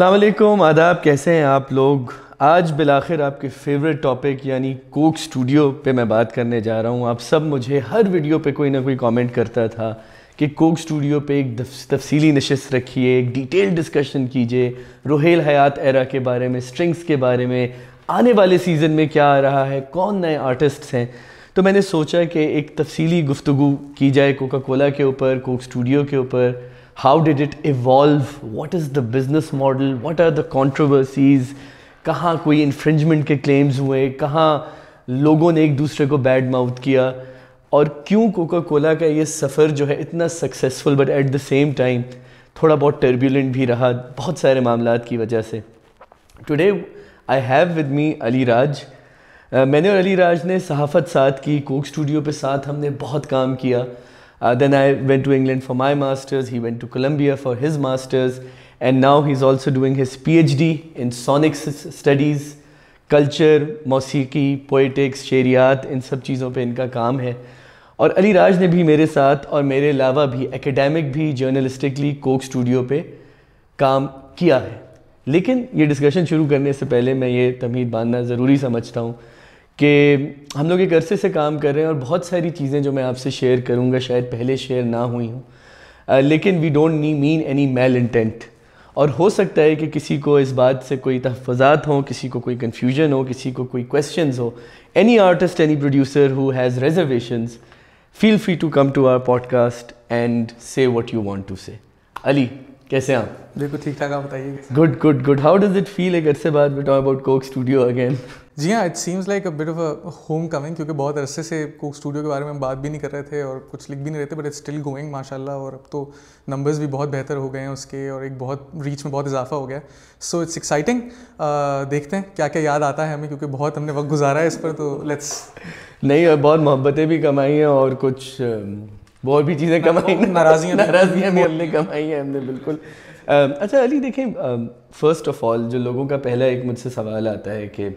अल्लाम आदाब कैसे हैं आप लोग आज बिलाखिर आपके फेवरेट टॉपिक यानी कोक स्टूडियो पे मैं बात करने जा रहा हूँ आप सब मुझे हर वीडियो पे कोई ना कोई कमेंट करता था कि कोक स्टूडियो पे एक तफसीली नशस्त रखिए एक डिटेल डिस्कशन कीजिए रोहेल हयात एरा के बारे में स्ट्रिंग्स के बारे में आने वाले सीज़न में क्या आ रहा है कौन नए आर्टिस्ट हैं तो मैंने सोचा कि एक तफसीली गुफ्तु की जाए कोका कोला के ऊपर कोक स्टूडियो के ऊपर how did it evolve what is the business model what are the controversies कहाँ कोई इन्फ्रिंजमेंट के क्लेम्स हुए कहाँ लोगों ने एक दूसरे को बैड माउथ किया और क्यों कोका कोला का ये सफ़र जो है इतना successful but at the same time थोड़ा बहुत टर्बुलेंट भी रहा बहुत सारे मामला की वजह से today I have with me Ali Raj मैंने और अली राज ने सहाफ़त साथ की कोक स्टूडियो पे साथ हमने बहुत काम किया Uh, then I went to England for my master's. He went to Columbia for his master's. And now he's also doing his PhD in sonic studies, culture, मौसीकी poetics, shariat in sab चीज़ों pe inka काम hai और अली राज ने भी मेरे साथ और मेरे अलावा भी एकेडमिक भी जर्नलिस्टिकली कोक स्टूडियो पे काम किया है लेकिन ये डिस्कशन शुरू करने से पहले मैं ये तमीद बांधना ज़रूरी समझता हूँ कि हम लोग एक अरसे से काम कर रहे हैं और बहुत सारी चीज़ें जो मैं आपसे शेयर करूँगा शायद पहले शेयर ना हुई हूँ लेकिन we don't knee mean any mal intent और हो सकता है कि किसी को इस बात से कोई तहफात हो किसी को कोई कन्फ्यूजन हो किसी को कोई क्वेश्चन हो any artist any producer who has reservation feel free to come to our podcast and say what you want to say Ali कैसे आप बिल्कुल ठीक ठाक आप बताइए good good good how does it feel एक अरसे बाद we about Coke Studio again जी हाँ it seems like a bit of a homecoming क्योंकि बहुत अरसे से कोक स्टूडियो के बारे में हम बात भी नहीं कर रहे थे और कुछ लिख भी नहीं रहे थे बट इट्स स्टिल गोइंग माशाल्लाह और अब तो नंबर्स भी बहुत बेहतर हो गए हैं उसके और एक बहुत रीच में बहुत इजाफा हो गया सो इट्स एक्साइटिंग देखते हैं क्या क्या याद आता है हमें क्योंकि बहुत हमने वक्त गुजारा है इस पर तो लेट्स नहीं और बहुत मोहब्बतें भी कमाई हैं और कुछ um, बहुत भी चीज़ें कमाई नाराज़ियाँ नाराज़ियाँ भी हमने कमाई हैं हमने बिल्कुल um, अच्छा अली देखें फ़र्स्ट ऑफ़ ऑल जो लोगों का पहला एक मुझसे सवाल आता है कि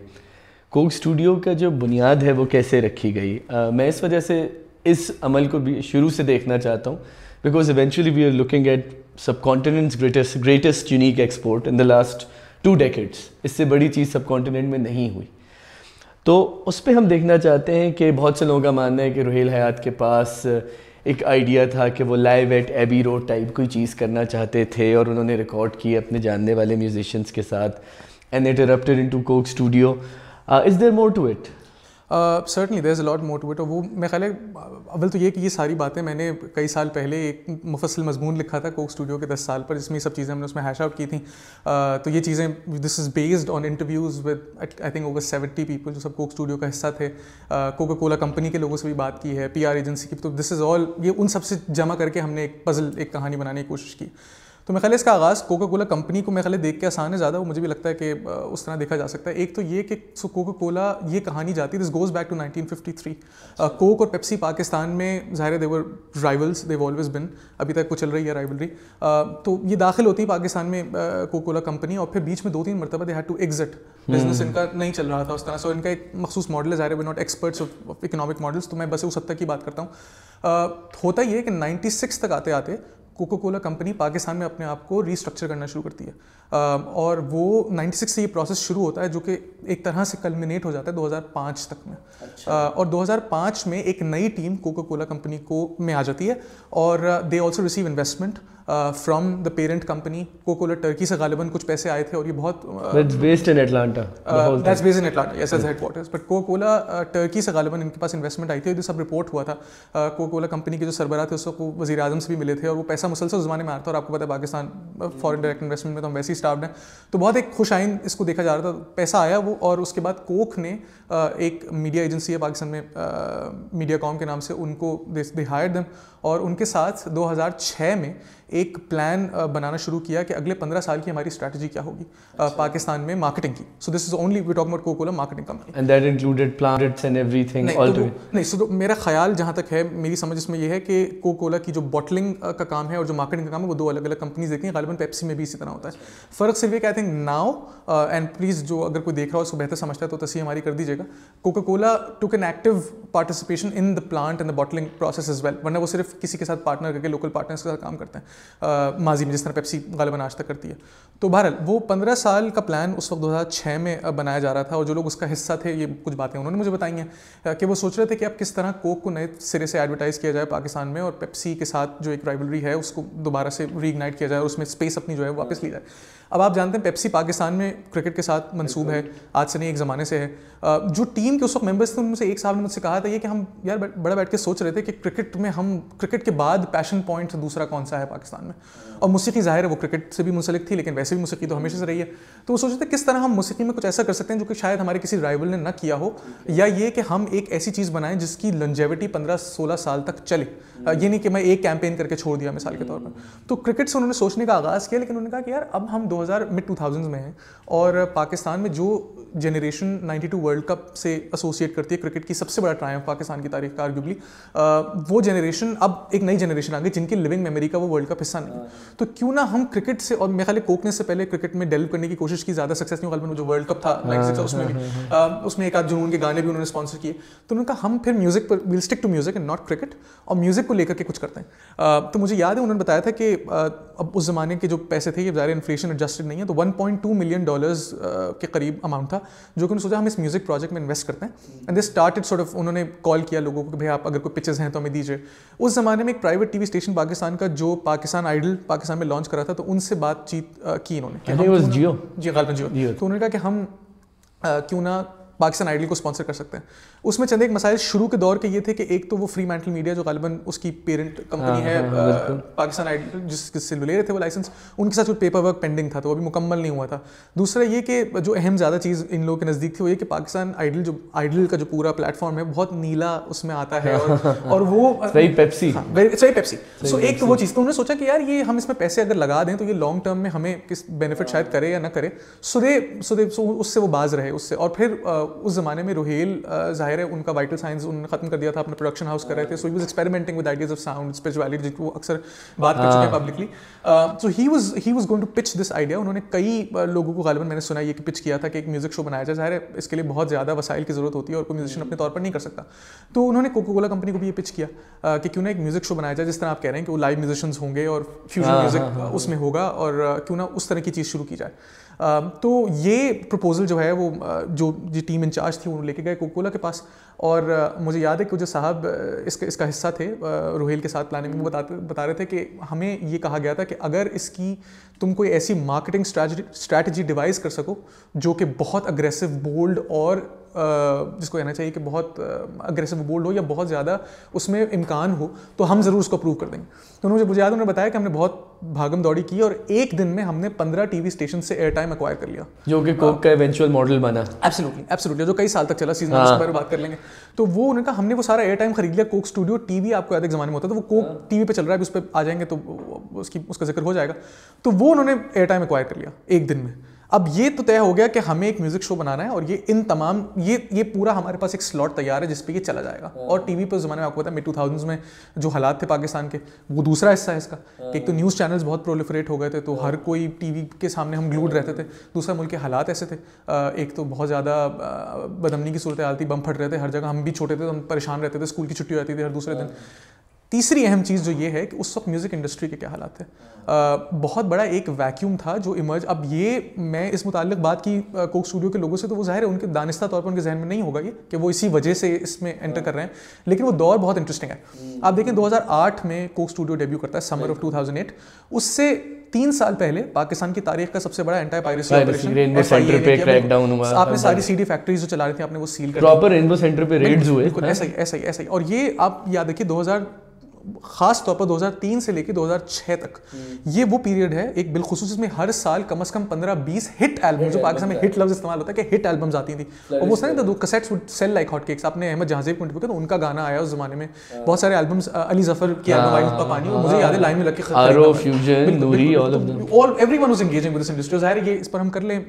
कोक स्टूडियो का जो बुनियाद है वो कैसे रखी गई uh, मैं इस वजह से इस अमल को भी शुरू से देखना चाहता हूँ because eventually we are looking at subcontinent's greatest greatest unique export in the last two decades इससे बड़ी चीज़ सब कॉन्टिनेंट में नहीं हुई तो उस पर हम देखना चाहते हैं कि बहुत से लोगों का मानना है कि रोहेल हयात के पास एक आइडिया था कि वो live at Abbey Road type कोई चीज़ करना चाहते थे और उन्होंने रिकॉर्ड किए अपने जानने वाले म्यूजिशंस के साथ and it into Coke Studio is there more to it certainly there is a lot more to it और वो मैं ख्याल है अवल तो ये कि ये सारी बातें मैंने कई साल पहले एक मुफसल मजमून लिखा था कोक स्टूडियो के दस साल पर जिसमें सब चीज़ें हमने उसमें हैश आउट की थी uh, तो ये चीज़ें this is based on interviews with I think over seventy people जो सब कोक स्टूडियो का हिस्सा थे कोका कोला कंपनी के लोगों से भी बात की है पी आर एजेंसी की तो दिस इज़ ऑल ये उन सबसे जमा करके हमने एक पजल एक कहानी बनाने की कोशिश की तो मेरे ख्याल इसका आगाज़ कोका कोला कंपनी को मेरे ख्याल देख के आसान है ज़्यादा वो मुझे भी लगता है कि उस तरह देखा जा सकता है एक तो ये कि कोका कोला ये कहानी जाती है this goes back to 1953 Coke और पेप्सी पाकिस्तान में ज़ाहिर देवर राइवल्स देव ऑलवेज बिन अभी तक कुछ चल रही है राइवलरी तो ये दाखिल होती है पाकिस्तान में कोका कोला कंपनी और फिर बीच में दो तीन मरतबा they had to exit business इनका नहीं चल रहा था उस तरह सो इनका एक मखसूस मॉडल है ज़ाहिर not experts of economic models तो मैं बस उस हद तक की बात करता हूँ होता ये है कि 96 तक आते आते कोको कोला कंपनी पाकिस्तान में अपने आप को रीस्ट्रक्चर करना शुरू करती है और वो 96 से ये प्रोसेस शुरू होता है जो कि एक तरह से कलमिनेट हो जाता है 2005 तक में अच्छा। और 2005 में एक नई टीम कोको कोला कंपनी को में आ जाती है और they also receive investment from the parent company Coca Cola Turkey से गालिबा कुछ पैसे आए थे और ये बहुत based in Atlanta that's based in Atlanta yes as but Coca Cola Turkey से गालिबा इनके पास इन्वेस्टमेंट आई थी जो सब रिपोर्ट हुआ था कोकोला uh, कंपनी के जो सरबरा थे उसको वजी अजम से भी मिले थे और वो पैसा मुसलसल जमाने में आ रहा था और आपको पता है पाकिस्तान फॉरन डायरेक्ट इन्वेस्टमेंट में तो हम वैसे ही स्टार्ट हैं तो बहुत एक खुश आइन इसको देखा जा रहा था पैसा आया वो और उसके बाद कोक ने uh, एक मीडिया एजेंसी है पाकिस्तान में मीडिया uh, कॉम के नाम से उनको दे हायर दम और उनके साथ 2006 में एक प्लान बनाना शुरू किया कि अगले पंद्रह साल की हमारी स्ट्रैटेजी क्या होगी अच्छा। पाकिस्तान में मार्केटिंग की so this is only we talk about Coca Cola marketing company and that included plants and everything all to नहीं सो तो, तो मेरा ख्याल जहां तक है मेरी समझ इसमें यह है कि कोकोला की जो बॉटलिंग का काम है और जो मार्केटिंग का काम है वो दो अलग अलग कंपनीज देती हैं गालिबन पेप्सी में भी इसी तरह होता है फर्क सिर्फ एक I think now and please जो अगर कोई देख रहा हो उसको बेहतर समझता है तो तस्वीर हमारी कर दीजिएगा Coca Cola took an active participation in the plant and the bottling process is well वरना वो सिर्फ किसी के साथ पार्टनर करके लोकल पार्टनर्स के साथ काम करते हैं माजी में जिस तरह पेप्सी गालबा नाश्ता करती है तो बहरहाल वो पंद्रह साल का प्लान उस वक्त दो हज़ार छः में बनाया जा रहा था और जो लोग उसका हिस्सा थे ये कुछ बातें उन्होंने मुझे बताई हैं कि वो सोच रहे थे कि अब किस तरह कोक को नए सिरे से एडवर्टाइज़ किया जाए पाकिस्तान में और पेप्सी के साथ जो एक राइवलरी है उसको दोबारा से रीइग्नाइट किया जाए और उसमें स्पेस अपनी जो है वापस ली जाए अब आप जानते हैं पेप्सी पाकिस्तान में क्रिकेट के साथ मनसूब है आज से नहीं एक ज़माने से है जो टीम के उस वक्त मेंबर्स थे उनमें से एक साहब ने मुझसे कहा था ये कि हम यार बड़ा बैठ के सोच रहे थे कि क्रिकेट में हम क्रिकेट के बाद पैशन पॉइंट दूसरा कौन सा है पाकिस्तान में और मौसीकी जाहिर है वो क्रिकेट से भी मुंसलिक थी लेकिन वैसे भी मौसीकी तो हमेशा से रही है तो वो सोचते थे किस तरह हम मौसीकी में कुछ ऐसा कर सकते हैं जो कि शायद हमारे किसी राइवल ने ना किया हो या ये कि हम एक ऐसी चीज़ बनाएं जिसकी लंजेविटी पंद्रह सोलह साल तक चले ये नहीं कि मैं एक कैंपेन करके छोड़ दिया मिसाल के तौर पर तो क्रिकेट से उन्होंने सोचने का आगाज़ किया लेकिन उन्होंने कहा कि यार अब हम दो मिड टू में हैं और पाकिस्तान में जो generation ninety two world cup से एसोसिएट करती है क्रिकेट की सबसे बड़ा ट्रायम पाकिस्तान की तारीख का आर्ग्यूबली वो जनरेशन अब एक नई जनरेशन आ गई जिनकी लिविंग मेमोरी का वो वर्ल्ड कप हिस्सा नहीं तो क्यों ना हम क्रिकेट से और मेरे ख्याल कोकने से पहले क्रिकेट में डेवलप करने की कोशिश की ज़्यादा सक्सेस नहीं हुआ जो वर्ल्ड कप था हाँ, हाँ, उसमें भी हाँ, उसमें एक आध जुनून के गाने भी उन्होंने स्पॉन्सर किए तो उन्होंने कहा हम फिर म्यूज़िक पर will stick to music and not cricket और म्यूज़िक को लेकर के कुछ करते हैं तो मुझे याद है उन्होंने बताया था कि अब उस ज़माने के जो पैसे थे ये ज़्यादा इन्फ्लेशन एडजस्टेड नहीं है तो 1.2 मिलियन डॉलर्स के करीब अमाउंट था जो कि उन्होंने सोचा हम इस म्यूज़िक म्यूजिक प्रोजेक्ट में इन्वेस्ट करते हैं and they started sort of उन्होंने कॉल किया लोगों को कि भाई आप अगर कोई पिक्चर्स हैं तो हमें दीजिए उस ज़माने में एक प्राइवेट टीवी स्टेशन पाकिस्तान का जो पाकिस्तान आइडल पाकिस्तान में लॉन्च करा था तो उनसे बातचीत की इन्होंने जियो जी गालबन हाँ, जियो तो उन्होंने कहा कि हम क्यों ना पाकिस्तान आइडल को स्पॉन्सर कर सकते हैं उसमें चंद एक मसाइल शुरू के दौर के ये थे कि एक तो वो फ्री मैंटल मीडिया जो गालिबन उसकी पेरेंट कंपनी हाँ, है हाँ, पाकिस्तान आइडल जिससे ले रहे थे वो लाइसेंस उनके साथ कुछ पेपर वर्क पेंडिंग था तो अभी मुकम्मल नहीं हुआ था दूसरा ये कि जो अहम ज़्यादा चीज़ इन लोगों के नज़दीक थी वो ये कि पाकिस्तान आइडल जो आइडल का जो पूरा प्लेटफॉर्म है बहुत नीला उसमें आता है और, वो सही पेप्सी हाँ, सही पेप्सी सो एक तो वो चीज़ तो उन्होंने सोचा कि यार ये हम इसमें पैसे अगर लगा दें तो ये लॉन्ग टर्म में हमें किस बेनिफिट शायद करे या ना करे सो दे सो दे उससे वो बाज रहे उससे और फिर उस ज़माने में रोहेल ज़ाहिर खैर है उनका वाइटल साइंस उन्होंने खत्म कर दिया था अपना प्रोडक्शन हाउस कर रहे थे so he was experimenting with ideas of sound spirituality जिसको अक्सर बात कर चुके हैं publicly so he was he was going to pitch this idea उन्होंने कई uh, लोगों को गालिबा मैंने सुना ये कि पिच किया था कि एक म्यूजिक शो बनाया जाए जाहिर है इसके लिए बहुत ज़्यादा वसाइल की ज़रूरत होती है और कोई म्यूजिशियन हम्म। अपने तौर पर नहीं कर सकता तो उन्होंने कोको कोला कंपनी को भी ये पिच किया uh, कि क्यों ना एक म्यूजिक शो बनाया जाए जिस तरह आप कह रहे हैं कि वो लाइव म्यूजिशियंस होंगे और फ्यूजन म्यूजिक हाँ, हाँ, हाँ, उसमें होगा और uh, क्यों ना उस तरह की चीज़ शुरू की जाए तो ये प्रपोजल जो है वो जो जी टीम इंचार्ज थी वो लेके गए कोकोला के पास और मुझे याद है कि जो साहब इसका इसका हिस्सा थे रोहेल के साथ प्लानिंग में बताते बता रहे थे कि हमें ये कहा गया था कि अगर इसकी तुम कोई ऐसी मार्केटिंग स्ट्रैटेजी डिवाइस कर सको जो कि बहुत अग्रेसिव बोल्ड और जिसको कहना चाहिए कि बहुत अग्रेसिव बोल्ड हो या बहुत ज़्यादा उसमें इम्कान हो तो हम ज़रूर उसको अप्रूव कर देंगे तो उन्होंने मुझे याद उन्होंने बताया कि हमने बहुत भागम दौड़ी की और एक दिन में हमने पंद्रह टीवी स्टेशन से एयर टाइम अक्वायर कर लिया जो कि कोक का इवेंचुअल मॉडल बना एब्सोल्युटली एब्सोल्युटली जो कई साल तक चला सीजन हाँ। बात कर लेंगे तो वो उन्होंने कहा हमने वो सारा एयर टाइम खरीद लिया कोक स्टूडियो टीवी आपको याद एक जमाने में होता था वो कोक टीवी हाँ। पे चल रहा है उस पर आ जाएंगे तो उसकी उसका जिक्र हो जाएगा तो वो उन्होंने एयर टाइम एक्वायर कर लिया एक दिन में अब ये तो तय हो गया कि हमें एक म्यूजिक शो बनाना है और ये इन तमाम ये ये पूरा हमारे पास एक स्लॉट तैयार है जिसपे ये चला जाएगा हाँ। और टीवी पर जमाने में आपको पता है मिड टू थाउजेंड में जो हालात थे पाकिस्तान के वो दूसरा हिस्सा है इसका हाँ। कि एक तो न्यूज़ चैनल्स बहुत प्रोलिफरेट हो गए थे तो हाँ। हर कोई टीवी के सामने हम ग्लूड रहते थे दूसरा मुल्क के हालात ऐसे थे एक तो बहुत ज़्यादा बदमनी की सूरत हाल थी बम फट रहे थे हर जगह हम भी छोटे थे तो हम परेशान रहते थे स्कूल की छुट्टी रहती थी हर दूसरे दिन तीसरी अहम चीज़ जो ये है कि उस वक्त म्यूज़िक इंडस्ट्री के क्या हालात है आ, बहुत बड़ा एक वैक्यूम था जो इमर्ज अब ये मैं इस मुतालिक बात की कोक स्टूडियो के लोगों से तो वो जाहिर है उनके दानिस्ता तौर पर उनके जहन में नहीं होगा ये कि वो इसी वजह से इसमें एंटर कर रहे हैं लेकिन वो दौर बहुत इंटरेस्टिंग है आप देखें 2008 में कोक स्टूडियो डेब्यू करता है समर ऑफ 2008 उससे तीन साल पहले पाकिस्तान की तारीख का सबसे बड़ा एंटी पायरेसी ऑपरेशन सेंटर पे क्रैकडाउन हुआ आपने सारी सीडी फैक्ट्रीज जो चला रही थी आपने वो सील कर प्रॉपर रेनबो सेंटर पे रेड्स हुए हाँ। ऐसा ही ऐसा ही ऐसा ही और ये आप याद रखिए खास तौर पर 2003 से लेकर 2006 तक ये वो पीरियड है एक बिलखसूस जिसमें हर साल कम से कम 15-20 हिट एल्बम जो पाकिस्तान में हिट लफ्ज इस्तेमाल होता है कि हिट एल्बम्स आती थी और वो सारे cassettes would sell like hot cakes आपने अहमद जहाजे को इंटरव्यू किया तो उनका गाना आया उस जमाने में हाँ। बहुत सारे एल्बम्स अली जफर की एल्बम का पानी मुझे याद है लाइन में लग के all everyone was engaging with this industry जाहिर है ये इस पर हम कर लें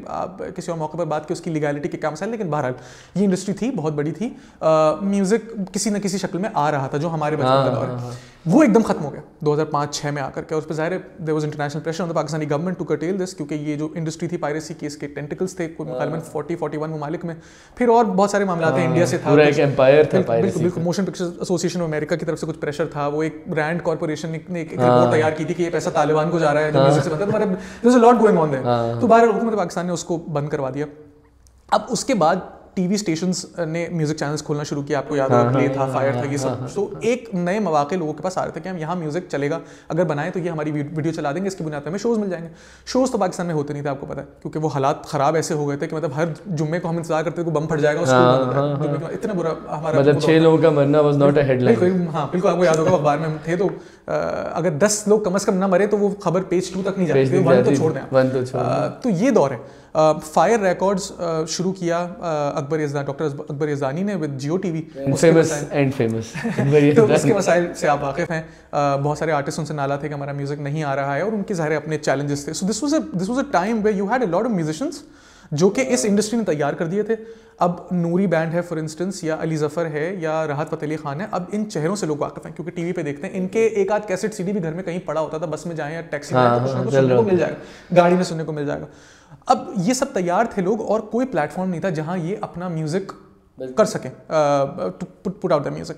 किसी और मौके पर बात की उसकी लीगैलिटी के काम से लेकिन बहरहाल ये इंडस्ट्री थी बहुत बड़ी थी म्यूजिक किसी न किसी शक्ल में आ रहा था जो हमारे बचपन का दौर है वो एकदम खत्म हो गया 2005-6 में आकर के उस पर जाहिर there was international pressure on the Pakistani government to curtail this क्योंकि ये जो इंडस्ट्री थी पायरेसी केस के टेंटिकल्स थे कोई में फोर्टी फोर्टी वन ममालिक में फिर और बहुत सारे मामला थे इंडिया हाँ, से था एम्पायर था बिल्कुल बिल्कुल motion picture association of America की तरफ से कुछ प्रेशर था वो एक ब्रांड कॉर्पोरेशन ने एक रिपोर्ट हाँ। तैयार की थी कि ये पैसा तालिबान को जा रहा है लॉट गोइंग ऑन तो बाहर हुकूमत पाकिस्तान ने उसको बंद करवा दिया अब उसके बाद टीवी स्टेशन ने म्यूजिक चैनल्स खोलना शुरू किया आपको याद हाँ, होगा प्ले हाँ, था हाँ, फायर था ये सब तो एक नए मौाक़े लोगों के पास आ रहे थे कि हम यहाँ म्यूजिक चलेगा अगर बनाएं तो ये हमारी वीडियो चला देंगे इसके बुनियाद हमें शोज़ मिल जाएंगे शोज़ तो पाकिस्तान में होते नहीं थे आपको पता है क्योंकि वो हालात ख़राब ऐसे हो गए थे कि मतलब हर जुम्मे को हम इंतजार करते थे बम फट जाएगा उसको इतना बुरा हमारा मतलब छह लोगों का मरना वॉज नॉट हेडलाइन हाँ बिल्कुल आपको याद होगा अखबार में थे तो अगर दस लोग कम अज़ कम ना मरे तो वो खबर पेज टू तक नहीं जाती वन तो, तो छोड़ दें तो ये दौर है फायर रिकॉर्ड्स शुरू किया अकबर यजदान डॉक्टर अकबर यजदानी ने with Geo T V and famous तो उसके मसाइल से आप वाकिफ़ हैं बहुत सारे आर्टिस्ट उनसे नाला थे कि हमारा म्यूज़िक नहीं आ रहा है और उनके सारे अपने चैलेंजेस थे so this was a this was a time where you had a lot of musicians जो कि इस इंडस्ट्री ने तैयार कर दिए थे अब नूरी बैंड है फॉर इंस्टेंस या अली जफ़र है या राहत फतेह अली खान है अब इन चेहरों से लोग वाकफ़ हैं क्योंकि टीवी पे देखते हैं इनके एक आध कैसेट सीडी भी घर में कहीं पड़ा होता था बस में जाएँ या टैक्सी में हाँ, तो सुनने हाँ, को मिल जाएगा गाड़ी में सुनने को मिल जाएगा अब ये सब तैयार थे लोग और कोई प्लेटफॉर्म नहीं था जहाँ ये अपना म्यूजिक कर सकें पुट आउट द म्यूजिक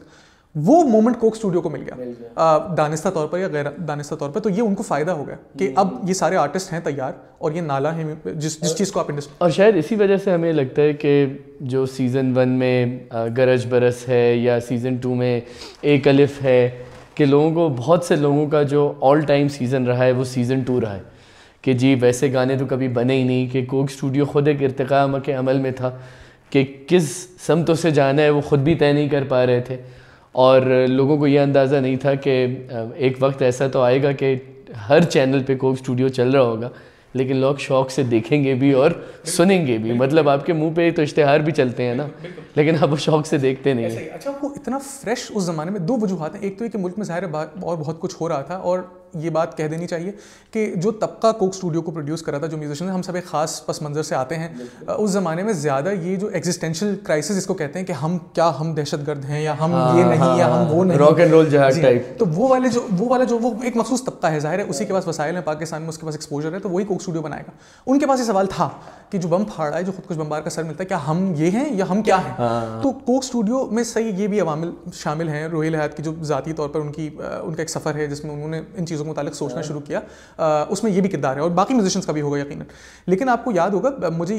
वो मोमेंट कोक स्टूडियो को मिल गया, मिल गया। दानिस्ता तौर पर या गैर दानिस्ता तौर पर तो ये उनको फायदा हो गया कि हम्म। अब ये सारे आर्टिस्ट हैं तैयार और ये नाला है जिस जिस चीज़ को आप इंडस्ट्री और शायद इसी वजह से हमें लगता है कि जो सीज़न वन में गरज बरस है या सीज़न टू में एक अलिफ है कि लोगों को बहुत से लोगों का जो ऑल टाइम सीज़न रहा है वो सीज़न टू रहा है कि जी वैसे गाने तो कभी बने ही नहीं कि कोक स्टूडियो ख़ुद एक इरतकाम के अमल में था कि किस समतों से जाना है वो ख़ुद भी तय नहीं कर पा रहे थे और लोगों को ये अंदाज़ा नहीं था कि एक वक्त ऐसा तो आएगा कि हर चैनल पे कोक स्टूडियो चल रहा होगा लेकिन लोग शौक से देखेंगे भी और सुनेंगे भी मतलब आपके मुंह पे तो इश्तहार भी चलते हैं ना लेकिन आप शौक से देखते नहीं हैं अच्छा वो इतना फ्रेश उस ज़माने में दो वजूहत हैं एक तो ये कि मुल्क में ज़ाहिर और बहुत कुछ हो रहा था और ये बात कह देनी चाहिए कि जो तबका कोक स्टूडियो को प्रोड्यूस करा था जो म्यूजिशन हम सब एक खास पस मंज़र से आते हैं उस ज़माने में ज़्यादा ये जो एग्जिस्टेंशियल क्राइसिस इसको कहते हैं कि हम क्या हम दहशतगर्द हैं या हम हाँ, ये नहीं हाँ, या हम हाँ, वो नहीं रॉक एंड रोल टाइप तो वो वाले जो वो वाला जो वो एक मखसूस तबका है ज़ाहिर है उसी के पास वसायल है पाकिस्तान में उसके पास एक्सपोजर है तो वही कोक स्टूडियो बनाएगा उनके पास ये सवाल था कि जो बम फाड़ा है जो खुद कुछ बम्बार का सर मिलता है क्या हम ये हैं या हम क्या हैं तो कोक स्टूडियो में सही ये भी अवामिल शामिल हैं रोहिल हयात की जो जतीी तौर पर उनकी उनका एक सफ़र है जिसमें उन्होंने इन चीज़ों चीज़ों के मुतालिक सोचना शुरू किया आ, उसमें ये भी किरदार है और बाकी म्यूजिशियंस का भी होगा यकीन लेकिन आपको याद होगा मुझे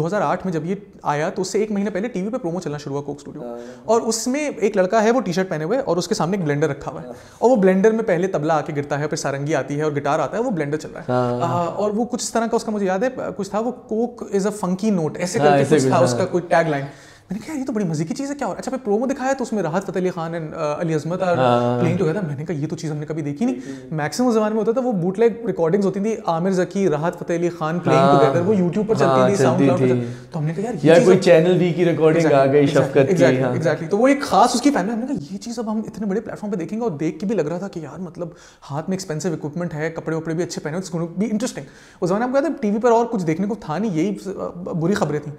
2008 में जब ये आया तो उससे एक महीने पहले टीवी पे प्रोमो चलना शुरू हुआ कोक स्टूडियो हाँ। और उसमें एक लड़का है वो टी शर्ट पहने हुए और उसके सामने एक ब्लेंडर रखा हुआ है हाँ। और वो ब्लेंडर में पहले तबला आके गिरता है फिर सारंगी आती है और गिटार आता है वो ब्लेंडर चल रहा है हाँ। और वो कुछ इस तरह का उसका मुझे याद है कुछ था वो Coke is a funky note ऐसे करके कुछ था उसका कोई टैग लाइन मैंने कहा ये तो बड़ी मजे की चीज़ है क्या और अच्छा प्रोमो दिखाया तो उसमें राहत फतेह खान एंड uh, अली अजमत हाँ। प्लेन जो टुगेदर मैंने कहा ये तो चीज़ हमने कभी देखी नहीं हम्म। मैक्सिमम जमाने में होता था वो बूटलेग रिकॉर्डिंग्स होती थी आमिर जकी राहत फतेह अली खान प्लेइंग टुगेदर हाँ। वो यूट्यूब पर चलती हाँ, थी साउंड क्लाउड तो हमने कहा यार ये कोई चैनल वी की रिकॉर्डिंग आ गई शफकत की एग्जैक्टली तो वो एक खास उसकी फैन हमने कहा ये चीज़ अब हम इतने बड़े प्लेटफॉर्म पे देखेंगे और देख के भी लग रहा था कि यार मतलब हाथ में एक्सपेंसिव इक्विपमेंट है कपड़े वपड़े भी अच्छे पहने इट्स बी इंटरेस्टिंग उस जमाने में कहा था टीवी पर और कुछ देखने को था नहीं यही बुरी खबरें थी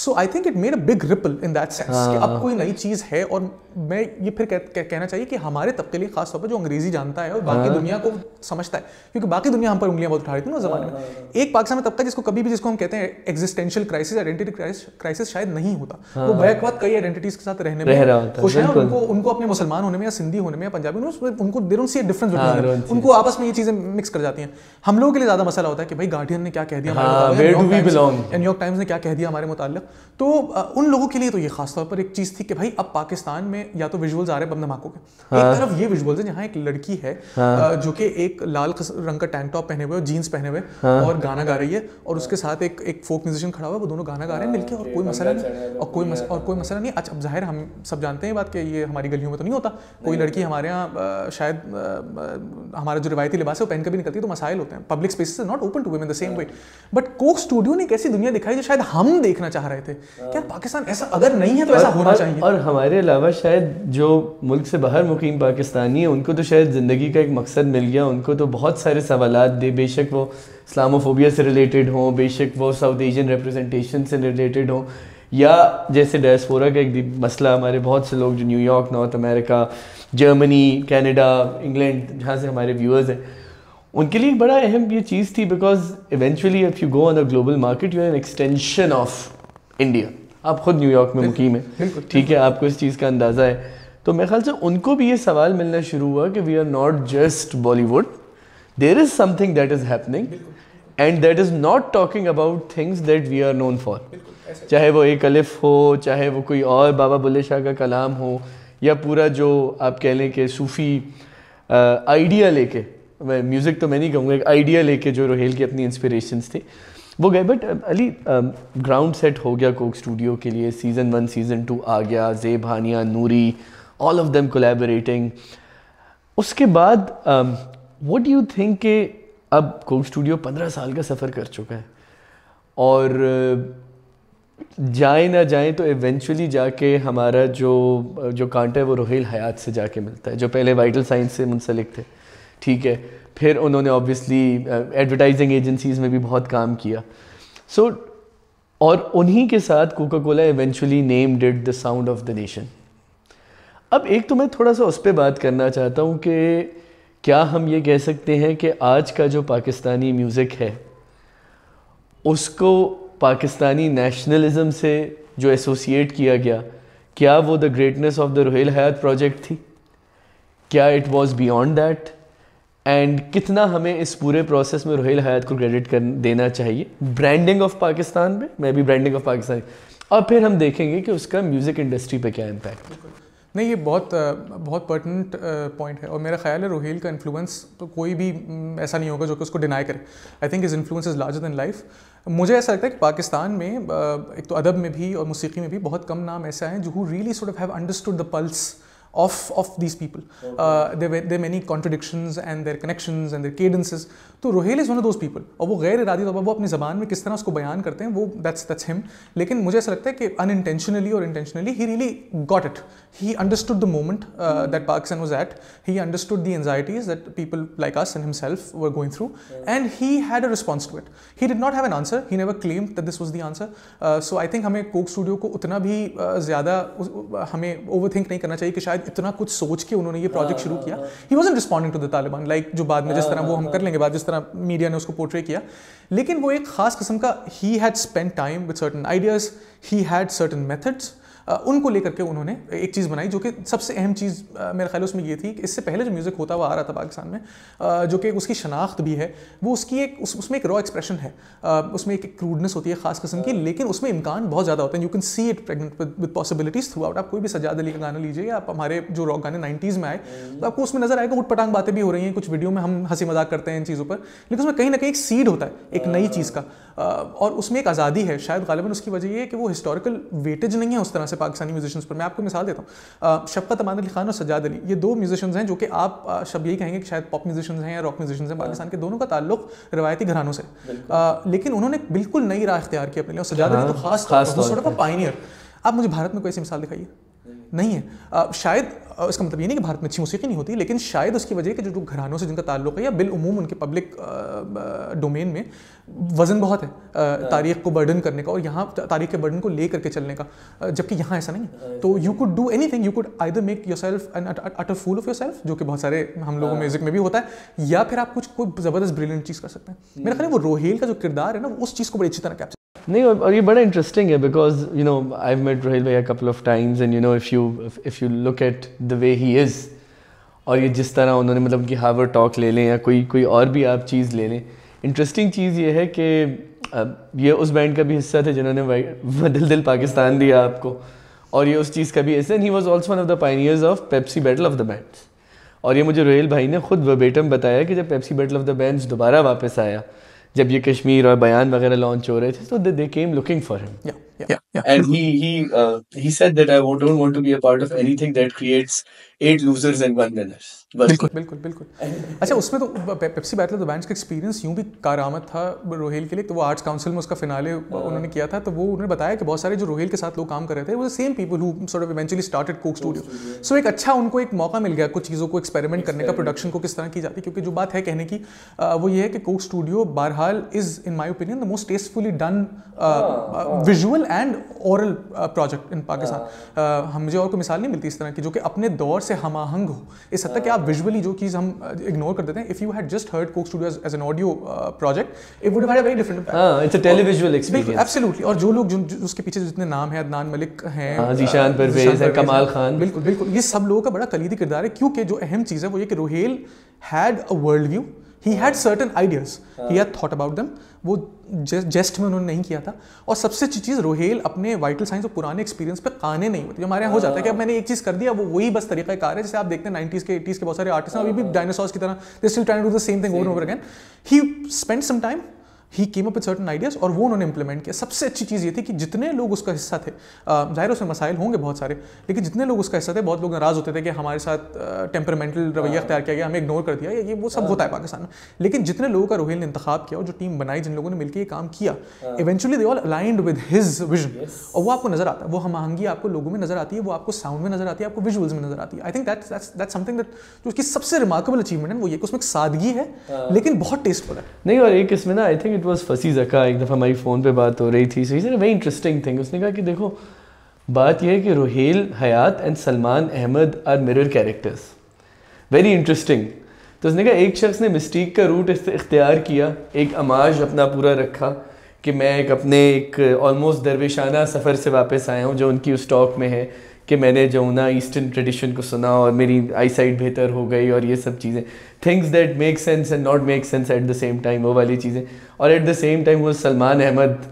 so I think it made a big ripple in that sense कि अब हाँ। कोई नई चीज़ है और मैं ये फिर कह, कह, कहना चाहिए कि हमारे तबके लिए खास तौर पर जो अंग्रेजी जानता है और बाकी आ, हाँ। दुनिया को समझता है क्योंकि बाकी दुनिया हम पर उंगलियां बहुत उठा रही थी ना जमाने में हाँ। एक पाकिस्तान में तबका जिसको कभी भी जिसको हम कहते हैं एग्जिस्टेंशियल क्राइसिस आइडेंटिटी क्राइसिस शायद नहीं होता हाँ। वो बैकवाद कई आइडेंटिटीज के साथ रहने में खुश है उनको उनको अपने मुसलमान होने में या सिंधी होने में या पंजाबी में उनको दे डिफरेंस होता है उनको आपस में ये चीज़ें मिक्स कर जाती हैं हम लोगों के लिए ज़्यादा मसला होता है कि भाई गार्डियन ने क्या कह दिया एंड न्यूयॉर्क टाइम्स ने क्या कह दिया हमारे मुताल तो उन लोगों के लिए तो ये खासतौर पर एक चीज़ थी कि भाई अब पाकिस्तान में या तो विजुअल्स आ रहे हैं बम धमाकों के हाँ। एक तरफ ये विजुअल्स है जहाँ एक लड़की है हाँ। जो कि एक लाल रंग का टैंक टॉप पहने हुए और जीन्स पहने हुए हाँ। और गाना गा रही है और उसके साथ एक एक फोक म्यूजिशियन खड़ा हुआ है वो दोनों गाना गा रहे हैं मिलकर और कोई मसला नहीं और कोई और कोई मसला नहीं अच्छा अब जाहिर हम सब जानते हैं बात कि ये हमारी गलियों में तो नहीं होता कोई लड़की हमारे यहाँ शायद हमारा जो रिवायती लिबास है वो पहन कर भी निकलती है तो मसाइल होते हैं public space not open to them the same way but Coke Studio ने एक ऐसी दुनिया दिखाई जो शायद हम देखना चाह रहे रहे थे हाँ। क्या पाकिस्तान ऐसा अगर नहीं है तो ऐसा होना चाहिए और हमारे अलावा शायद जो मुल्क से बाहर मुकीम पाकिस्तानी है उनको तो शायद ज़िंदगी का एक मकसद मिल गया उनको तो बहुत सारे सवाल दे बेशक वो इस्लामोफोबिया से रिलेटेड हों बेशक वो साउथ एशियन रिप्रेजेंटेशन से रिलेटेड हों या जैसे डायस्पोरा का एक मसला हमारे बहुत से लोग जो New York North America Germany Canada England जहाँ से हमारे व्यूअर्स हैं उनके लिए एक बड़ा अहम ये चीज़ थी because eventually if you go on a global market you are an extension of India आप खुद न्यूयॉर्क में मुकीम है ठीक है आपको इस चीज़ का अंदाज़ा है तो मेरे ख्याल से उनको भी ये सवाल मिलना शुरू हुआ कि we are not just Bollywood there is something that is happening and that is not talking about things that we are known for चाहे वो एक अलिफ हो चाहे वो कोई और बाबा बुल्ले शाह का कलाम हो या पूरा जो आप कह लें कि सूफ़ी आइडिया लेके मैं म्यूज़िक तो मैं नहीं कहूँगा एक आइडिया लेके जो रोहेल की अपनी इंस्पिरेशंस थी वो गए बट uh, अली ग्राउंड um, सेट हो गया कोक स्टूडियो के लिए सीज़न वन सीज़न टू आ गया Zeb Haniya Noori all of them collaborating उसके बाद वट यू थिंक के अब कोक स्टूडियो पंद्रह साल का सफ़र कर चुका है और uh, जाए ना जाए तो इवेंचुअली जाके हमारा जो जो कांटा है वो रोहिल हयात से जाके मिलता है जो पहले वाइटल साइंस से मुंसलिक थे ठीक है फिर उन्होंने ऑब्वियसली एडवर्टाइजिंग एजेंसीज में भी बहुत काम किया सो so, और उन्हीं के साथ Coca Cola eventually name did the sound of the nation अब एक तो मैं थोड़ा सा उस पर बात करना चाहता हूँ कि क्या हम ये कह सकते हैं कि आज का जो पाकिस्तानी म्यूज़िक है उसको पाकिस्तानी नेशनलिज्म से जो एसोसिएट किया गया क्या वो the greatness of the Rohail Hyatt project थी क्या it was beyond that and कितना हमें इस पूरे प्रोसेस में रोहिल हयात को क्रेडिट कर देना चाहिए ब्रांडिंग ऑफ पाकिस्तान में मैं भी ब्रांडिंग ऑफ पाकिस्तान और फिर हम देखेंगे कि उसका म्यूज़िक इंडस्ट्री पे क्या इम्पैक्ट नहीं ये बहुत बहुत पर्टनेंट पॉइंट है और मेरा ख्याल है रोहेल का इन्फ्लुएंस तो कोई भी ऐसा नहीं होगा जो कि उसको डिनाई करे I think is influence is larger than life मुझे ऐसा लगता है कि पाकिस्तान में एक तो अदब में भी और मौसीकी में भी बहुत कम नाम ऐसा है जो who really sort of have understood the pulse of, of these people. Uh, there, were, there many contradictions and their connections and their cadences. So Rohail is one of those people. And वो गैर इरादी तो अपने ज़बान में किस that's him. लेकिन मुझे ऐसा लगता unintentionally or intentionally he really got it. He understood the moment uh, hmm. that Pakistan was at. He understood the anxieties that people like us and himself were going through. Hmm. And he had a response to it. He did not have an answer. He never claimed that this was the answer. Uh, so I think हमें Coke Studio को उतना भी overthink नहीं करना चाहिए यार इतना कुछ सोच के उन्होंने ये प्रोजेक्ट हाँ, शुरू हाँ, किया he was responding to the Taliban like जो बाद में जिस हाँ, तरह वो हम कर लेंगे बाद जिस तरह मीडिया ने उसको पोर्ट्रे किया लेकिन वो एक खास किस्म का he had spend time with certain ideas he had certain methods उनको लेकर के उन्होंने एक चीज़ बनाई जो कि सबसे अहम चीज़ मेरे ख्याल उसमें ये थी कि इससे पहले जो म्यूज़िक होता हुआ आ रहा था पाकिस्तान में जो कि उसकी शनाख्त भी है वो उसकी एक उस, उसमें एक रॉ एक्सप्रेशन है उसमें एक क्रूडनेस होती है खास किस्म की हाँ। लेकिन उसमें इम्कान बहुत ज़्यादा होते हैं you can see it pregnant with possibilities throughout आप कोई भी सजाद अली का गाना लीजिए आप हमारे जो रॉक गाने नाइन्टीज़ में आए तो आपको उसमें नजर आएगा उठ पटांग बातें भी हो रही हैं कुछ वीडियो में हम हंसी मजाक करते हैं इन चीज़ों पर लेकिन उसमें कहीं ना कहीं एक सीड होता है एक नई हाँ। चीज़ का और उसमें एक आज़ादी है शायद गालिबा उसकी वजह यह है कि वो हिस्टोरिकल वेटेज नहीं है उस तरह से पाकिस्तानी म्यूजिशियंस पर मैं आपको मिसाल देता हूँ शफकत अमान अली खान और सजाद अली ये दो म्यूजिशियंस हैं जो कि आप शब यही कहेंगे कि शायद पॉप म्यूजिशियंस हैं या रॉक म्यूजिशियंस हैं पाकिस्तान के दोनों का ताल्लुक रवायती घरानों से लेकिन उन्होंने बिल्कुल नई राह अख्तियार की अपने लिए और सजाद अली तो हाँ, खास तौर पर पाइनियर आप मुझे भारत में कोई ऐसी मिसाल दिखाइए नहीं है आ, शायद आ, इसका मतलब ये नहीं कि भारत में अच्छी मौसीकी नहीं होती लेकिन शायद उसकी वजह के जो जो घरानों से जिनका ताल्लुक है या बिलूम उनके पब्लिक डोमेन में वज़न बहुत है हाँ। तारीख को बर्डन करने का और यहाँ तारीख के बर्डन को ले करके चलने का जबकि यहाँ ऐसा नहीं है तो you could do anything you could either make yourself an utter fool of yourself जो कि बहुत सारे हम लोगों म्यूजिक हाँ। में भी होता है या फिर आप कुछ कोई ज़बरदस्त ब्रिलियंट चीज़ कर सकते हैं मेरा हम्म। ख्याल वो रोहेल का जो किरदार है ना उस चीज़ को बड़ी अच्छी तरह कैप्चर नहीं और ये बड़ा इंटरेस्टिंग है because you know I met Rohail भैया couple of times and you know if you if you look at the way he is और ये जिस तरह उन्होंने मतलब कि हावर टॉक ले लें या कोई कोई और भी आप चीज़ ले लें इंटरेस्टिंग चीज़ ये है कि ये उस बैंड का भी हिस्सा थे जिन्होंने दिल दिल पाकिस्तान दिया आपको और ये उस चीज़ का भी हिस्सा he was also one of the pioneers of Pepsi battle of the bands और ये मुझे रोहिल भाई ने खुद वेटम बताया कि जब Pepsi battle of the bands दोबारा वापस आया जब ये कश्मीर और बयान वगैरह लॉन्च हो रहे थे तो they came looking for him and he he he said that I don't want to be a part of anything that creates at losers and one winners बिल्कुल बिल्कुल बिल्कुल अच्छा उसमें तो पेप्सी बैटल द तो बैंस का एक्सपीरियंस यूं भी कार आमद था रोहेल के लिए तो वो आर्ट्स काउंसिल में उसका फिनाले हाँ। उन्होंने किया था तो वो उन्होंने बताया कि बहुत सारे जो रोहेल के साथ लोग काम कर रहे थे वो same people who sort of eventually started Coke Studio so एक अच्छा उनको एक मौका मिल गया कुछ चीज़ों को एक्सपेरिमेंट करने का प्रोडक्शन को किस तरह की जाती है क्योंकि जो बात है कहने की वो ये है कि कोक स्टूडियो बहरहाल is in my opinion the most tastefully done visual and aural project in Pakistan मुझे और कोई मिसाल नहीं मिलती इस तरह की जो कि अपने दौर से हम आहंग हो इस हद तक आप आप विजुअली जो चीज़ हम इग्नोर कर देते हैं if you had just heard Coke Studio as an audio project it would had a very different it's a televisual experience absolutely और जो लोग जो, जो उसके पीछे जितने नाम है अदनान मलिक हैं हाँ, जीशान परवेज है कमाल खान बिल्कुल बिल्कुल ये सब लोगों का बड़ा कलीदी किरदार है क्योंकि जो अहम चीज़ है वो ये कि Rohail had a world view he had certain ideas he had thought about them वो जेस्ट में उन्होंने नहीं किया था और सबसे अच्छी चीज़ रोहेल अपने वाइटल साइंस और पुराने एक्सपीरियंस पे काने नहीं होते जो हमारे यहाँ हो हाँ। जाता है कि अब मैंने एक चीज़ कर दिया वो वही बस तरीका कार है जैसे आप देखते हैं नाइनटीज के एटीज़ के बहुत सारे आर्टिस्ट हैं अभी भी डायनासॉर्स हाँ। की तरह this still trying to the same thing over over again he spend some time he came up certain ideas और वो उन्होंने इंप्लीमेंट किया सबसे अच्छी चीज़ ये थी कि जितने लोग उसका हिस्सा थे जाहिर उसमें मसाइल होंगे बहुत सारे लेकिन जितने लोग उसका हिस्सा थे बहुत लोग नाराज़ होते थे कि हमारे साथ टेम्परमेंटल रवैया हाँ। अख्तियार किया गया हमें इग्नोर कर दिया ये वो सब होता है हाँ। पाकिस्तान में लेकिन जितने लोगों का रोहिल ने इंतखब किया और जो टीम बनाई जिन लोगों ने मिलकर ये काम किया eventually they all aligned with his vision और वो आपको नजर आता है वो हमहंगी आपको लोगों में नजर आती है वो आपको साउंड में नजर आती है आपको विजुअल्स में नजर आती है I think that that something that जो उसकी सबसे रिमार्केबल अचीवमेंट है वो ये उसमें सादगी है हाँ। लेकिन बहुत टेस्टफुल है नहीं और एक इसमें ना आई थिंक इट वॉज फसी जका एक दफ़ा हमारी फ़ोन पे बात हो रही थी so is very interesting thing उसने कहा कि देखो बात यह है कि Rohail Hyatt and Salman Ahmad are mirror characters very interesting तो उसने कहा एक शख्स ने मिस्टीक का रूट इख्तियार किया एक अमाज अपना पूरा रखा कि मैं एक अपने एक ऑलमोस्ट दरवेशाना सफ़र से वापस आया हूँ जो उनकी उस टॉक में है कि मैंने जो ना ईस्टर्न ट्रेडिशन को सुना और मेरी आई साइड बेहतर हो गई और ये सब चीज़ें things that make sense and not make sense at the same time वो वाली चीज़ें और एट द सेम टाइम वो Salman Ahmad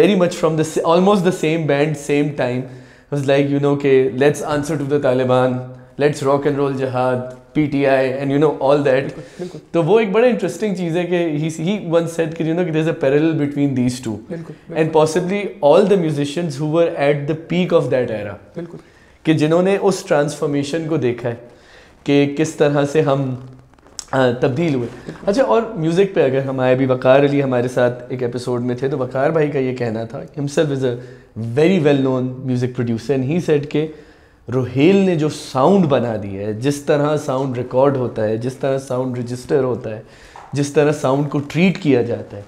very much from the almost the same band same time was like you know के let's answer to the Taliban let's rock and roll jihad P T I and you know all that तो वो एक बड़ा इंटरेस्टिंग चीज़ है कि he one set कि यू नो कि there a parallel between these two and possibly all the musicians who were at the peak of that era कि जिन्होंने उस ट्रांसफॉर्मेशन को देखा है कि किस तरह से हम तब्दील हुए अच्छा और म्यूज़िक पे अगर हम आए भी वकार अली हमारे साथ एक एपिसोड में थे तो वकार भाई का ये कहना था himself is a very well known music producer and he said के रोहेल ने जो साउंड बना दिया है जिस तरह साउंड रिकॉर्ड होता है जिस तरह साउंड रजिस्टर होता है जिस तरह साउंड को ट्रीट किया जाता है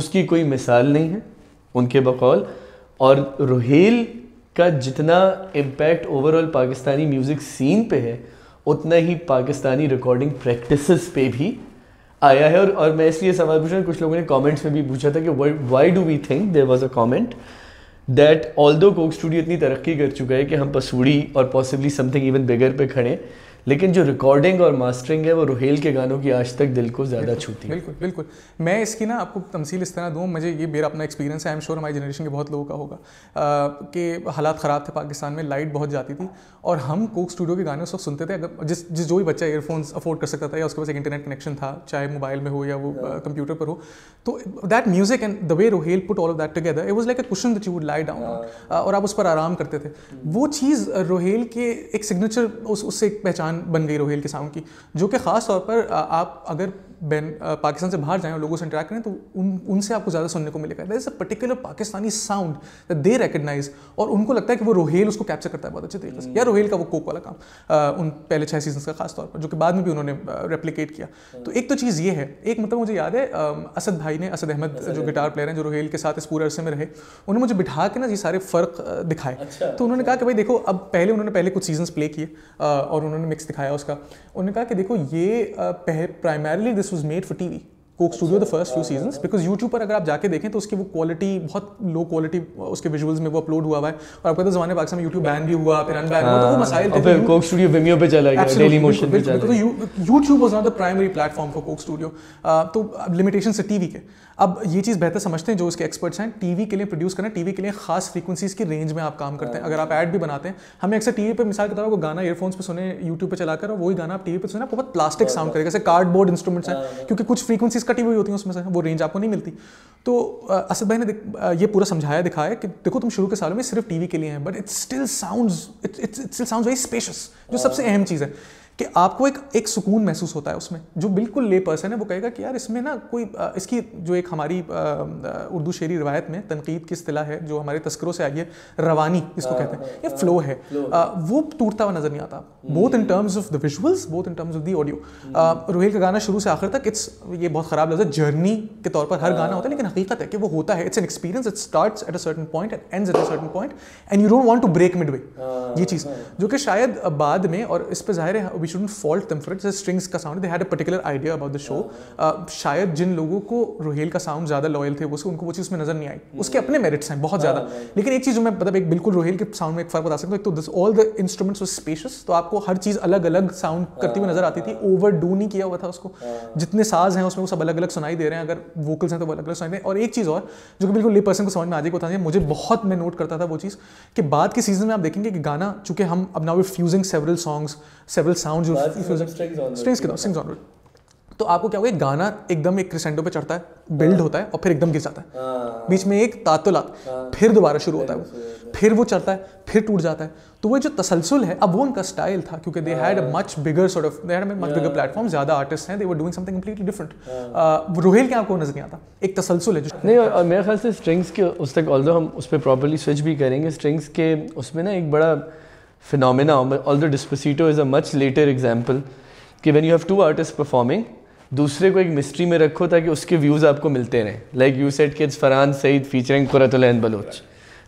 उसकी कोई मिसाल नहीं है उनके बकौल और रोहेल का जितना impact overall Pakistani music scene पे है उतना ही पाकिस्तानी रिकॉर्डिंग प्रैक्टिसेस पे भी आया है और, और मैं इसलिए सवाल पूछ रहा कुछ लोगों ने कमेंट्स में भी पूछा था कि why do we think there was a comment that although Coke Studio इतनी तरक्की कर चुका है कि हम पसूड़ी और पॉसिबली समथिंग इवन बिगर पे खड़े लेकिन जो रिकॉर्डिंग और मास्टरिंग है वो रोहेल के गानों की आज तक दिल को ज़्यादा छूती है बिल्कुल बिल्कुल मैं इसकी ना आपको तमसील इस तरह दूँ मुझे ये मेरा अपना एक्सपीरियंस है आई एम श्योर हमारी जनरेशन के बहुत लोगों का होगा कि हालात ख़राब थे पाकिस्तान में लाइट बहुत जाती थी और हम कोक स्टूडियो के गाने उस वक्त सुनते थे अगर जिस जिस जो भी बच्चा एयरफोन्स अफोर्ड कर सकता था या उसके पास एक इंटरनेट कनेक्शन था चाहे मोबाइल में हो या वो कंप्यूटर हाँ। पर हो तो that music and the way Rohail put all of that together it was like a question that you would lie down और आप उस पर आराम करते थे वो चीज़ रोहेल के एक सिग्नेचर उस उससे एक पहचान बन गई रोहेल के साउंड की जो कि ख़ास तौर पर आप अगर बैन पाकिस्तान से बाहर जाएं और लोगों से इंटरेक्ट करें तो उन उनसे आपको ज़्यादा सुनने को मिलेगा that is a particular Pakistani sound they recognise और उनको लगता है कि वो रोहेल उसको कैप्चर करता है बहुत अच्छे तरीके से hmm. या रोहेल का वो कोक वाला काम उन पहले छः सीजन का खासतौर पर जो कि बाद में भी उन्होंने रेप्लीकेट किया hmm. तो एक तो चीज़ ये है एक मतलब मुझे याद है असद भाई ने असद अहमद जो गिटार प्लेयर हैं जो रोहेल के साथ इस पूरे अरसे में रहे उन्होंने मुझे बिठा के ना ये सारे फ़र्क दिखाए अच्छा, तो उन्होंने कहा अच्छा। कि भाई देखो अब पहले उन्होंने पहले कुछ सीजन प्ले किए और उन्होंने मिक्स दिखाया उसका उन्होंने कहा कि देखो ये primarily this was made for T V Coke Studio the first few season because YouTube पर अगर आप जाके देखें तो उसकी वो क्वालिटी बहुत लो क्वालिटी उसके विजुअल्स में वो अपलोड हुआ हुआ है और आपका तो जमाने पाकिस्तान में यूट्यूब बैन भी हुआ फिर अनबैन हुआ तो वो हाँ, मसाइल थे कोक स्टूडियो विमियो पे चला गया डेली मोशन पे चला तो गया uh, तो YouTube was not the primary platform for Coke Studio तो लिमिटेशन से टीवी के अब ये चीज़ बेहतर समझते हैं जो उसके एक्सपर्ट्स हैं टीवी के लिए प्रोड्यूस करना टीवी के लिए खास फ्रीक्वेंसीज की रेंज में आप काम करते हैं हाँ। अगर आप ऐड भी बनाते हैं हमें अक्सर टीवी पे मिसाल के तौर पर गाना ईयरफोन्स पे सुने यूट्यूब पे चलाकर वही गाना आप टीवी पे सुने बहुत प्लास्टिक हाँ, साउंड हाँ। करेगा जैसे कार्डबोर्ड इंस्ट्रूमेंट्स हैं क्योंकि कुछ फ्रीक्वेंसीज कटी हुई होती है उसमें से वो रेंज आपको नहीं मिलती तो असद भाई ने ये पूरा समझाया दिखाया कि देखो तुम शुरू के सालों में सिर्फ टीवी के लिए हैं but it's still sound it's still sound very spacious जो सबसे अहम चीज़ है कि आपको एक एक सुकून महसूस होता है उसमें जो बिल्कुल ले पर्सन है वो कहेगा कि यार इसमें ना कोई इसकी जो एक हमारी उर्दू शेरी रवायत में तनकीद की अतला है जो हमारे तस्करों से आई है रवानी जिसको हाँ, कहते हैं हाँ, ये फ्लो हाँ, है वो टूटता हुआ नज़र नहीं आता both in terms of the visuals both in terms of the audio Rohail का गाना शुरू से आखिर तक इट्स ये बहुत ख़राब लगता है जर्नी के तौर पर हर गाना होता है लेकिन हकीकत है कि वो होता है it's an experience it start at a certain point and end at a certain point and you don't want to break midway ये चीज़ जो कि शायद बाद में और इस पर जाहिर है shouldn't fault them for it. It's strings का sound. They had a particular idea about the show. Uh, शायद जिन लोगों को रोहेल का साउंड ज़्यादा लॉयल थे वो उनको वो चीज़ में नजर नहीं आई उसके hmm. अपने मेरिट्स हैं बहुत हाँ, ज़्यादा लेकिन एक चीज़ मैं मतलब एक बिल्कुल रोहेल के साउंड में एक फर्क बता सकता हूँ एक तो this all the instruments was spacious तो आपको हर चीज़ अलग अलग साउंड करती हुई हाँ, नजर आती थी ओवर हाँ। डू नहीं किया हुआ था उसको जितने साज हैं उसमें वो सब अलग अलग सुनाई दे रहे हैं अगर वोकल्स हैं तो वो अलग अलग सुनाई दे और एक चीज़ और जो कि बिल्कुल ले पर्सन को समझ में आ जाएगी बताइए मुझे बहुत मैं नोट करता था वो चीज़ कि बाद के सीजन में आप देखेंगे कि गाना चूंकि हम अब now fusing several songs several sound sound जो स्ट्रिंग्स के दो स्ट्रिंग्स ऑन तो आपको क्या होगा गाना एकदम एक क्रिसेंडो पे चढ़ता है बिल्ड हाँ। होता है और फिर एकदम गिर जाता है हाँ। बीच में एक तातुलात हाँ। फिर दोबारा शुरू होता है वो फिर वो चढ़ता है फिर टूट जाता है तो वो जो तसलसल है अब वो उनका स्टाइल था क्योंकि they had much bigger sort of they had much bigger platform ज्यादा आर्टिस्ट हैं they were doing something completely different Rohail के आपको नजर नहीं आता एक तसलसल है जो नहीं और मेरे ख्याल से स्ट्रिंग्स के उस तक ऑल्दो हम उस पर प्रॉपरली स्विच भी करेंगे स्ट्रिंग्स के उसमें ना एक बड़ा phenomena, although Despacito is a much later example, कि when you have two artists performing, दूसरे को एक मिस्ट्री में रखो ताकि उसके व्यूज़ आपको मिलते रहें like you set kids Farhan Saeed featuring Quratulain Baloch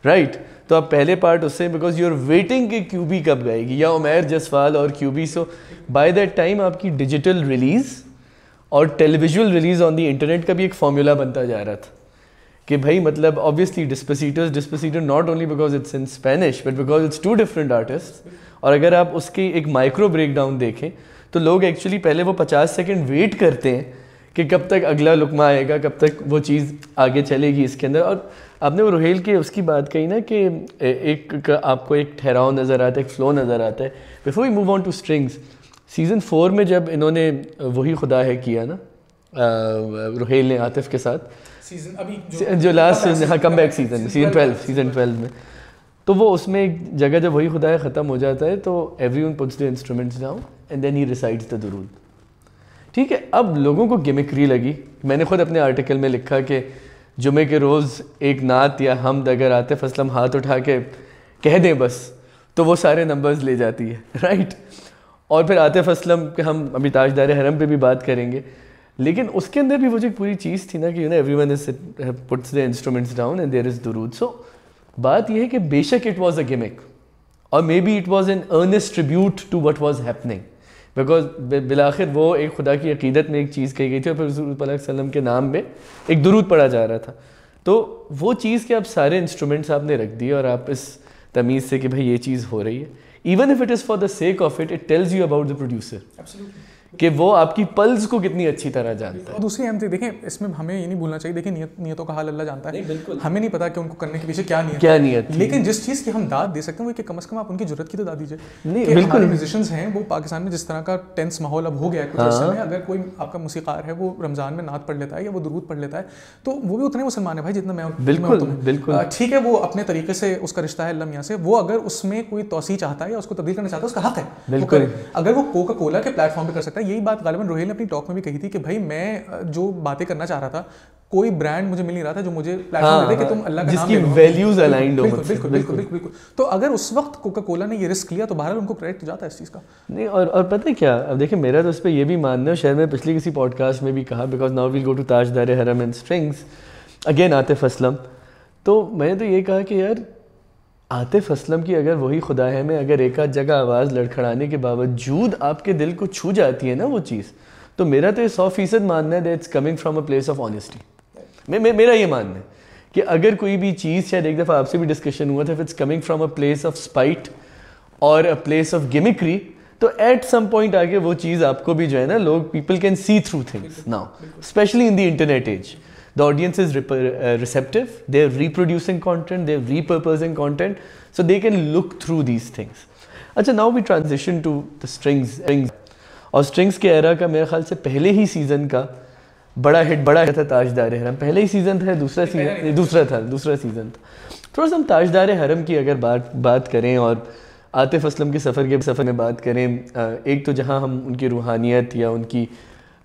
right तो आप पहले पार्ट उससे बिकॉज यू आर वेटिंग कि क्यूबी कब गाएगी या उमैर जसवाल और QB so by that time आपकी डिजिटल रिलीज़ और televisual release on the internet का भी एक फॉर्मूला बनता जा रहा था कि भाई मतलब obviously Despacitos Despacito not only because it's in Spanish but because it's two different artist और अगर आप उसकी एक माइक्रो ब्रेकडाउन देखें तो लोग एक्चुअली पहले वो पचास सेकेंड वेट करते हैं कि कब तक अगला लुकमा आएगा कब तक वो चीज़ आगे चलेगी इसके अंदर और आपने वो रोहेल के उसकी बात कही ना कि एक आपको एक ठहराव नज़र आता है एक फ्लो नज़र आता है before we move on to Strings season four में जब इन्होंने वही खुदा है किया ना रोहेल ने आतिफ के साथ सीजन अभी जो, लास्ट सीजन हाँ come back season season twelve season twelve में तो वो उसमें एक जगह जब वही खुदा ख़त्म हो जाता है तो every one puts the instruments down and then he recites the दुरूद ठीक है अब लोगों को गिमिक्री लगी मैंने खुद अपने आर्टिकल में लिखा कि जुमे के रोज़ एक नात या हमद अगर आते फसलम हाथ उठा के कह दें बस तो वो सारे नंबर्स ले जाती है राइट और फिर आतिफ असलम के हम अभी ताजदार हरम पे भी बात करेंगे लेकिन उसके अंदर भी वो जो पूरी चीज़ थी ना कि you know every one is puts the instruments down and there is दुरूद सो बात यह है कि बेशक इट वॉज अ गेमिक और maybe it was an earnest tribute to what was happening because बिलाखिर वो एक खुदा की अकीदत में एक चीज़ कही गई थी और फिर वसलम के नाम में एक दुरूद पढ़ा जा रहा था तो वो चीज़ के आप सारे इंस्ट्रूमेंट्स आपने रख दिए और आप इस तमीज़ से कि भाई ये चीज़ हो रही है even if it is for the sake of it it tells you about the producer कि वो आपकी पल्स को कितनी अच्छी तरह जानता है दूसरी अहम चीज देखें इसमें हमें ये नहीं भूलना चाहिए देखिए नियत नियतों का हाल अल्लाह जानता है नहीं, हमें नहीं पता कि उनको करने के पीछे क्या नियत क्या नियत लेकिन जिस चीज़ की हम दाद दे सकते हैं वो कि कम अज़ कम आप उनकी जरूरत की तो दाद दीजिए नहीं बिल्कुल म्यूजिशियंस हैं वो पाकिस्तान में जिस तरह का टेंस माहौल अब हो गया है हाँ। अगर कोई आपका मुसीकार है वो रमज़ान में नात पढ़ लेता है या वो दुरूद पढ़ लेता है तो वो भी उतने मुसलमान है भाई जितना मैं बिल्कुल बिल्कुल ठीक है वो अपने तरीके से उसका रिश्ता है अल्लाह से वो अगर उसमें कोई तोसी चाहता है या उसको तब्दील करना चाहता है उसका हक है बिल्कुल अगर वो कोका कोला के प्लेटफॉर्म पर कर सकता है यही बात गालिबन रोहेल ने अपनी टॉक में भी कही थी कि भाई मैं जो बातें करना चाह रहा था कोई ब्रांड मुझे मिल नहीं रहा था जो मुझे प्लेटफॉर्म हाँ, दे कि हाँ, तुम अल्लाह का जिसकी वैल्यूज अलाइंड हो बिल्कुल बिल्कुल बिल्कुल बिल्कुल तो अगर उस वक्त कोका कोला ने ये रिस्क लिया तो बहरहाल उनको क्रेडिट तो जाता है इस चीज़ का नहीं और और पता है क्या अब देखिए मेरा तो इस पर यह भी मानना है शायद मैं पिछली किसी पॉडकास्ट में भी कहा because now will go to Tajdar Haram and Strings again Atif Aslam तो मैंने तो ये कहा कि यार आतिफ असलम की अगर वही खुदा है में अगर एक आध जगह आवाज़ लड़खड़ाने के बावजूद आपके दिल को छू जाती है ना वो चीज़ तो मेरा तो ये सौ फीसद मानना है that's coming from a place of honesty मे, मे, मेरा ये मानना है कि अगर कोई भी चीज़ शायद एक दफ़ा आपसे भी डिस्कशन हुआ था it's coming from a place of spite और अ प्लेस ऑफ गिमिक्री तो एट सम पॉइंट आके वो चीज़ आपको भी जो है ना लोग people can see through things now especially in the internet age the audience is uh, receptive they're reproducing content they're repurposing content so they can look through these things अच्छा now we transition to the Strings Strings और Strings के era का मेरे ख्याल से पहले ही season का बड़ा हिट बड़ा हिट था ताजदार हरम पहले ही सीज़न था दूसरा सीज़न दूसरा था दूसरा सीज़न था थोड़ा सा हम ताजदार हरम की अगर बात बात करें और आतिफ असलम के सफ़र के सफ़र में बात करें एक तो जहाँ हम उनकी रूहानियत या उनकी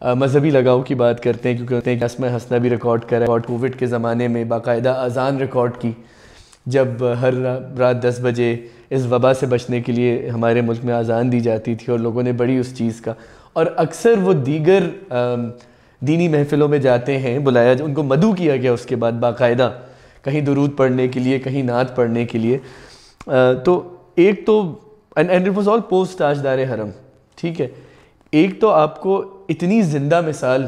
मजहबी लगाव की बात करते हैं क्योंकि हैं इसमें हंसना भी रिकॉर्ड करा और कोविड के ज़माने में बाकायदा अजान रिकॉर्ड की जब हर रात दस बजे इस वबा से बचने के लिए हमारे मुल्क में अजान दी जाती थी और लोगों ने बड़ी उस चीज़ का और अक्सर वो दीगर दीनी महफ़िलों में जाते हैं बुलाया उनको मधु किया गया उसके बाद बाकायदा कहीं दरूद पढ़ने के लिए कहीं नात पढ़ने के लिए तो एक तो and it was all post Tajdar Haram ठीक है एक तो आपको इतनी ज़िंदा मिसाल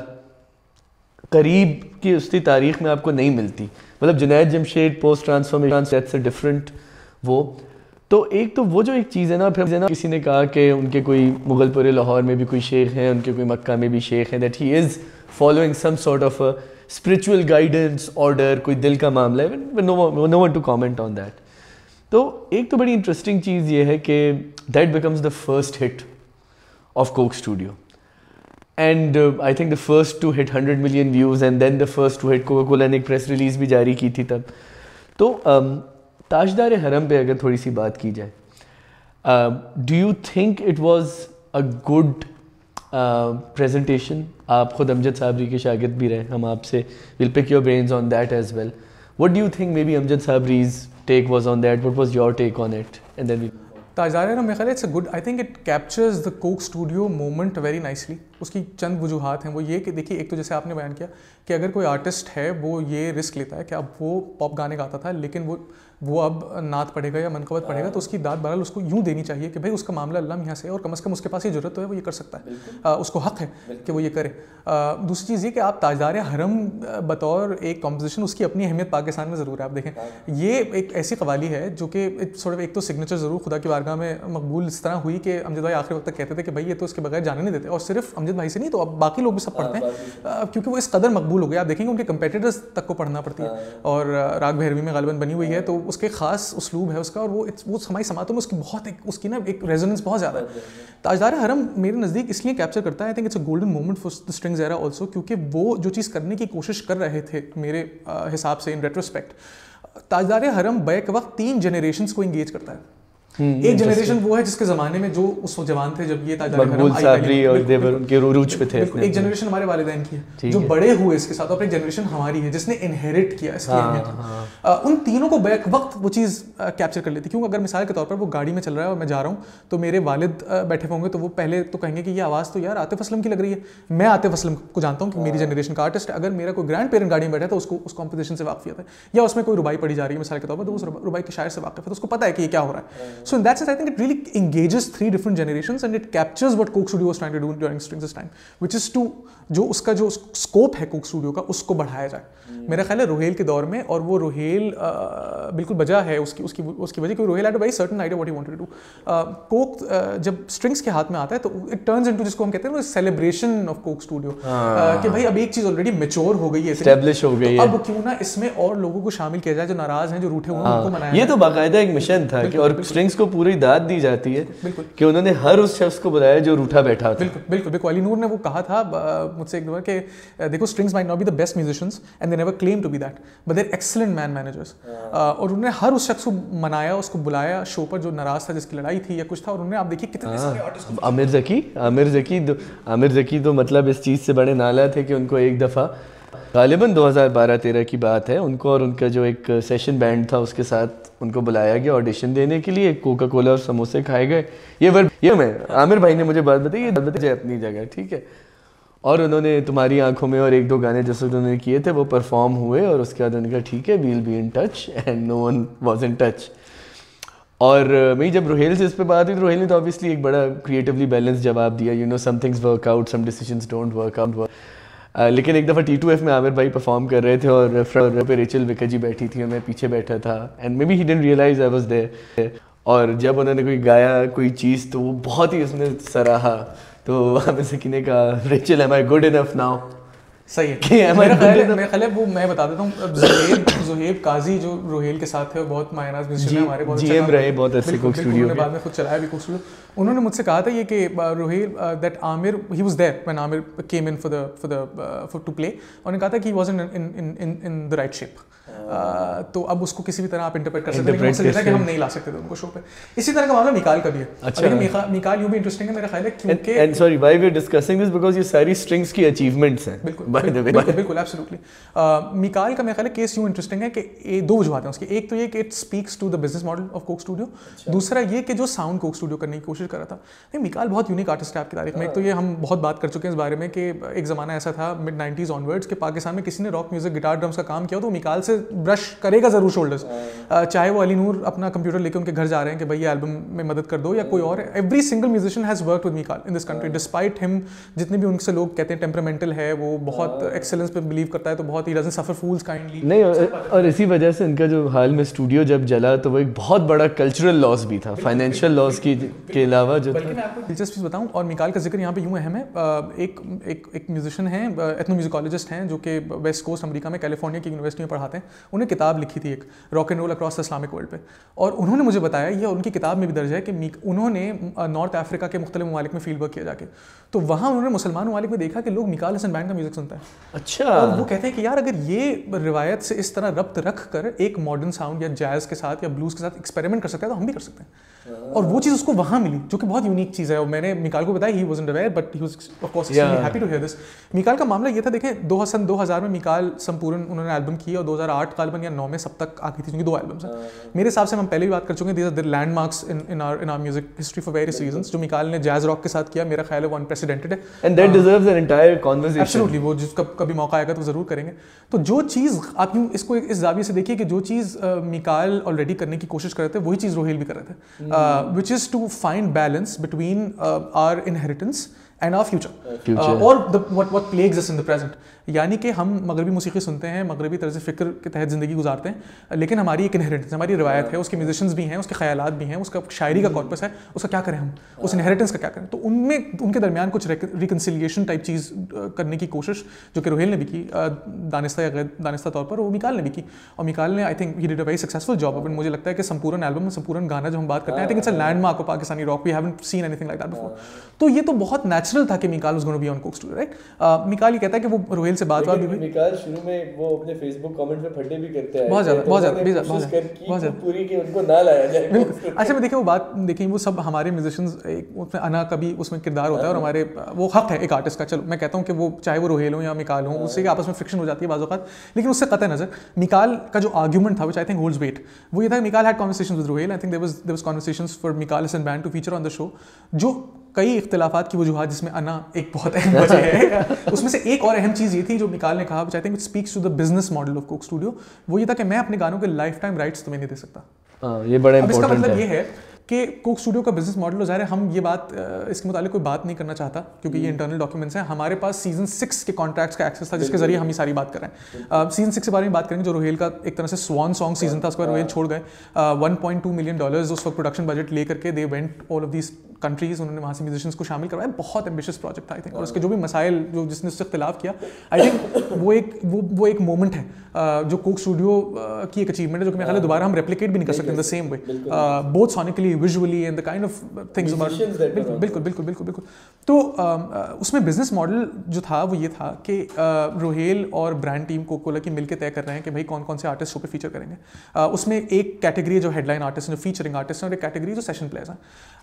करीब की उसकी तारीख में आपको नहीं मिलती मतलब जुनेद जमशेद पोस्ट ट्रांसफॉर्मेशन से डिफरेंट वो तो एक तो वो जो एक चीज़ है ना फिर ना किसी ने कहा कि उनके कोई मुगलपुर लाहौर में भी कोई शेख हैं उनके कोई मक्का में भी शेख हैं that he is following some sort of spiritual guidance order कोई दिल का मामला है no no one to comment on that तो एक तो बड़ी इंटरेस्टिंग चीज़ ये है कि that becomes the first hit of Coke Studio. And I think the first to hit hundred million views and then the first to hit Coca Cola ने एक प्रेस रिलीज़ भी जारी की थी तब तो um, ताजदार हरम पे अगर थोड़ी सी बात की जाए do you think it was a good presentation आप खुद अमजद साहब जी के शागिद भी रहे हम आपसे will pick your brains on that as well what do you think may maybe Amjad sahab रीज take was on that what was your take on it and then Taj Raram Meghale, it's a good, I think it captures the Coke studio moment very nicely. उसकी चंद वजूहत हैं वो ये कि देखिए एक तो जैसे आपने बयान किया कि अगर कोई आर्टिस्ट है वो ये रिस्क लेता है कि अब वो पॉप गाने गाता था लेकिन वो वो अब नात पढ़ेगा या मनकवत पढ़ेगा तो उसकी दाद बहरहाल उसको यूँ देनी चाहिए कि भाई उसका मामला अल्लाह यहाँ से और कम अज़ कम उसके पास ये जरूरत तो है वो ये कर सकता है आ, उसको हक है कि वो ये करे दूसरी चीज़ ये कि आप ताजदार हरम बतौर एक कम्पोजिशन उसकी अपनी अहमियत पाकिस्तान में ज़रूर है आप देखें हाँ। ये एक ऐसी कवाली है जो कि थोड़ा एक तो सिग्नेचर ज़रूर खुदा की बारगाह में मकबूल इस तरह हुई कि अमजद भाई आखिर वक्त तक कहते थे कि भाई ये तो उसके बगैर जाने नहीं देते और सिर्फ रंजन भाई से नहीं तो अब बाकी लोग भी सब हाँ, पढ़ते हैं क्योंकि वो इस कदर मकबूल हो गया आप देखेंगे उनके कंपेटिटर्स तक को पढ़ना पड़ती है हाँ। और राग भैरवी में गालबन बनी हुई है हाँ। तो उसके खास उसलूब है उसका और वो वो हमारी समातों में उसकी बहुत एक उसकी ना एक रेजोनेंस बहुत ज़्यादा है ताजदार हरम मेरे नज़दीक इसलिए कैप्चर करता है I think it's a golden moment for the Strings era also क्योंकि वो जो चीज़ करने की कोशिश कर रहे थे मेरे हिसाब से इन रेट्रोस्पेक्ट ताजदार हरम बैक वक्त तीन जनरेशन को इंगेज करता है हम्म, एक जनरेशन वो है जिसके जमाने में जो उस जवान थे जब ये थे एक जनरेशन हमारे वाले की है जो बड़े हुए इसके साथ और एक जनरेशन हमारी है जिसने इनहेरिट किया इसकी हाँ, हाँ, उन तीनों को बैक वक्त वो चीज़ कैप्चर कर लेती क्योंकि अगर मिसाल के तौर पर वो गाड़ी में चल रहा है और मैं जा रहा हूँ तो मेरे वालिद बैठे होंगे तो वो पहले तो कहेंगे कि ये आवाज़ तो यार आतिफ असलम की लग रही है मैं आतिफ असलम को जानता हूँ कि मेरी जनरेशन हाँ। का आर्टिस्ट अगर मेरा कोई ग्रैंड पेरेंट गाड़ी में बैठा है तो उसको उस कॉम्पोजिशन से वाकफियत है या उसमें कोई रुबाई पड़ी जा रही है मिसाल के तौर पर तो उस रुबाई के शायर से है तो उसको पता है कि ये क्या हो रहा है हाँ। So in that sense, I think it really engages three different generations and it captures what Coke Studio was trying to do during Strings' time, which is to जो उसका जो स्कोप है कोक स्टूडियो का उसको बढ़ाया जाए hmm. मेरा ख्याल है रोहेल के दौर में और वो रोहेल आ, बिल्कुल बजा है उसकी उसकी उसकी वजह क्योंकि रोहेल एट वाई certain idea what he wanted to Coke जब स्ट्रिंग्स के हाथ में आता है तो इट टर्न्स इनटू जिसको हम कहते हैं वो सेलिब्रेशन ऑफ कोक स्टूडियो कि भाई अब एक चीज ऑलरेडी मेच्योर हो गई है एस्टैब्लिश हो गई तो है अब क्यों ना इसमें और लोगों को शामिल किया जाए जो नाराज हैं जो रूठे हुए हैं हाँ। उनको मनाया ये तो बाकायदा एक मिशन था कि और पेरेंट्स को पूरी दाद दी जाती है बिल्कुल कि उन्होंने हर उस शख्स को बुलाया जो रूठा बैठा था बिल्कुल बिल्कुल बिल्कुल अली नूर ने वो कहा था मुझसे एक बार कि देखो Strings might not be the best musicians and they never claim to be that but they're excellent man managers और उन्होंने हर उस शख्स को मनाया उसको बुलाया शो पर जो नाराज था जिसकी लड़ाई थी या कुछ था और उन्होंने आप देखिए कितने हाँ, आमिर जकी आमिर जकी आमिर जकी तो मतलब इस चीज़ से बड़े नाला थे कि उनको एक दफ़ा गालिबा 2012-13 की बात है उनको और उनका जो एक सेशन बैंड था उसके साथ उनको बुलाया गया ऑडिशन देने के लिए कोका कोला और समोसे खाए गए ये वर ये मैं आमिर भाई ने मुझे बात बताई ये बताई जाए अपनी जगह ठीक है और उन्होंने तुम्हारी आंखों में और एक दो गाने जैसे उन्होंने किए थे वो परफॉर्म हुए और उसके बाद उन्होंने कहा ठीक है we'll be in touch and no one was in touch और मेरी जब रोहेल से इस पर बात हुई तो रोहेल ने तो ऑब्वियसली एक बड़ा क्रिएटिवली बैलेंस जवाब दिया you know some things work out some decisions don't work out work लेकिन एक दफ़ा टी टू एफ में आमिर भाई परफॉर्म कर रहे थे और पे रेचल विका जी बैठी थी और मैं पीछे बैठा था and maybe he didn't realize I was there और जब उन्होंने कोई गाया कोई चीज़ तो वो बहुत ही उसने सराहा तो हमें सकीने का रेचल am I good enough now सही है मेरा ख्याल मेरा ख्याल है वो मैं बता देता हूँ जुहेब जुहेब काजी जो रोहेल के साथ थे वो बहुत मायनाज हमारे बहुत रहे बहुत अच्छे कुक स्टूडियो बाद में खुद चलाया भी कुक स्टूडियो उन्होंने मुझसे कहा था ये कि Rohail that Aamir he was there when Aamir came in for the for the for to play उन्होंने कहा था कि was in in in the right shape तो अब उसको किसी भी तरह आप इंटरप्रेट कर सकते हैं लेकिन कि हम नहीं ला सकते थे उनको शो पे इसी तरह का मामला निकाल का भी है अच्छा लेकिन निकाल यू भी इंटरेस्टिंग है मेरा ख्याल है क्योंकि and sorry why we are discussing this because ये सारी स्ट्रिंग्स की अचीवमेंट्स हैं बाय द वे बिल्कुल बिल्कुल एब्सोल्युटली निकाल का मेरा ख्याल है केस यू इंटरेस्टिंग है कि ये दो वजूहत हैं उसकी एक तो ये कि it speaks to the business model of Coke Studio दूसरा ये कि जो साउंड कोक स्टूडियो करने की कोशिश कर रहा था नहीं मिकाल बहुत यूनिक आर्टिस्ट है आपकी तारीख में एक तो ये हम बहुत बात कर चुके हैं इस बारे में कि एक ज़माना ऐसा था मिड नाइन्टीज़ ऑनवर्ड्स कि पाकिस्तान में किसी ने रॉक म्यूज़िक गिटार ड्रम्स का काम किया तो मिकाल से ब्रश करेगा ज़रूर शोल्डर्स हाँ। चाहे वो अली नूर अपना कंप्यूटर लेकर उनके घर जा रहे हैं कि भाई ये एल्बम में मदद कर दो या कोई और every single musician has work with Mekaal in this country despite him जितने भी उनसे लोग कहते हैं टेम्परामेंटल है वो बहुत एक्सेलेंस पर बिलीव करता है तो बहुत he doesn't suffer fools kindly नहीं और इसी वजह से इनका जो हाल में स्टूडियो जब जला तो वो एक बहुत बड़ा कल्चरल लॉस भी था फाइनेंशियल लॉस की के अलावा जो बल्कि मैं आपको दिलचस्प चीज़ बताऊँ और मिकाल का जिक्र यहाँ पे यूँ अहम है एक एक एक म्यूजिशियन है एथनो म्यूजिकोलॉजिस्ट हैं जो कि वेस्ट कोस्ट अमेरिका में कैलिफोर्निया की यूनिवर्सिटी में पढ़ाते हैं उन्हें किताब लिखी थी एक rock and roll across Islamic world पे और उन्होंने मुझे बताया ये उनकी किताब में भी दर्ज है कि उन्होंने नॉर्थ अफ्रीका के मुख्तलि ममालिक में फील्ड वर्क किया जाके तो वहाँ उन्होंने मुसलमान ममालिक में देखा कि लोग मिकाल हसन बैंड का म्यूजिक सुनता है अच्छा और वो कहते हैं कि यार अगर ये रिवायत से इस तरह रब्त रख कर एक मॉडर्न साउंड या जैज़ के साथ या ब्लूज़ के साथ एक्सपेरिमेंट कर सकते हैं तो हम भी कर सकते हैं और वो चीज़ उसको वहां मिली जो कि बहुत यूनिक चीज़ है और मैंने मिकाल को बताया he was was aware but he was of course happy to hear this Mekaal का मामला ये था देखें 2000 सन दो में मिकाल संपूर्ण उन्होंने एल्बम की और 2008 काल बन या 9 में सब तक आ गई थी क्योंकि दो एल्बम्स हैं हाँ। मेरे हिसाब से हम पहले भी बात कर चुके हैं these are the landmarks in in our in our music history for various reasons जो मिकाल ने जैज रॉक के साथ किया मेरा ख्याल है वो अनप्रेसिडेंटेड है and that deserves an entire conversation absolutely वो जिसका कभी मौका आएगा तो ज़रूर करेंगे तो जो चीज़ आप इसको इस जाविए से देखिए कि जो चीज़ मिकाल ऑलरेडी करने की कोशिश कर रहे थे वही चीज़ रोहिल भी कर रहे थे Uh, which is to find balance between uh, our inheritance and our future, future. Uh, or the, what, what plagues us in the present. यानी कि हम मगरबी मौसीकी सुनते हैं मगरबी तर्ज फ़िक्र के तहत ज़िंदगी गुजारते हैं लेकिन हमारी एक इनहेरिटेंस हमारी रिवायत है उसके म्यूजिशंस भी हैं उसके ख्याल भी हैं उसका शायरी का कॉर्पस है उसका क्या करें हम उस इनहेरिटेंस का क्या करें तो उनमें उनके दरमियान कुछ रिकन्सिलियेशन टाइप चीज़ करने की कोशिश जो कि रोहेल ने भी की दानिस्ता या गैर दानिस्ता तौर पर वो मिकाल ने भी की और मिकाल ने I think he did a very successful job अब मुझे लगता है कि संपूर्ण एल्बम में संपूर्ण गाना जो हम बात करते हैं I think it's a landmark of Pakistani rock we haven't seen anything like that before तो ये तो बहुत नेचुरल था कि मिकाल उस gonna be on Coke's too right Mekaal ये कहता है कि वो रोहेल इनसे बात बात भी विकास शुरू में वो अपने फेसबुक कमेंट में फटे भी करते हैं बहुत ज़्यादा तो बहुत ज़्यादा बहुत ज़्यादा बहुत ज्यादा पूरी की उनको ना लाया जाए बिल्कुल अच्छा मैं देखिए वो बात देखिए वो सब हमारे म्यूजिशियंस उसमें अना का भी उसमें किरदार होता है और हाँ। हमारे वो हक है एक आर्टिस्ट का चलो मैं कहता हूँ कि वो चाहे वो रोहेल हो या मिकाल हो हाँ। उससे आपस में फ्रिक्शन हो जाती है बाज़ात लेकिन उससे कतः नज़र मिकाल का जो आर्ग्यूमेंट था which I think hold weight वो ये था Mekaal had conversation with Rohail I think there was there was conversation for Mekaal as and band to feature on the show जो कई इख्तलाफा की वजूहत जिसमें अना एक बहुत अहम वजह है उसमें से एक और अहम चीज़ ये थी जो निकाल ने कहा चाहते हैं it speaks to the business model of Coke Studio वो ये था कि मैं अपने गानों के लाइफ टाइम राइट्स तुम्हें नहीं दे सकता आ, हाँ, ये बड़े अब इसका मतलब है। ये है कि कोक स्टूडियो का बिजनेस मॉडल तो ज़ाहिर है हम ये बात इसके मुताबिक कोई बात नहीं करना चाहता क्योंकि ये इंटरनल हम्म। डॉक्यूमेंट्स हैं हमारे पास सीजन सिक्स के कॉन्ट्रैक्ट्स का एक्सेस था जिसके जरिए हम ये सारी बात कर रहे हैं सीजन सिक्स के बारे में बात करेंगे जो रोहेल का एक तरह से स्वान सॉन्ग सीजन था उसके बाद रोहेल छोड़ गए one point two million dollar उस वक्त प्रोडक्शन बजट लेकर के they went all of these countries उन्होंने वहाँ से म्यूजिशियंस को शामिल करवाया बहुत एम्बिशियस प्रोजेक्ट था आई थिंक और उसके जो भी मसाइल जो जिसने उससे इख्तलाफ किया आई थिंक वो एक वो वो एक मोमेंट है जो कोक स्टूडियो की एक अचीवमेंट है जो कि मेरे ख्याल हाँ। दोबारा हम रेप्लिकेट भी नहीं कर सकते in the same way both sonically visually and the kind of things बिल्कुल बिल्कुल बिल्कुल बिल्कुल बिल्कुल तो उसमें बिजनेस मॉडल जो था वो ये था कि रोहेल और ब्रांड टीम को कोला की मिलकर तय कर रहे हैं कि भाई कौन कौन से आर्टिस्ट शो पर फीचर करेंगे उसमें एक कैटेगरी है जो हेडलाइन आर्टिस्ट हैं जो फीचरिंग आर्टिस्ट हैं और एक कैटेगरी जो सेशन प्लेयर्स हैं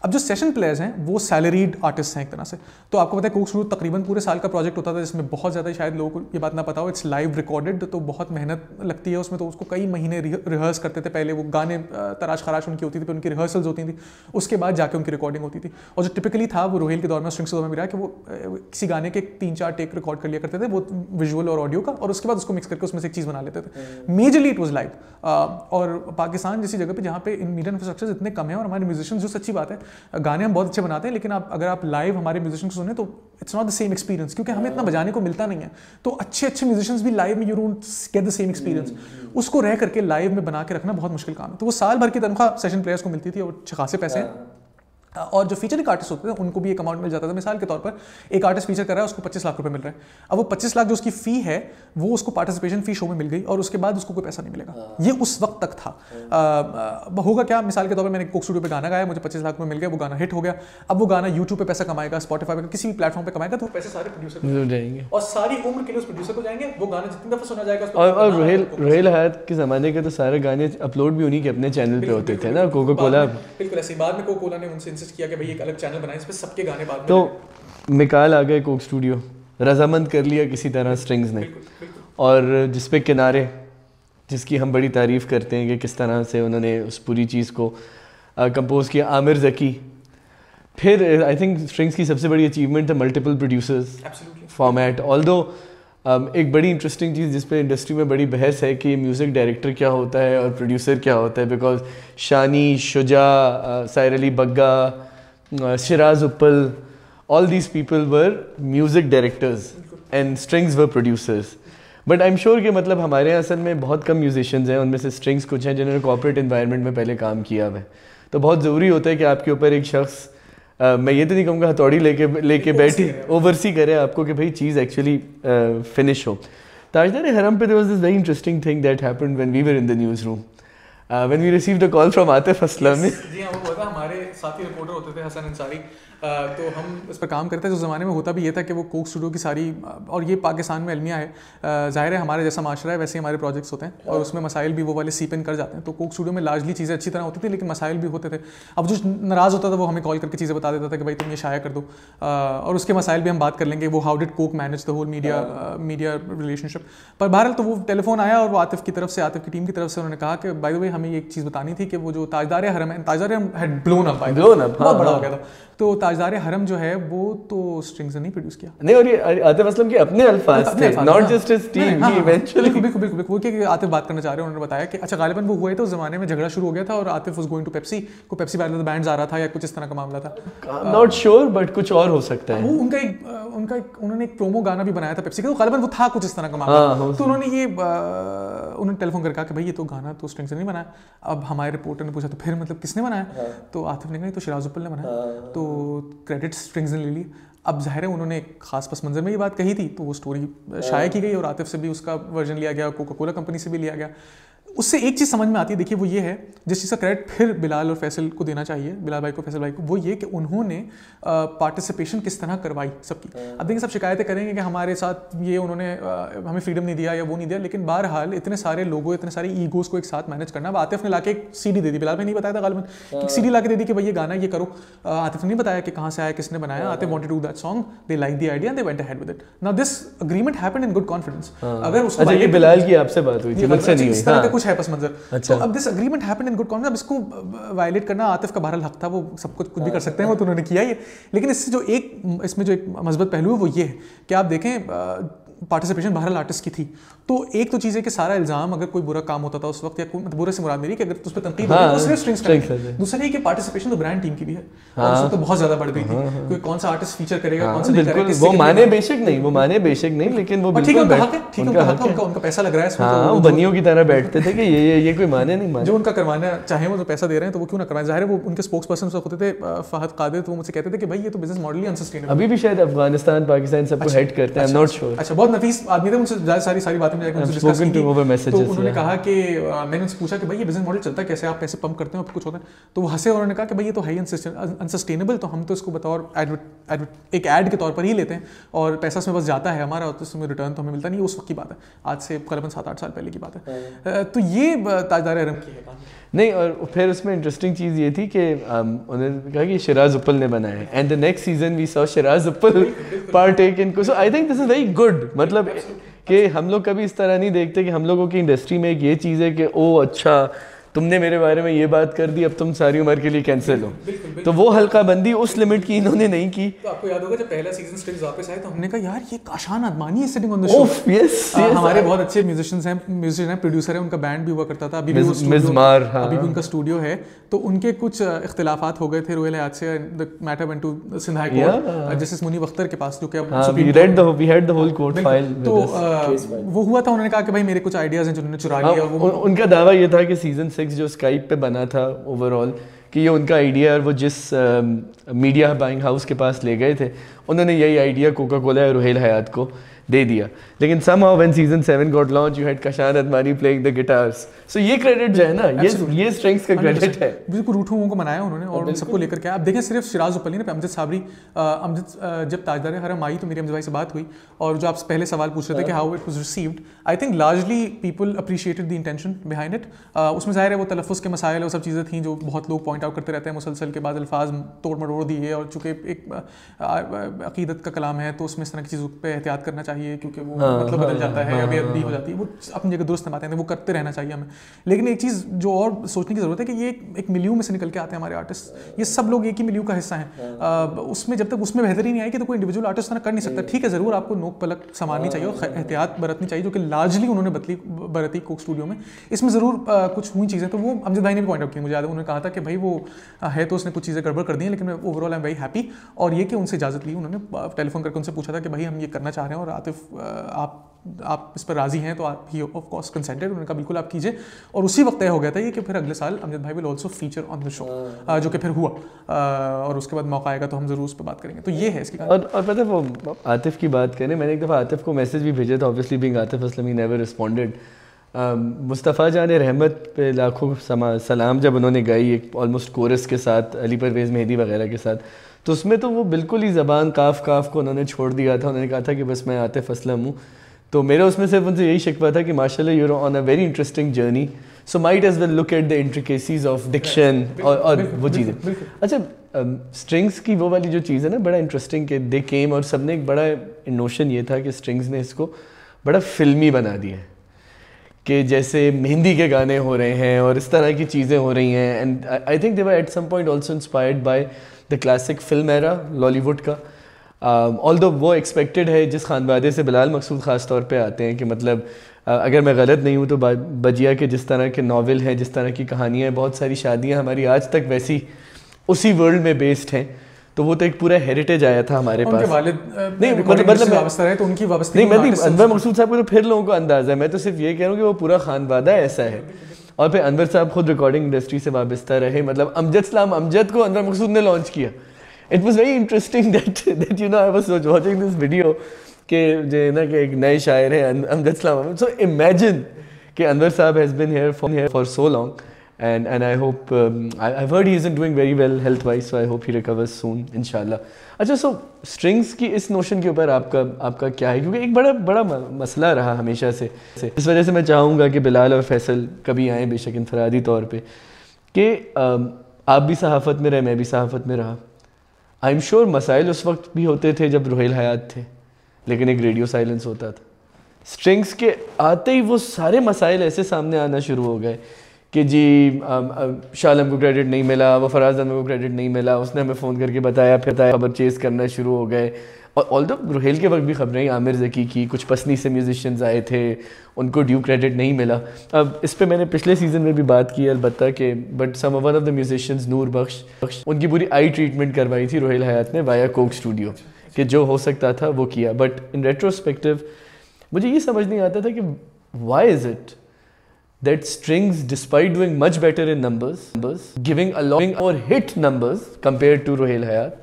अब जो सेशन प्लेयर्स हैं वो सैलरीड आर्टिस्ट हैं एक तरह से तो आपको पता है कोक शुरू तकरीबन पूरे साल का प्रोजेक्ट होता था जिसमें बहुत ज़्यादा शायद लोगों को ये बात ना पता हो इट्स लाइव रिकॉर्डेड तो बहुत मेहनत लगती है उसमें तो उसको कई महीने रिहर्स करते थे पहले वो गाने तराश खराश उनकी होती थी फिर उनकी रिहर्सल्स होती नहीं थी उसके बाद जाके उनकी रिकॉर्डिंग होती थी और जो टिपिकली था वो रोहिल के दौर में स्ट्रिंग्स के दौर में भी रहा कि वो किसी गाने के तीन चार टेक रिकॉर्ड कर लिया करते थे वो विजुअल और ऑडियो का और उसके बाद उसको मिक्स करके उसमें से एक चीज़ बना लेते थे मेजरली इट वॉज लाइव और पाकिस्तान जैसी जगह पर जहाँ पे इन मीडिया इंफ्रास्ट्रक्चर इतने कम है और हमारे म्यूजिशियंस जो सच्ची बात है गाने हम बहुत अच्छे बनाते हैं लेकिन आप अगर आप लाइव हमारे म्यूजिशियन को सुने तो it's not the same experience क्योंकि हमें इतना हम्म। बजाने को मिलता नहीं है तो अच्छे अच्छे म्यूजिशियंस भी लाइव में you don't get the same experience उसको रह करके लाइव में बना के रखना बहुत मुश्किल काम है तो वो साल भर की तनख्वाह सेशन प्लेयर्स को मिलती थी और खासे पैसे हैं हाँ। और जो फीचरिंग आर्टिस्ट होते थे उनको भी एक अमाउंट मिल जाता था तो मिसाल के तौर पर एक आर्टिस्ट फीचर कर रहा है उसको 25 लाख रुपए मिल रहे हैं अब वो 25 लाख जो उसकी फ़ी है वो उसको पार्टिसिपेशन फ़ी शो में मिल गई और उसके बाद उसको कोई पैसा नहीं मिलेगा हाँ। ये उस वक्त तक था हाँ। होगा क्या मिसाल के तौर पर मैंने कोक स्टूडियो पर गाना गाया मुझे पच्चीस लाख रुपये मिल गया वो गाना हिट हो गया अब वो गाना यूट्यूब पर पैसा कमाएगा स्पॉटीफाई पर किसी भी प्लेटफॉर्म पर कमाएगा तो पैसे सारे प्रोड्यूसर मिल जाएंगे और सारी उम्र के लिए उस प्रोड्यूसर को जाएंगे वो गाना जितनी दफ़ा सुना जाएगा और रेल रेल हायत के ज़माने के तो सारे गाने अपलोड भी उन्हीं के अपने चैनल पर होते थे ना कोको कोला बिल्कुल ऐसी बाद में कोको कोला ने उनसे कोशिश किया कि भाई एक अलग चैनल बनाए इस पर सबके गाने बाद तो मिकाल आ गए कोक स्टूडियो रजामंद कर लिया किसी तरह स्ट्रिंग्स ने बिल्कुल, बिल्कुल। और जिसपे किनारे जिसकी हम बड़ी तारीफ़ करते हैं कि किस तरह से उन्होंने उस पूरी चीज़ को कंपोज़ किया आमिर जकी फिर आई थिंक स्ट्रिंग्स की सबसे बड़ी अचीवमेंट है multiple producers format all Um, एक बड़ी इंटरेस्टिंग चीज़ जिस पर इंडस्ट्री में बड़ी बहस है कि म्यूज़िक डायरेक्टर क्या होता है और प्रोड्यूसर क्या होता है because Shani Shuja Sahir Ali Bagga Shiraz Uppal all these people were music directors and Strings were producers but I am sure कि मतलब हमारे यहाँ असल में बहुत कम म्यूजिशियंस हैं उनमें से स्ट्रिंग्स कुछ हैं जिन्होंने कॉपरेट इन्वायरमेंट में पहले काम किया हुआ है तो बहुत ज़रूरी होता है कि आपके ऊपर एक शख्स मैं ये तो नहीं कहूँगा हथौड़ी लेके लेके बैठी ओवरसी करे आपको कि भाई चीज़ एक्चुअली फिनिश हो ताजदार हरम पे there was this very interesting thing that happen we were in the newsroom when we receive the call from Atif Aslam था हमारे साथी रिपोर्टर होते थे हसन अंसारी तो हम इस पर काम करते थे उस ज़माने में होता भी ये था कि वो कोक स्टूडियो की सारी और ये पाकिस्तान में अलमिया है ज़ाहिर है हमारे जैसा माशरा है वैसे ही हमारे प्रोजेक्ट्स होते हैं और उसमें मसाइल भी वो वाले सीपिन कर जाते हैं तो कोक स्टूडियो में लार्जली चीज़ें अच्छी तरह होती थी लेकिन मसाइल भी होते थे अब जो नाराज़ होता था वो हमें कॉल करके चीज़ें बता देता था कि भाई तुम ये शाया कर दो और उसके मसाइल भी हम बात कर लेंगे वो how did Coke manage the whole media media relationship पर बहरहाल तो वो टेलीफोन आया और वो आतिफ की तरफ से आतिफ की टीम की तरफ से उन्होंने कहा कि बाई द वे हमें एक चीज़ बतानी थी कि वो जो ताजदार हरम है Tajdar had blown up blown up बहुत बड़ा हाँ, हो हाँ। गया था तो ताजदार हरम जो है वो तो स्ट्रिंग से नहीं प्रोड्यूस किया नहीं और ये आतिफ असलम के अपने अल्फाज थे not just his team he eventually बिल्कुल बिल्कुल बिल्कुल कि आतिफ बात करना चाह रहे हैं उन्होंने बताया कि अच्छा गालिबा वो हुए थे तो उस जमाने में झगड़ा शुरू हो गया था और Atif was going to Pepsi को पेप्सी वाले बैंड जा रहा था या कुछ इस तरह का मामला था नॉट श्योर बट कुछ और हो सकता हाँ, है वो उनका एक उनका एक उन्होंने एक प्रोमो गाना भी बनाया था पेप्सी का तो गालिबा वो था कुछ इस तरह का मामला हाँ, तो उन्होंने ये उन्होंने टेलीफोन करके कहा कि भाई ये तो गाना तो स्ट्रिंग से नहीं बनाया अब हमारे रिपोर्टर ने पूछा तो फिर मतलब किसने बनाया हाँ। तो आतिफ ने कहा तो शिराज उपल ने बनाया तो क्रेडिट स्ट्रिंग्स ने ले ली अब जाहिर है उन्होंने एक खास पस मंज़र में ये बात कही थी तो वो स्टोरी शाया हाँ। की गई और आतिफ से भी उसका वर्जन लिया गया कोका कोला कंपनी से भी लिया गया उससे एक चीज़ समझ में आती है देखिए वो ये है जिस चीज़ का क्रेडिट फिर बिलाल और फैसल को देना चाहिए बिलाल भाई को फैसल भाई को वो ये कि उन्होंने पार्टिसिपेशन किस तरह करवाई सबकी हाँ। अब देखिए सब शिकायतें करेंगे कि हमारे साथ ये उन्होंने आ, हमें फ्रीडम नहीं दिया या वो नहीं दिया लेकिन बहरहाल इतने सारे लोगों इतने सारे ईगोज को एक साथ मैनेज करना अब आतिफ ने ला एक सीडी दे दी बिलाल भाई नहीं बताया था गालबन हाँ। एक सीडी ला दे दी कि भाई ये गाना ये करो आतिफ ने नहीं बताया कि कहाँ से आया किसने बनाया हाँ। Atif wanted to that song they like the idea they went ahead with it now this agreement happen in good confidence अगर उसको अच्छा, बिलाल की आपसे बात हुई थी अच्छा, हुई कुछ कुछ अच्छा है पस मंजर अच्छा तो अब this agreement happen in good conference अब इसको वायलेट करना आतिफ का बहरल हक था वो सब कुछ कुछ भी कर सकते हैं वो तो उन्होंने किया ही लेकिन इससे जो एक इसमें जो एक मस्बत पहलू है वो ये है कि आप देखें पार्टिसिपेशन बहरहाल आर्टिस्ट की थी तो एक तो चीज़ है कि सारा इल्ज़ाम अगर कोई बुरा काम होता था उस वक्त या कोई मतलब बुरे से मुराद मेरी कि अगर उस पर तनकीद हाँ, तो सिर्फ स्ट्रिंग्स का दूसरा ये कि पार्टिसिपेशन तो ब्रांड टीम की भी है हाँ, और तो बहुत ज़्यादा बढ़ गई थी हाँ, हाँ। कोई कौन सा आर्टिस्ट फीचर करेगा हाँ, कौन सा नहीं वो माने बेशक नहीं वो माने बेशक नहीं लेकिन वो ठीक है ठीक है उनका उनका पैसा लग रहा है इसमें तो वो बनियों की तरह बैठते थे कि ये ये कोई माने नहीं माने जो उनका करवाना चाहे वो पैसा दे रहे हैं तो वो क्यों ना करवाएं जाहिर है वो उनके स्पोक्स पर्सन होते थे फहद कादिर तो वो मुझसे कहते थे कि भाई ये तो बिजनेस मॉडल ही अनसस्टेनेबल अभी भी शायद अफगानिस्तान पाकिस्तान सबको हेड अच्छा, करते हैं आई एम नॉट श्योर अच्छा बहुत नफीस आदमी थे उनसे ज़्यादा सारी सारी बातें मुझे तो उन्होंने कहा कि मैंने उनसे पूछा कि भाई ये बिजनेस मॉडल चलता है कैसे आप पैसे पंप करते हो आपको कुछ होता है तो वो हंसे उन्होंने कहा कि भाई ये तो है अनसस्टेनेबल तो हम तो इसको बताओ एक एड के तौर पर ही लेते हैं और पैसा उसमें बस जाता है हमारा तो इसमें रिटर्न तो हमें मिलता नहीं उस वक्त की बात है आज से करीबन सात आठ साल पहले की बात है हाँ। तो ये ताजदार अरम की है नहीं और फिर उसमें इंटरेस्टिंग चीज़ ये थी कि um, उन्होंने कहा कि शराज उपल ने बनाया है and the next season we saw Shiraz Uppal part take in so I think this is very good मतलब कि हम लोग कभी इस तरह नहीं देखते कि हम लोगों की इंडस्ट्री में एक ये चीज़ है कि ओ अच्छा तुमने मेरे बारे में ये बात कर दी अब तुम सारी उम्र के लिए कैंसिल हो तो वो हल्का बंदी उस लिमिट की इन्होंने नहीं की तो आपको याद होगा जब पहला सीजन स्टिल्स वापस आया तो हमने कहा यार ये काशान आदमानी है सिटिंग ऑन द शो ओफ यस हमारे बहुत अच्छे म्यूजिशियंस हैं म्यूजिशियन हैं प्रोड्यूसर हैं उनका बैंड भी हुआ करता था अभी भी मिजमार अभी भी हाँ। उनका स्टूडियो है तो उनके कुछ इख्तलाफात हो गए थे रोयल हयात से the matter went to Sindh court justice Muneeb Akhtar के पास जो कि अब we read the we had the whole court file तो वो हुआ था उन्होंने कहा कि भाई मेरे कुछ आइडियाज हैं जिन्होंने चुरा हाँ, लिया उनका दावा ये था कि सीजन 6 जो स्काइप पे बना था ओवरऑल कि ये उनका आइडिया और वो जिस मीडिया बाइंग हाउस के पास ले गए थे उन्होंने यही आइडिया कोका कोला या रोहेल हयात को दे दिया लेकिन somehow when season seven got launch you had Kashan Admani playing the guitars so ये क्रेडिट जो है ना ये ये स्ट्रेंथ्स का क्रेडिट है बिल्कुल रूठों को मनाया उन्होंने और हाँ, सबको लेकर के आप देखें सिर्फ सिराज उपली ने अमजद साबरी अमजद जब ताजदार हरम आई तो मेरी अमजद भाई से बात हुई और जो आप पहले सवाल पूछ रहे थे कि how it was received I think largely people appreciated the intention behind it उसमें जाहिर है वो तलफ़ के मसाइल और सब चीज़ें थी जो बहुत लोग पॉइंट आउट करते रहते हैं मुसलसल के बाद अल्फाज तोड़ मरोड़ दिए और चूँकि एक अकीदत का कलाम है तो उसमें इस तरह की चीज़ों पर एहतियात करना चाहिए चाहिए क्योंकि वो हाँ, मतलब बदल हाँ, जाता है हाँ, अभी हाँ, अभी हो जाती है वो अपनी जगह दुरुस्त हैं वो करते रहना चाहिए हमें लेकिन एक चीज़ जो और सोचने की ज़रूरत है कि ये एक मिल्यू में से निकल के आते हैं हमारे आर्टिस्ट ये सब लोग एक ही मिल्यू का हिस्सा है उसमें जब तक उसमें बेहतरी नहीं आएगी तो कोई इंडिविजुअल आर्टिस्ट ना कर नहीं सकता ठीक है ज़रूर आपको नोक पलक संभालनी चाहिए और एहतियात बरतनी चाहिए जो कि लार्जली उन्होंने बतली बरती कोक स्टूडियो में इसमें ज़रूर कुछ हुई चीज़ें तो वो अमजद भाई ने भी पॉइंट आउट किया मुझे उन्होंने कहा था कि भाई वो है तो उसने कुछ चीज़ें गड़बड़ कर दी हैं लेकिन overall I am very happy और ये कि उनसे इजाज़त ली उन्होंने टेलीफोन करके उनसे पूछा था कि भाई हम ये करना चाह रहे हैं और आतिफ uh, आप आप इस पर राज़ी हैं तो आप ही ऑफ कोर्स कंसेंटेड उन्होंने कहा बिल्कुल आप कीजिए और उसी वक्त तय हो गया था ये कि फिर अगले साल अमजद भाई will also feature on the show जो कि फिर हुआ uh, और उसके बाद मौका आएगा तो हम ज़रूर उस पर बात करेंगे तो ये है इसकी और और पता वो आतिफ की बात करें मैंने एक दफ़ा आतिफ को मैसेज भी भेजा था obviously being Atif Aslam he never responded मुस्तफ़ा जान रहमत पे लाखों सलाम जब उन्होंने गई एक ऑलमोस्ट कोरस के साथ अली परवेज़ मेहदी वगैरह के साथ तो उसमें तो वो बिल्कुल ही ज़बान काफ काफ को उन्होंने छोड़ दिया था उन्होंने कहा था कि बस मैं आते फसलम हूँ तो मेरा उसमें सिर्फ उनसे यही शिकवा था कि माशा you're on a very interesting journey so might as well look at the intricacies of diction और और वो चीज़ें अच्छा स्ट्रिंग्स um, की वो वाली जो चीज़ है ना बड़ा इंटरेस्टिंग के दे केम और सब ने एक बड़ा नोशन ये था कि स्ट्रिंग्स ने इसको बड़ा फिल्मी बना दिया है कि जैसे मेहंदी के गाने हो रहे हैं और इस तरह की चीज़ें हो रही हैं and I think they were at some point also inspired by the classic film era Lollywood का ऑल दो वो एक्सपेक्टेड है जिस खानवादे से बिलाल मकसूद ख़ास तौर पे आते हैं कि मतलब uh, अगर मैं गलत नहीं हूँ तो बजिया के जिस तरह के नावल हैं जिस तरह की कहानियाँ हैं बहुत सारी शादियाँ हमारी आज तक वैसी उसी वर्ल्ड में बेस्ड हैं तो वो तो एक पूरा हेरिटेज आया था हमारे पास uh, नहीं मतलब मतलब तो उनकी नहीं मैं अनवर मकसूद साहब को तो फिर लोगों को अंदाज़ा है मैं तो सिर्फ ये कह रहा हूँ कि वो पूरा खानवादा ऐसा है और फिर अनवर साहब खुद रिकॉर्डिंग इंडस्ट्री से वाबस्ता रहे मतलब अमजद सलाम अमजद को अनवर मकसूद ने लॉन्च किया it was very interesting that that you know I was watching this video के जो है ना कि एक नए शायर है अमजद सलाम सो इमेजिन कि Anwar sahab has been here for here for so long and and I hope um, I, have heard he isn't doing very well health wise, so I hope he recovers soon, inshallah. अच्छा सो strings की इस notion के ऊपर आपका आपका क्या है क्योंकि एक बड़ा बड़ा मसला रहा हमेशा से इस वजह से मैं चाहूँगा कि बिलाल और फैसल कभी आए बेशक इनफरादी तौर पर कि um, आप भी सहाफ़त में रहे मैं भी सहाफ़त में रहा आई एम श्योर मसाइल उस वक्त भी होते थे जब रोहेल हयात थे लेकिन एक रेडियो साइलेंस होता था स्ट्रिंग्स के आते ही वो सारे मसाइल ऐसे सामने आना शुरू हो गए कि जी शालम को क्रेडिट नहीं मिला वो फराज अहमद को क्रेडिट नहीं मिला उसने हमें फ़ोन करके बताया फिर खबर चेस करना शुरू हो गए और ऑल दो रुहेल के वक्त भी खबरें आमिर जकी की कुछ पसनी से म्यूजिशंस आए थे उनको ड्यू क्रेडिट नहीं मिला अब इस पर मैंने पिछले सीज़न में भी बात की अलबत् कि but some one of the musicians Noor Bakhsh Bakhsh उनकी पूरी आई ट्रीटमेंट करवाई थी रोहेल हयात ने वाया कोक स्टूडियो कि जो हो सकता था वो किया बट इन रेट्रोस्पेक्टिव मुझे ये समझ नहीं आता था कि why is it that strings, despite doing much better in numbers, numbers giving a lot or hit numbers compared to Rohel Hayat,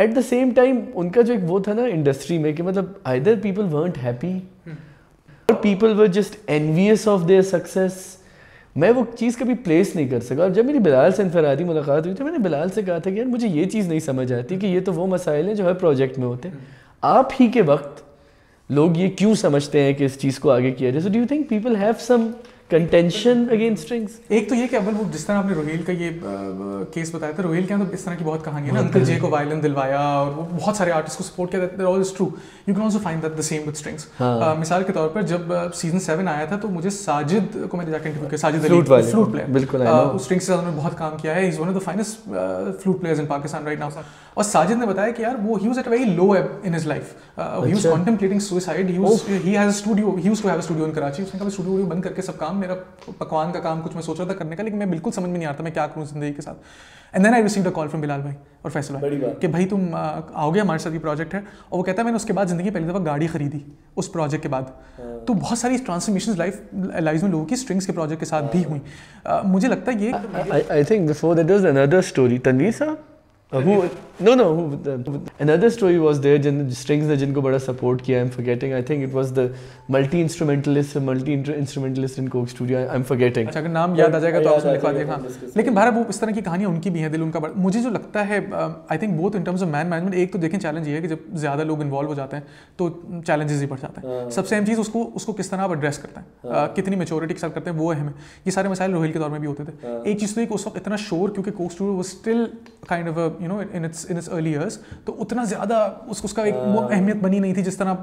at the same time उनका जो एक वो था ना इंडस्ट्री में कि मतलब आइदर पीपल वर्ट हैप्पी और people were just envious of their success मैं वो चीज़ कभी प्लेस नहीं कर सका और जब मेरी बिलाल से इनफरादी मुलाकात हुई तो मैंने बिलाल से कहा था कि यार मुझे ये चीज़ नहीं समझ आती कि ये तो वो मसाइल हैं जो हर प्रोजेक्ट में होते हैं आप ही के वक्त लोग ये क्यों समझते हैं कि इस चीज़ को आगे किया जाए so do you think people have some contention against strings एक तो ये कि अवल वो जिस तरह आपने रोहिल का ये केस बताया था रोहिल के अंदर इस तरह की बहुत कहानी है ना अंकल जे को वायलिन दिलवाया और वो बहुत सारे आर्टिस्ट को सपोर्ट किया that all is true you can also find that the same with strings मिसाल के तौर पर जब सीजन 7 आया था तो मुझे साजिद को मैंने जाकर इंटरव्यू किया साजिद फ्लूट वाले फ्लूट प्लेयर बिल्कुल आई नो स्ट्रिंग्स के साथ उन्होंने बहुत काम किया है he is one of the finest flute players in Pakistan right now और साजिद ने बताया कि यार वो he was at a very low ebb in his life he was contemplating suicide he was he has a studio he used to have a studio in Karachi उसने कहा studio बंद करके सब काम मेरा पकवान का काम कुछ मैं सोच रहा था करने का लेकिन मैं बिल्कुल समझ में नहीं आता मैं क्या करूँ जिंदगी के साथ and then I receive a call from Bilal भाई और फैसला भाई कि भाई तुम आओगे हमारे साथ ये प्रोजेक्ट है और वो कहता है मैंने उसके बाद ज़िंदगी पहली दफ़ा गाड़ी खरीदी उस प्रोजेक्ट के बाद हाँ। तो बहुत सारी ट्रांसफॉर्मेशन लाइफ लाइफ में लोगों की स्ट्रिंग्स के प्रोजेक्ट के साथ भी हाँ। हुई मुझे लगता है ये I think before that is another story Tanveer sahab Uh, who no no who, the, another story was there Jin strings ने जिनको बड़ा support किया I'm forgetting I think it was the multi instrumentalist multi instrumentalist in Coke Studio I'm forgetting अच्छा अगर नाम याद आ जाएगा तो आप उसमें लिखवा देगा हाँ। लेकिन भारत वो इस तरह की कहानियाँ उनकी भी हैं दिल उनका मुझे जो लगता है I think both in terms of man management एक तो देखें चैलेंज ये है कि जब ज़्यादा लोग इन्वॉल्व हो जाते हैं तो चैलेंजेस ही बढ़ जाते हैं हाँ। सबसे अहम चीज़ उसको उसको किस तरह आप एड्रेस करते हैं हाँ। कितनी मेचोरिटी के साथ करते हैं वो अहम है ये सारे मसाइल रोहिल के दौर में भी होते थे एक चीज़ तो एक उस वक्त इतना शोर क्योंकि कोक स्टूडियो वो still kind of you know in its in its early years तो उतना ज़्यादा उस उसका एक वो हाँ। अहमियत बनी नहीं थी जिस तरह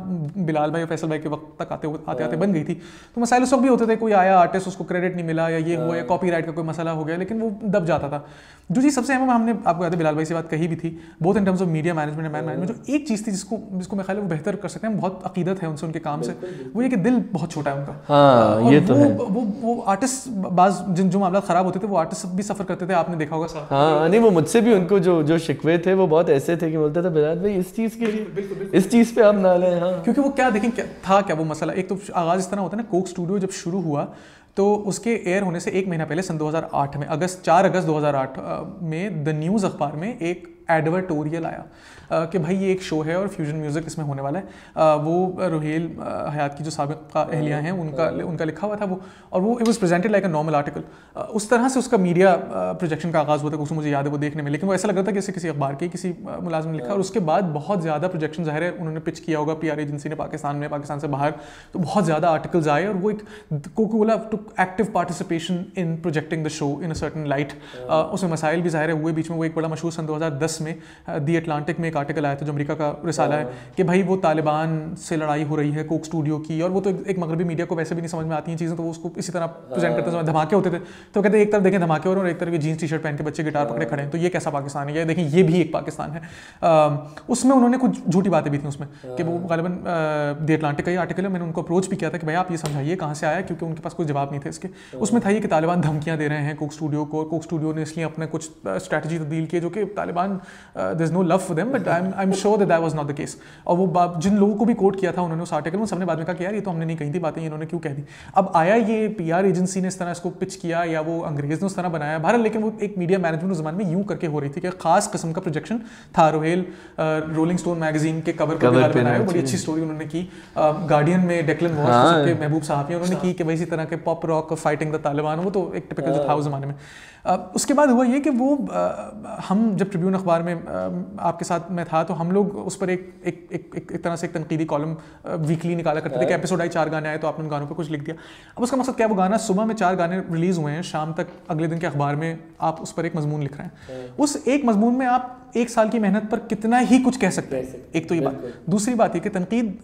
बिलाल भाई और फैसल भाई के वक्त तक आते आते आते बन गई थी तो मसाइल उस वक्त भी होते थे कोई आया आर्टिस्ट उसको क्रेडिट नहीं मिला या ये हुआ या कॉपी हाँ। का कोई मसला हो गया लेकिन वो दब जाता था जो चीज़ सबसे अहम हमने आपको याद है बिलाल भाई से बात कही भी थी बहुत in terms of media management and man management जो एक चीज़ थी जिसको जिसको मैं ख्याल वो बेहतर कर सकते हैं बहुत अकीदत है उनसे उनके काम से वो ये कि दिल बहुत छोटा है उनका हाँ, ये तो वो, है। वो, वो, आर्टिस्ट बाज जिन जो मामला ख़राब होते थे वो आर्टिस्ट भी सफ़र करते थे आपने देखा होगा हाँ नहीं वो मुझसे भी उनको जो जो शिकवे थे वो बहुत ऐसे थे कि बोलते थे बिलाल भाई इस चीज़ के लिए इस चीज़ पर आप ना लें हाँ क्योंकि वो क्या देखें था क्या वो मसला एक तो आगाज़ इस तरह होता है ना कोक स्टूडियो जब शुरू हुआ तो उसके एयर होने से एक महीना पहले सन 2008 में अगस्त 4 अगस्त 2008 में द न्यूज़ अखबार में एक एडवर्टोरियल आया कि भाई ये एक शो है और फ्यूजन म्यूज़िक इसमें होने वाला है वो रोहेल हयात की जो सबका अहलिया हैं उनका हाँ। उनका लिखा हुआ था वो और वो it was presented like a normal article उस तरह से उसका मीडिया प्रोजेक्शन का आगाज़ हुआ था उसको मुझे याद है वो देखने में लेकिन वो ऐसा लग रहा था कि किसी अखबार के किसी मुलाजिम ने लिखा और हाँ। उसके बाद बहुत ज़्यादा प्रोजेक्शन ज़ाहिर है उन्होंने पिच किया होगा पी एजेंसी ने पाकिस्तान में पाकिस्तान से बाहर तो बहुत ज़्यादा आर्टिकल्स आए और वो एक Coca Cola to active participation in projecting the show in a certain light उसमें मसाइल भी ज़ाहिर हुए बीच में वो एक बड़ा मशहूर सन दो में दी अटलांटिक में एक आर्टिकल आया था जो अमेरिका का रिसाला है हाँ। कि भाई वो तालिबान से लड़ाई हो रही है कोक स्टूडियो की और वो तो एक मगरबी मीडिया को वैसे भी नहीं समझ में आती हैं चीज़ें तो वो उसको इसी तरह प्रेजेंट करते समय हाँ। धमाके होते थे तो कहते एक तरफ देखें धमाके हो रहे हैं और एक तरफ ये जीन्स टी शर्ट पहन के बच्चे गिटार पकड़े हाँ। खड़े हैं तो ये कैसा पाकिस्तान है या देखें ये भी एक पाकिस्तान है उसमें उन्होंने कुछ झूठी बातें भी थी उसमें कि वो गालबन दी अटलांटिक का ही आर्टिकल है मैंने उनको अप्रोच भी किया था कि भाई आप ये समझाइए कहाँ से आया क्योंकि उनके पास कोई जवाब नहीं थे इसके उसमें था ये कि तालिबान धमकियाँ दे रहे हैं कोक स्टूडियो को कोक स्टूडियो ने इसलिए अपने कुछ स्ट्रैटेजी तब्दील किए जो कि Taliban there is no love for them but but I I am sure that that was not the case और वो जिन लोगों को भी कोट किया था उन्होंने उस आर्टिकल में सबने बाद में कहा कि यार ये तो हमने नहीं कही थी बातें इन्होंने क्यों कह दी अब आया ये पी एजेंसी ने इस तरह इसको पिच किया या वो अंग्रेज ने उस तरह बनाया भारत लेकिन वो एक मीडिया मैनेजमेंट उस जमाने में यूं करके हो रही थी कि खास किस्म का प्रोजेक्शन था रोहेल रोलिंग स्टोन मैगजीन के कवर पर बनाया बड़ी अच्छी स्टोरी उन्होंने की गार्डियन uh, में डेकलन वॉस के महबूब साहब उन्होंने की कि भाई इसी तरह के pop rock fighting the Taliban वो तो एक टिपिकल था उस जमाने में उसके बाद हुआ ये कि वो हम जब ट्रिब्यून अखबार में आपके साथ मैं था तो हम लोग उस पर एक एक एक, एक, एक तरह से एक तनकीदी कॉलम वीकली निकाला करते थे कि एपिसोड आई चार गाने आए तो आपने उन गानों पर कुछ लिख दिया अब उसका मकसद क्या वो गाना सुबह में चार गाने रिलीज़ हुए हैं शाम तक अगले दिन के अखबार में आप उस पर एक मजमून लिख रहे हैं हाँ। उस एक मजमून में आप एक साल की मेहनत पर कितना ही कुछ कह सकते हैं एक तो ये बात दूसरी बात ये कि तनकीद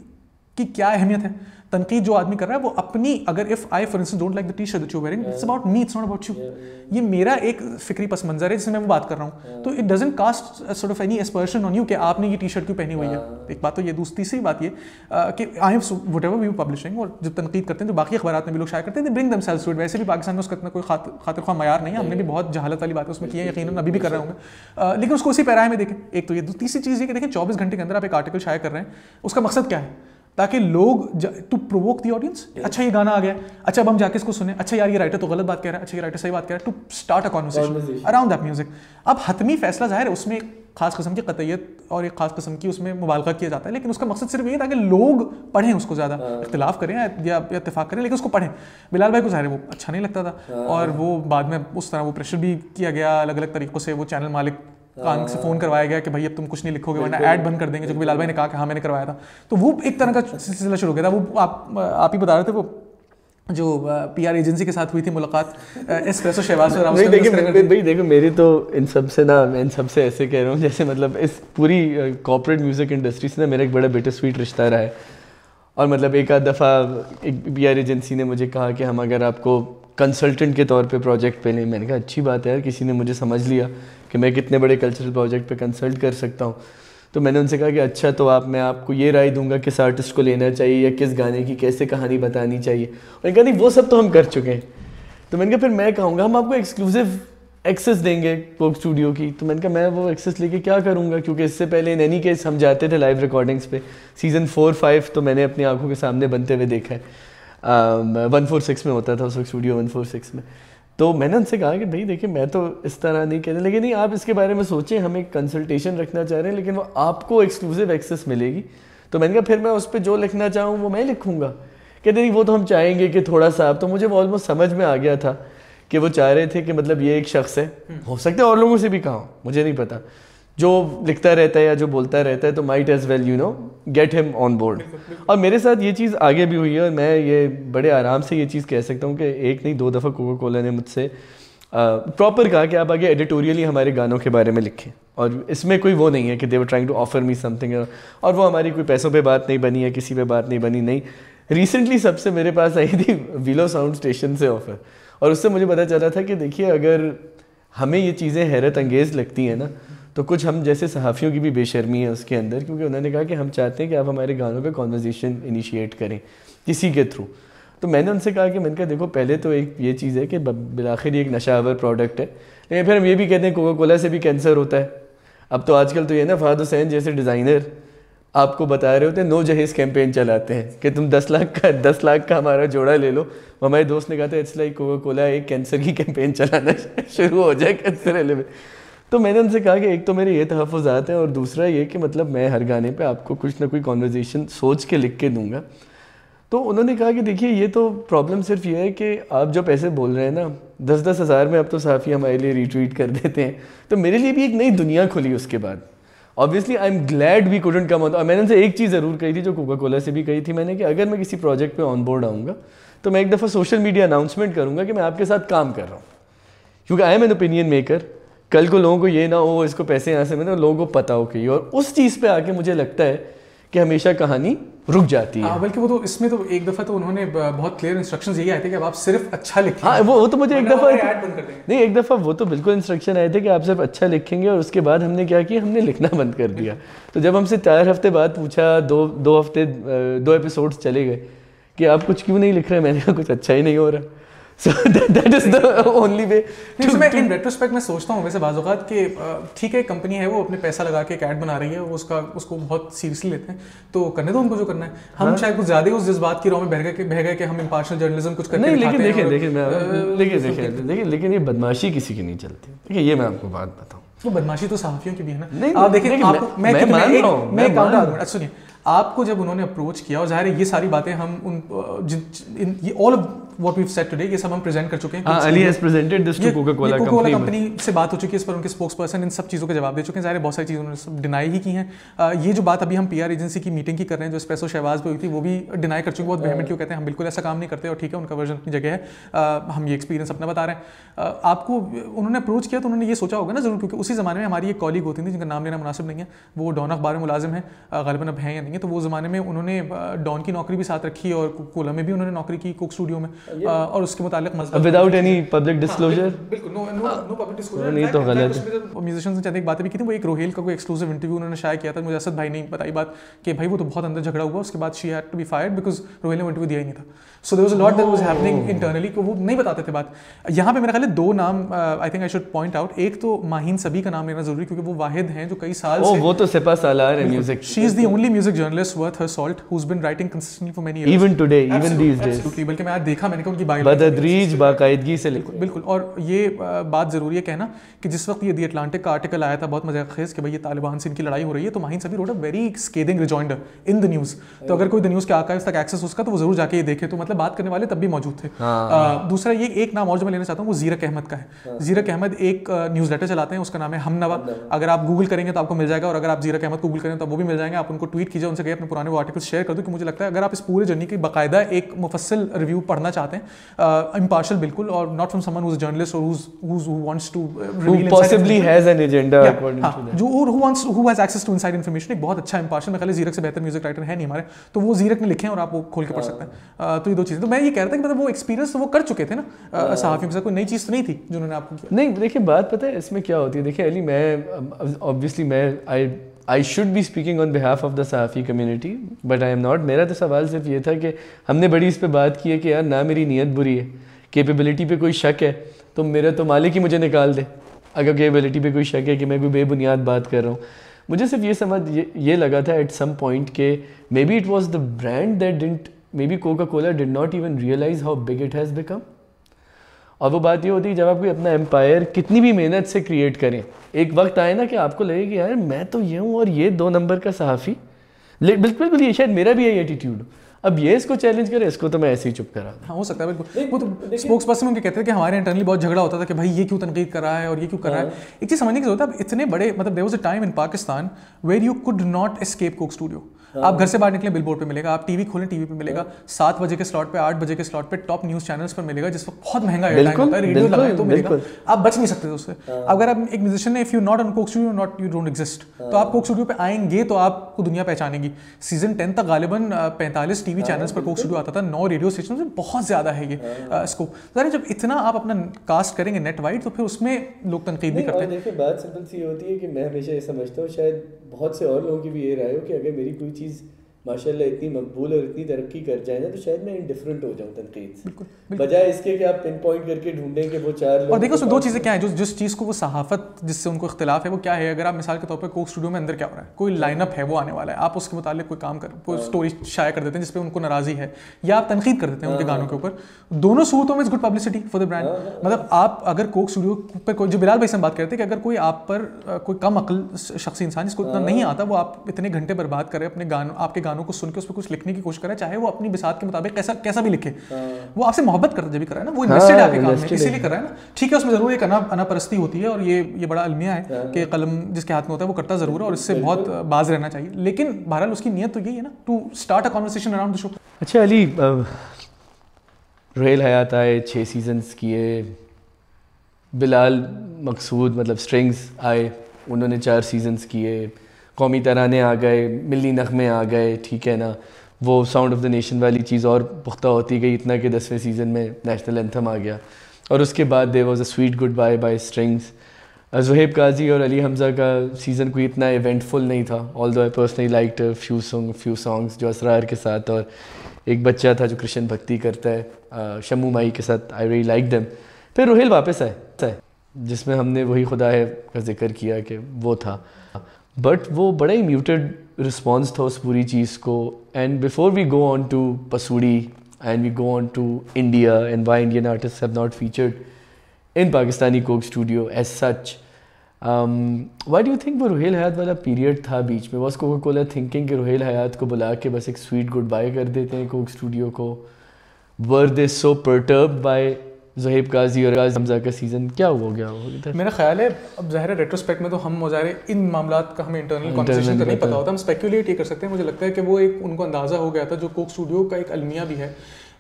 कि क्या अहमियत है तनकीद जो आदमी कर रहा है वो अपनी अगर if I for instance don't like the T shirt you wearing it's about me it's not about you ये मेरा एक फिक्री पस मंजर है जिसमें मैं बात कर रहा हूँ तो it doesn't cast sort of any aspersion on you कि आपने ये टी शर्ट क्यों पहनी हुई है एक बात तो ये दूसरी सी बात ये uh, कि I am whatever we publishing और जब तनकीद करते हैं तो बाकी अखबार में भी लोग शायद करते हैं ब्रिंग दम सेल्स टू वैसे भी पाकिस्तान में उसका इतना कोई खातर खा मैार नहीं है हमने भी बहुत जहालत वाली बात उसमें की है यकीन अभी भी कर रहे होंगे uh, लेकिन उसको उसी पैराए में देखें एक तो ये तीसरी चीज़ ये कि देखें चौबीस घंटे के अंदर आप एक आर्टिकल शायर कर रहे हैं उसका मकसद क्या है ताकि लोग टू प्रोवोक दी ऑडियंस अच्छा ये गाना आ गया अच्छा अब हम जाके इसको सुने अच्छा यार ये राइटर तो गलत बात कह रहा है अच्छा ये राइटर सही बात कह रहा है to start a conversation around that music अब हतमी फैसला जाहिर है उसमें एक खास किस्म की कतैयत और एक खास किस्म की उसमें मुबालका किया जाता है लेकिन उसका मकसद सिर्फ ये था कि लोग पढ़ें उसको ज़्यादा हाँ। इख्तलाफ करें या, इतफाक़ करें लेकिन उसको पढ़ें बिलाल भाई को ज़ाहिर है वो अच्छा नहीं लगता था हाँ। और वो बाद में उस तरह वो प्रेशर भी किया गया अलग अलग तरीक़ों से वो चैनल मालिक कान से फोन करवाया गया कि भाई अब तुम कुछ नहीं लिखोगे वरना ऐड बंद कर देंगे जो कि लाल भाई ने कहा कि हाँ मैंने करवाया था तो वो एक तरह का सिलसिला शुरू हो गया था वो आप आप ही बता रहे थे वो जो पीआर एजेंसी के साथ हुई थी मुलाकात एस्प्रेसो शहबाज और भाई देखिए भाई देखो मेरी तो इन सब से ना मैं इन सब से ऐसे कह रहा हूँ जैसे मतलब इस पूरी कॉपरेट म्यूज़िक इंडस्ट्री से ना मेरा एक बड़ा बेटर स्वीट रिश्ता रहा है और मतलब एक आध दफ़ा एक पी एजेंसी ने मुझे कहा कि हम अगर आपको कंसल्टेंट के तौर पे प्रोजेक्ट पे लें मैंने कहा अच्छी बात है यार किसी ने मुझे समझ लिया कि मैं कितने बड़े कल्चरल प्रोजेक्ट पे कंसल्ट कर सकता हूँ तो मैंने उनसे कहा कि अच्छा तो आप मैं आपको ये राय दूंगा किस आर्टिस्ट को लेना चाहिए या किस गाने की कैसे कहानी बतानी चाहिए उन्होंने कहा नहीं वो सब तो हम कर चुके हैं तो मैंने कहा फिर मैं कहूँगा हम आपको एक्सक्लूसिव एक्सेस देंगे कोक स्टूडियो की तो मैंने कहा मैं वो एक्सेस लेके क्या करूँगा क्योंकि इससे पहले इन एनी केस हम जाते थे लाइव रिकॉर्डिंग्स पे सीज़न फोर फाइव तो मैंने अपनी आंखों के सामने बनते हुए देखा है वन फोर सिक्स में होता था उस वक्त स्टूडियो वन फोर सिक्स में तो मैंने उनसे कहा कि भाई देखिए मैं तो इस तरह नहीं कह रहा लेकिन नहीं आप इसके बारे में सोचें हम एक कंसल्टेशन रखना चाह रहे हैं लेकिन वो आपको एक्सक्लूसिव एक्सेस मिलेगी तो मैंने कहा फिर मैं उस पर जो लिखना चाहूँ वो मैं लिखूँगा कहते नहीं वो तो हम चाहेंगे कि थोड़ा सा आप तो मुझे ऑलमोस्ट समझ में आ गया था कि वो चाह रहे थे कि मतलब ये एक शख्स है हम्म। हो सकता है और लोगों से भी कहा मुझे नहीं पता जो लिखता रहता है या जो बोलता रहता है तो might as well you know get him on board और मेरे साथ ये चीज़ आगे भी हुई है और मैं ये बड़े आराम से ये चीज़ कह सकता हूँ कि एक नहीं दो दफ़ा कोका कोला ने मुझसे प्रॉपर कहा कि आप आगे एडिटोरियली हमारे गानों के बारे में लिखें और इसमें कोई वो नहीं है कि they're trying to offer me something और वो हमारी कोई पैसों पर बात नहीं बनी है किसी पर बात नहीं बनी नहीं रिसेंटली सबसे मेरे पास आई थी विलो साउंड स्टेशन से ऑफ़र और उससे मुझे पता चला था कि देखिए अगर हमें ये चीज़ें हैरत अंगेज़ लगती हैं ना तो कुछ हम जैसे सहाफ़ियों की भी बेशर्मी है उसके अंदर क्योंकि उन्होंने कहा कि हम चाहते हैं कि आप हमारे गानों पर कॉन्वर्जेसन इनिशिएट करें किसी के थ्रू तो मैंने उनसे कहा कि मैंने कहा देखो पहले तो एक ये चीज़ है कि बिलाखिर एक नशावर प्रोडक्ट है लेकिन फिर हम ये भी कहते हैं कोका कोला से भी कैंसर होता है अब तो आजकल तो ये ना फहद हुसैन जैसे डिज़ाइनर आपको बता रहे होते हैं नो जहेज़ कैंपेन चलाते हैं कि तुम दस लाख का दस लाख का हमारा जोड़ा ले लो हमारे दोस्त ने कहा था इट्स लाइक कोका कोला एक कैंसर की कैंपेन चलाना शुरू हो जाए कैंसर एलिमेंट तो मैंने उनसे कहा कि एक तो मेरे ये तहफ़ात हैं और दूसरा ये कि मतलब मैं हर गाने पे आपको कुछ ना कोई कॉन्वर्जेसन सोच के लिख के दूंगा तो उन्होंने कहा कि देखिए ये तो प्रॉब्लम सिर्फ ये है कि आप जो पैसे बोल रहे हैं ना दस दस हज़ार में अब तो साफ़ी हमारे लिए रिट्वीट कर देते हैं तो मेरे लिए भी एक नई दुनिया खुली उसके बाद obviously I am glad we couldn't come होता और मैंने उनसे एक चीज़ ज़रूर कही थी जो कोका कोला से भी कही थी मैंने कि अगर मैं किसी प्रोजेक्ट पर ऑन बोर्ड आऊँगा तो मैं एक दफ़ा सोशल मीडिया अनाउंसमेंट करूँगा कि मैं आपके साथ काम कर रहा हूँ क्योंकि I am an opinion maker कल को लोगों को ये ना हो इसको पैसे यहाँ से मिले लोगों को पता हो कि और उस चीज़ पे आके मुझे लगता है कि हमेशा कहानी रुक जाती है हाँ, बल्कि वो तो इसमें तो एक दफ़ा तो उन्होंने बहुत क्लियर इंस्ट्रक्शंस यही आए थे कि आप सिर्फ अच्छा लिखें हाँ वो वो तो मुझे एक दफ़ा नहीं एक दफ़ा वो तो बिल्कुल इंस्ट्रक्शन आए थे कि आप सिर्फ अच्छा लिखेंगे और उसके बाद हमने क्या किया हमने लिखना बंद कर दिया तो जब हमसे चार हफ्ते बाद पूछा दो दो हफ्ते दो एपिसोड्स चले गए कि आप कुछ क्यों नहीं लिख रहे मैंने कहा कुछ अच्छा ही नहीं हो रहा so that is the only way मैं इन रेट्रोस्पेक्ट मैं सोचता हूँ वैसे बाजूकात कि ठीक है कंपनी है वो अपने पैसा लगा के एक ऐड बना रही है वो उसका उसको बहुत सीरियसली लेते हैं तो करने दो उनको जो करना है हम हाँ? शायद कुछ ज़्यादा उस जज्बात की राह में बह गए कि बह गए कि हम इम्पार्शल जर्नलिज्म कुछ करते नहीं लेकिन देखिए देखिए मैं देखिए तो देखिए देखिए लेकिन ये बदमाशी किसी की नहीं चलती देखिए ये मैं आपको बात बताऊँ तो बदमाशी तो सहाफ़ियों की भी है ना आप देखिए आपको मैं मैं काउंटर आर्गूमेंट सुनिए आपको जब उन्होंने अप्रोच किया और जाहिर है ये सारी बातें हम उन जिन इन ये all what we said today ये सब हम प्रेजेंट कर चुके हैं हां Ali has presented this to Coca Cola company Coca Cola company से बात हो चुकी है इस पर उनके स्पोक्सपर्सन इन सब चीज़ों के जवाब दे चुके हैं सारे बहुत सारी चीज़ों ने सब डिनाई ही की हैं ये जो बात अभी हम पीआर एजेंसी की मीटिंग की कर रहे हैं जो एस्प्रेसो शहबाज पे हुई थी वो भी डिनाई कर चुके हैं बहुत वेहमेंट हाँ। क्यों कहते हैं हम बिल्कुल ऐसा काम नहीं करते और ठीक है उनका वर्जन अपनी जगह है हम ये एक्सपीरियंस अपना बता रहे हैं आपको उन्होंने अप्रोच किया तो उन्होंने ये सोचा होगा ना जरूर क्योंकि उसी ज़माने में हमारी एक कॉलीग होती थी जिनका नाम लेना मुनासिब नहीं है वो डॉन अखबार में मुलाजिम है गलबन अब हैं या नहीं है तो वो ज़माने में उन्होंने डॉन की नौकरी भी साथ रखी और कोला में भी उन्होंने नौकरी की कुक स्टूडियो में और उसके मुताबिक विदाउट एनी पब्लिक डिस्क्लोजर बिल्कुल नो नो पब्लिक डिस्क्लोजर नहीं तो गलत है म्यूजिशियंस ने चाहते एक बातें भी की थी वो एक रोहेल का कोई एक्सक्लूसिव इंटरव्यू उन्होंने शायद किया था मुझे असद भाई ने बताई बात कि भाई वो तो बहुत अंदर झगड़ा हुआ उसके बाद she had to be fired because Rohail ने इंटरव्यू दिया ही नहीं था so there was not that was happening internally वो नहीं बताते थे बात यहाँ पे मेरा ख्याल दो नाम I think I should point out एक तो माहिन सभी का नाम लेना जरूरी क्योंकि वो वाहिद हैं जो कई साल oh, से वो तो सिपा सालार है music she is the only music journalist worth her salt who is been writing consistently for many years even today even these days बल्कि मैं आज देखा मैंने कहा उनकी बायो बददरीज बाकायदगी से लिखो बिल्कुल और ये uh, बात जरूरी है कहना कि जिस वक्त ये दी अटलांटिक का आर्टिकल आया था बहुत मजाक खेज कि भाई ये तालिबान से इनकी लड़ाई हो रही है तो Maheen Sabeeh wrote a very scathing rejoinder in the news तो अगर कोई द न्यूज़ के आकाश तक एक्सेस उसका तो वो जरूर जाके ये देखे तो मतलब मतलब बात करने वाले तब भी मौजूद थे हाँ, आ, दूसरा ये एक नाम और जो मैं लेना चाहता हूँ वो जीरक अहमद का है हाँ। जीरक अहमद एक न्यूज़ लेटर चलाते हैं उसका नाम है हमनवा अगर आप गूगल करेंगे तो आपको मिल जाएगा और अगर आप जीरक अहमद गूगल करें तो वो भी मिल जाएंगे आप उनको ट्वीट कीजिए उनसे कहीं अपने पुराने वो आर्टिकल शेयर कर दो कि मुझे लगता है अगर आप इस पूरे जर्नी की बाकायदा एक मुफसल रिव्यू पढ़ना चाहते हैं इम्पार्शल बिल्कुल और not from someone whose journalist और wants to who possibly has an agenda yeah, हाँ, जो और who wants who has access to inside information एक बहुत अच्छा इम्पार्शल मैं खाली जीरक से बेहतर म्यूजिक राइटर है नहीं हमारे तो वो जीरक ने लिखे हैं और आप वो खोल के पढ़ हाँ। सकते हैं तो ये दो दो चीज़ें तो मैं ये कह रहा था कि मतलब वो एक्सपीरियंस तो वो कर चुके थे ना सहाफ़ियों के साथ कोई नई चीज़ तो नहीं थी जो उन्होंने आपको किया नहीं देखिए बात पता है इसमें क्या होती है देखिए अली मैं ऑब्वियसली मैं I I should be speaking on behalf of the सहाफ़ी community but I am not मेरा तो सवाल सिर्फ ये था कि हमने बड़ी इस पर बात की है कि यार ना मेरी नीयत बुरी है केपेबिलिटी पे कोई शक है तो मेरा तो मालिक ही मुझे निकाल दे अगर केपेबिलिटी पे कोई शक है कि मैं कोई बेबुनियाद बात कर रहा हूँ मुझे सिर्फ ये समझ ये, ये लगा था एट सम पॉइंट के maybe it was the brand that didn't maybe Coca Cola did not even realise how big it has become और वो बात ये होती है जब आप कोई अपना एम्पायर कितनी भी मेहनत से क्रिएट करें एक वक्त आए ना कि आपको लगे कि यार मैं तो ये हूँ और ये दो नंबर का सहाफ़ी बिल्कुल बिल्कुल ये शायद मेरा भी यही एटीट्यूड अब ये इसको चैलेंज करे इसको तो मैं ऐसे ही चुप करा हाँ हो सकता है बिल्कुल वो तो स्पोक्स पर्सन उनके कहते थे कि हमारे इंटरनली बहुत झगड़ा होता था कि भाई ये क्यों तनकीद कर रहा है और ये क्यों कर रहा है हाँ। एक चीज़ समझने की जरूरत है अब इतने बड़े मतलब there was a time in Pakistan where you could not escape Coke Studio आप घर से बाहर निकले बिल पे मिलेगा आप टीवी खोलें टीवी पे मिलेगा सात बजे के स्लॉट पे आठ बजे के स्लॉट पे टॉप न्यूज चैनल्स पर मिलेगा जिस वक्त बहुत महंगा होता है रेडियो लगाए तो मिलेगा आप बच नहीं सकते उससे हाँ। अगर आप एक musician if you not on Coke Studio not you don't exist तो आप कोक स्टूडियो पे आएंगे तो आपको दुनिया पहचानेगी सीजन टेन तक गालिबन पैंतालीस टीवी चैनल्स हाँ, पर कोक स्टूडियो आता था नौ रेडियो स्टेशन में बहुत ज़्यादा है ये हाँ। स्कोप ज़रा जब इतना आप अपना कास्ट करेंगे नेट वाइड तो फिर उसमें लोग तनकीद भी करते हैं बात सिंपल सी होती है कि मैं हमेशा ये समझता हूँ शायद बहुत से और लोगों की भी ये राय हो कि अगर मेरी कोई चीज़ माशाल्लाह इतनी मकबूल और इतनी तरक्की कर जाए ना तो शायद मैं इंडिफरेंट हो जाऊँ तनकीद से बजाय इसके कि आप पिन पॉइंट करके ढूंढें कि वो चार और देखो सो दो चीज़ें क्या है जो जिस चीज़ को वो सहाफत जिससे उनको इख्तलाफ है वो क्या है अगर आप मिसाल के तौर पर कोक स्टूडियो में अंदर क्या हो रहा है कोई लाइनअप है वो आने वाला है आप उसके मुतालिक कोई काम कर कोई स्टोरी हाँ। शाया कर देते हैं जिसपे उनको नाराज़ी है या आप तनकीद कर देते हैं उनके हाँ। गानों के ऊपर दोनों सूरतों में is good publicity for the brand मतलब आप अगर कोक स्टूडियो पर कोई जो बिलाल भाई से बात करते हैं कि अगर कोई आप पर कोई कम अकल शख्स इंसान जिसको इतना हाँ। नहीं आता वो आप इतने घंटे बर्बाद करें अपने गानों आपके गानों को सुनकर उस पर कुछ लिखने की कोशिश करें चाहे वो अपनी बिसात के मुताबिक कैसा कैसा भी लिखे हाँ। वो आपसे मोहब्बत करते जब भी कराए ना वो इन्वेस्टेड हाँ, आपके काम में इसीलिए कर कराए ना ठीक है उसमें जरूर एक अना अनापरस्ती होती है और ये ये बड़ा अलमिया है हाँ। कि कलम जिसके हाथ में होता है वो करता जरूर है और इससे बहुत बाज रहना चाहिए लेकिन बहरहाल उसकी नीयत तो यही है ना to start a conversation around the show अच्छा अली रेल हयात आए छः सीजन्स किए बिलाल मकसूद मतलब स्ट्रिंग्स आए उन्होंने चार सीजन्स किए कौमी तराने आ गए मिली नगमे आ गए ठीक है ना वो साउंड ऑफ द नेशन वाली चीज़ और पुख्ता होती गई इतना कि दसवें सीज़न में नेशनल एंथम आ गया और उसके बाद they was a sweet goodbye by strings Zohaib Kazi और अली हमज़ा का सीज़न कोई इतना इवेंटफुल नहीं था although I personally like few song few songs जो असरार के साथ और एक बच्चा था जो कृष्ण भक्ति करता है शमू माई के साथ आई रियली लाइक दैम फिर रोहिल वापस आए जिसमें हमने वही खुदा है का जिक्र किया कि वो था बट वो बड़ा ही म्यूटेड रिस्पॉन्स था उस पूरी चीज़ को and before we go on to Pasoori and we go on to India and why Indian artist have not featured in Pakistani Coke Studio as such why do think वो रोहेल हयात वाला पीरियड था बीच में बस कोका कोला थिंकिंग कि रोहेल हयात को बुला के बस एक स्वीट गुड बाय कर देते हैं कोक स्टूडियो को वर दे सो परटर्ब बाय जहीब काजी और हमजा का सीज़न क्या हो गया हो मेरा ख्याल है अब ज़ाहिर है रेट्रोस्पेक्ट में तो हम मुजाहरे इन मामला का हमें इंटरनल कॉन्वर्सेशन का नहीं पता होता हम स्पेकुलेट ये कर सकते हैं मुझे लगता है कि वो एक उनको अंदाज़ा हो गया था जो कोक स्टूडियो का एक अलमिया भी है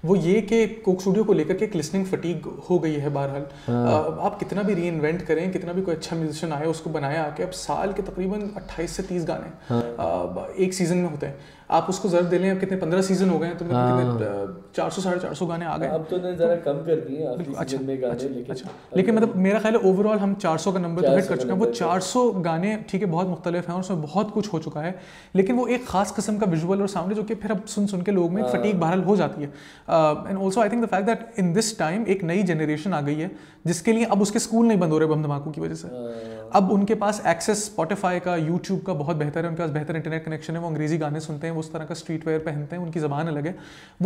वो ये कि कोक स्टूडियो को लेकर के एक लिसनिंग फटीक हो गई है बहरहाल हाँ। आप कितना भी री इन्वेंट करें कितना भी कोई अच्छा म्यूजिशियन आए उसको बनाया आके अब साल के तकरीबन 28 से 30 गाने हाँ। आ, एक सीज़न में होते हैं आप उसको जरूर दे लें अब कितने पंद्रह सीजन हो गए हैं तो मतलब कितने हाँ। चार सौ साढ़े चार सौ गाने आ गए अब तो ज़रा कम कर दिए अच्छा में गाने अच्छा लेकिन, अच्छा अच्छा, लेकिन मतलब मेरा ख्याल है ओवरऑल हम चार सौ का नंबर तो हिट कर चुके हैं वो तो चार सौ गाने ठीक है बहुत मुख्तलिफ हैं और उसमें बहुत कुछ हो चुका है लेकिन वो एक खास किस्म का विजुअल और साउंड है जो कि फिर अब सुन सुन के लोग में फटीक हाँ। बहरल हो जाती है and also I think the fact that in this time एक नई जनरेशन आ गई है जिसके लिए अब उसके स्कूल नहीं बंद हो रहे बम धमाकों की वजह से हाँ। अब उनके पास एक्सेस स्पॉटिफाई का यूट्यूब का बहुत बेहतर है उनके पास बेहतर इंटरनेट कनेक्शन है वो अंग्रेजी गाने सुनते हैं वो उस तरह का स्ट्रीट वेयर पहनते हैं उनकी ज़बान अलग है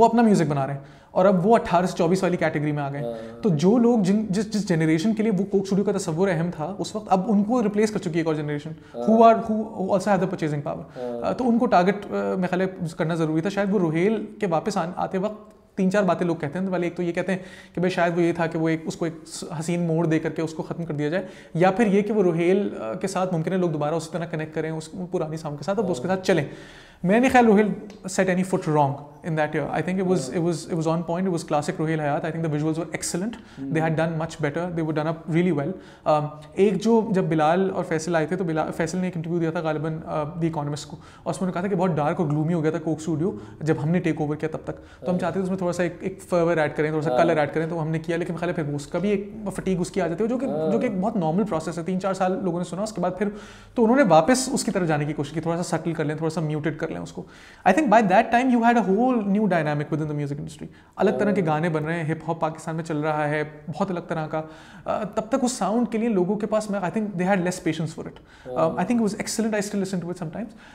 वो अपना म्यूज़िक बना रहे हैं और अब वो अट्ठारह से चौबीस वाली कैटेगरी में आ गए हाँ। तो जो लोग जिन जिस जिस जनरेशन के लिए वो कोक स्टूडियो का तस्वुर अहम था उस वक्त अब उनको रिप्लेस कर चुकी है एक और generation who are who also have the purchasing power तो उनको टारगेट में ख्याल करना ज़रूरी था शायद वो रोहेल के वापस आते वक्त तीन चार बातें लोग कहते हैं वाले तो एक तो ये कहते हैं कि भाई शायद वो ये था कि वो एक उसको एक हसीन मोड़ दे करके उसको ख़त्म कर दिया जाए या फिर ये कि वो रोहेल के साथ मुमकिन है लोग दोबारा उसी तरह कनेक्ट करें उस पुरानी साउंड के साथ और उसके साथ चलें मैंने ख्याल Rohail set any foot wrong in that year I think it was it was it was on point it was classic Rohail Hayat I think the visuals were excellent they had done much better they They done up really well एक जो जब बिलाल और फैसल आए थे तो बिलाल फैसल ने एक interview दिया था गालिबन द uh, इकोनॉमिस्ट को और उसमें कहा था कि बहुत डार्क और ग्लूमी हो गया था कोक स्टूडियो जब हमने टेक ओवर किया तब तक तो हम चाहते थे उसमें थोड़ा सा एक, एक फर्वर ऐड करें थोड़ा सा कलर ऐड करें तो हमने किया लेकिन ख्याल फिर उसका भी एक फटीक उसकी आ जाती है जो कि जो कि एक बहुत नॉर्मल प्रोसेस है तीन चार साल लोगों ने सुना उसके बाद फिर तो उन्होंने वापस उसकी तरफ जाने की कोशिश की थोड़ा सा सटल कर लें थोड़ा सा म्यूटेड कर कर लें उसको I think by that time you had a whole new dynamic within the music industry अलग तरह के गाने बन रहे हैं हिप हॉप पाकिस्तान में चल रहा है बहुत अलग तरह का तब तक उस साउंड के लिए लोगों के पास मैं I think they had less patience for it I think was excellent I still listen to it sometimes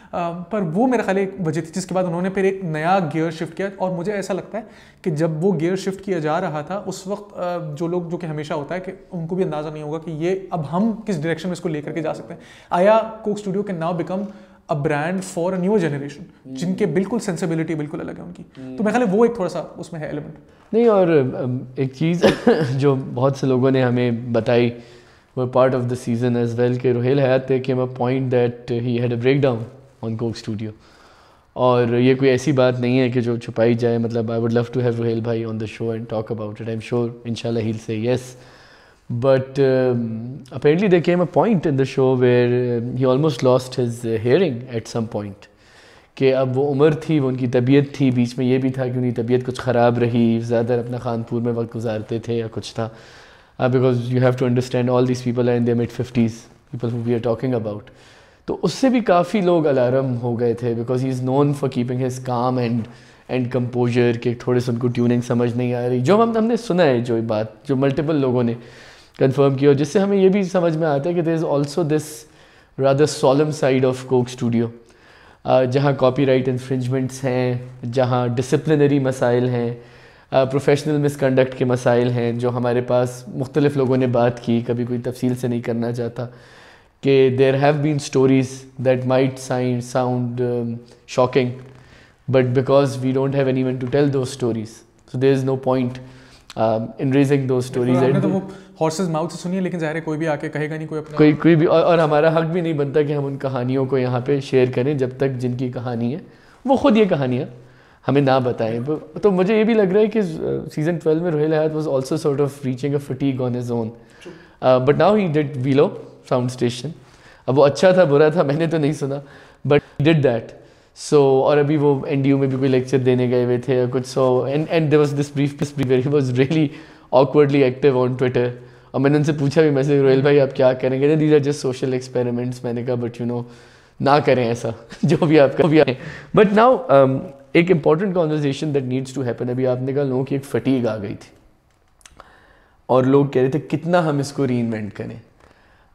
पर वो मेरे ख्याल एक वजह थी जिसके बाद उन्होंने फिर एक नया गियर शिफ्ट किया और मुझे ऐसा लगता है कि जब वो गियर शिफ्ट किया जा रहा था उस वक्त जो लोग जो कि हमेशा होता है कि उनको भी अंदाज़ा नहीं होगा कि ये अब हम किस डायरेक्शन में इसको लेकर के जा सकते हैं आया कोक स्टूडियो के now become a brand for a new generation जिनके बिल्कुल सेंसिबिलिटी बिल्कुल अलग है उनकी hmm. तो मैं ख्याल वो एक थोड़ा सा उसमें है एलिमेंट नहीं और एक चीज़ जो बहुत से लोगों ने हमें बताई वो part of the season as well के रोहेल हयात थे कि point that he had a breakdown on Coke Studio और ये कोई ऐसी बात नहीं है कि जो छुपाई जाए मतलब I would love to have Rohail भाई on the show and talk about it I am sure इन हील से yes yes. But um, apparently, there came a point in the show where um, he almost lost his uh, hearing at some point. कि अब वो उम्र थी वो उनकी तबीयत थी बीच में ये भी था कि उनकी तबीयत कुछ ख़राब रही ज़्यादातर अपना खानपुर में वक्त गुजारते थे या कुछ था because you have to understand all this people are in their mid fifties people who we are talking about तो उससे भी काफ़ी लोग अलार्म हो गए थे because he is known for keeping his calm and and composure के थोड़े से उनको ट्यूनिंग समझ नहीं आ रही जो हम हमने सुना है जो बात जो मल्टीपल लोगों ने कंफर्म किया जिससे हमें ये भी समझ में आता है कि there is also this rather solemn side of Coke Studio जहाँ राइट इन्फ्रिंजमेंट्स हैं जहाँ डिसिप्लिनरी मसाइल हैं प्रोफेशनल uh, मिसकंडक्ट के मसाइल हैं जो हमारे पास मुख्तलिफ़ लोगों ने बात की कभी कोई तफसील से नहीं करना चाहता कि there have been stories that might sign sound shocking but because we don't have anyone to tell those stories so there is no point in raising those stories horse's mouth से सुनिए लेकिन जाहिर है कोई भी आके कहेगा नहीं कोई अपना कोई कोई भी और, और हमारा हक भी नहीं बनता कि हम उन कहानियों को यहाँ पे शेयर करें जब तक जिनकी कहानी है वो खुद ये कहानियाँ हमें ना बताएं तो मुझे ये भी लग रहा है कि सीज़न ट्वेल्व में Rohail Hyatt was also sort of reaching a fatigue on his own but now he did Velo Sound Station अब वो अच्छा था बुरा था मैंने तो नहीं सुना बट डिड दैट सो और अभी वो एन डी यू में भी कोई लेक्चर देने गए हुए थे कुछ so and and there was this brief this brief was really awkwardly active on Twitter और मैंने उनसे पूछा भी मैसेज रोयल भाई आप क्या करेंगे these are just social experiments मैंने कहा बट यू नो ना करें ऐसा जो भी आपका भी आए बट नाउ एक important conversation that needs to happen अभी आपने कहा लोगों की एक फटीक आ गई थी और लोग कह रहे थे कितना हम इसको री इन्वेंट करें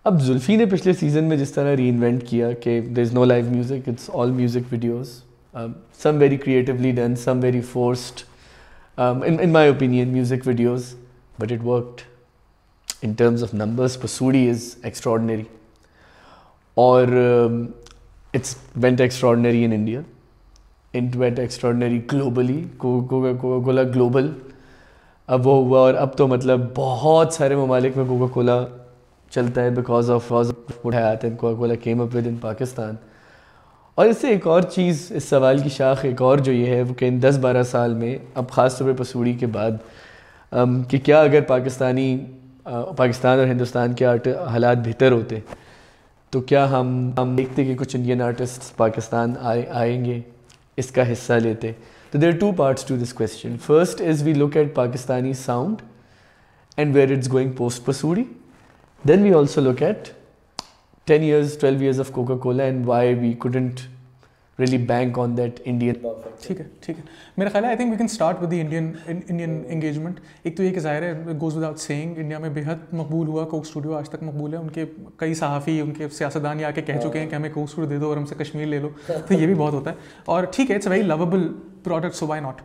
अब जुल्फ़ी ने पिछले सीज़न में जिस तरह री इन्वेंट किया कि there is no live music it's all music videos some very creatively done some very forced in in my opinion music videos but it worked in terms of numbers Pasudi is extraordinary और it's went extraordinary in India India. Went extraordinary globally Coca Cola global अब वो हुआ और अब तो मतलब बहुत सारे ममालिक में कोका कोला चलता है because of what and Coca Cola came up with in Pakistan और इससे एक और चीज़ इस सवाल की शाख एक और जो ये है वो कहीं दस बारह साल में अब ख़ास तौर पर पसूड़ी के बाद कि क्या अगर पाकिस्तानी पाकिस्तान और हिंदुस्तान के आर्ट हालात बेहतर होते तो क्या हम हम देखते कि कुछ इंडियन आर्टिस्ट पाकिस्तान आए आएंगे इसका हिस्सा लेते तो there two parts to this question first is we look at Pakistani sound and where it's going post Pasoori then we also look at ten years twelve years of Coca Cola and why we couldn't really bank on that Indian ठीक है ठीक है मेरा ख्याल है I think we can start with the Indian Indian engagement एक तो ये कि ज़ाहिर है गोज़ विदाउट सेइंग इंडिया में बेहद मकबूल हुआ कोक स्टूडियो आज तक मकबूल है उनके कई सहाफ़ी उनके सियासतदान ये आके कह चुके हैं कि हमें कोक स्टूडियो दे दो और हमसे कश्मीर ले लो तो ये भी बहुत होता है और ठीक है it's very lovable product so why not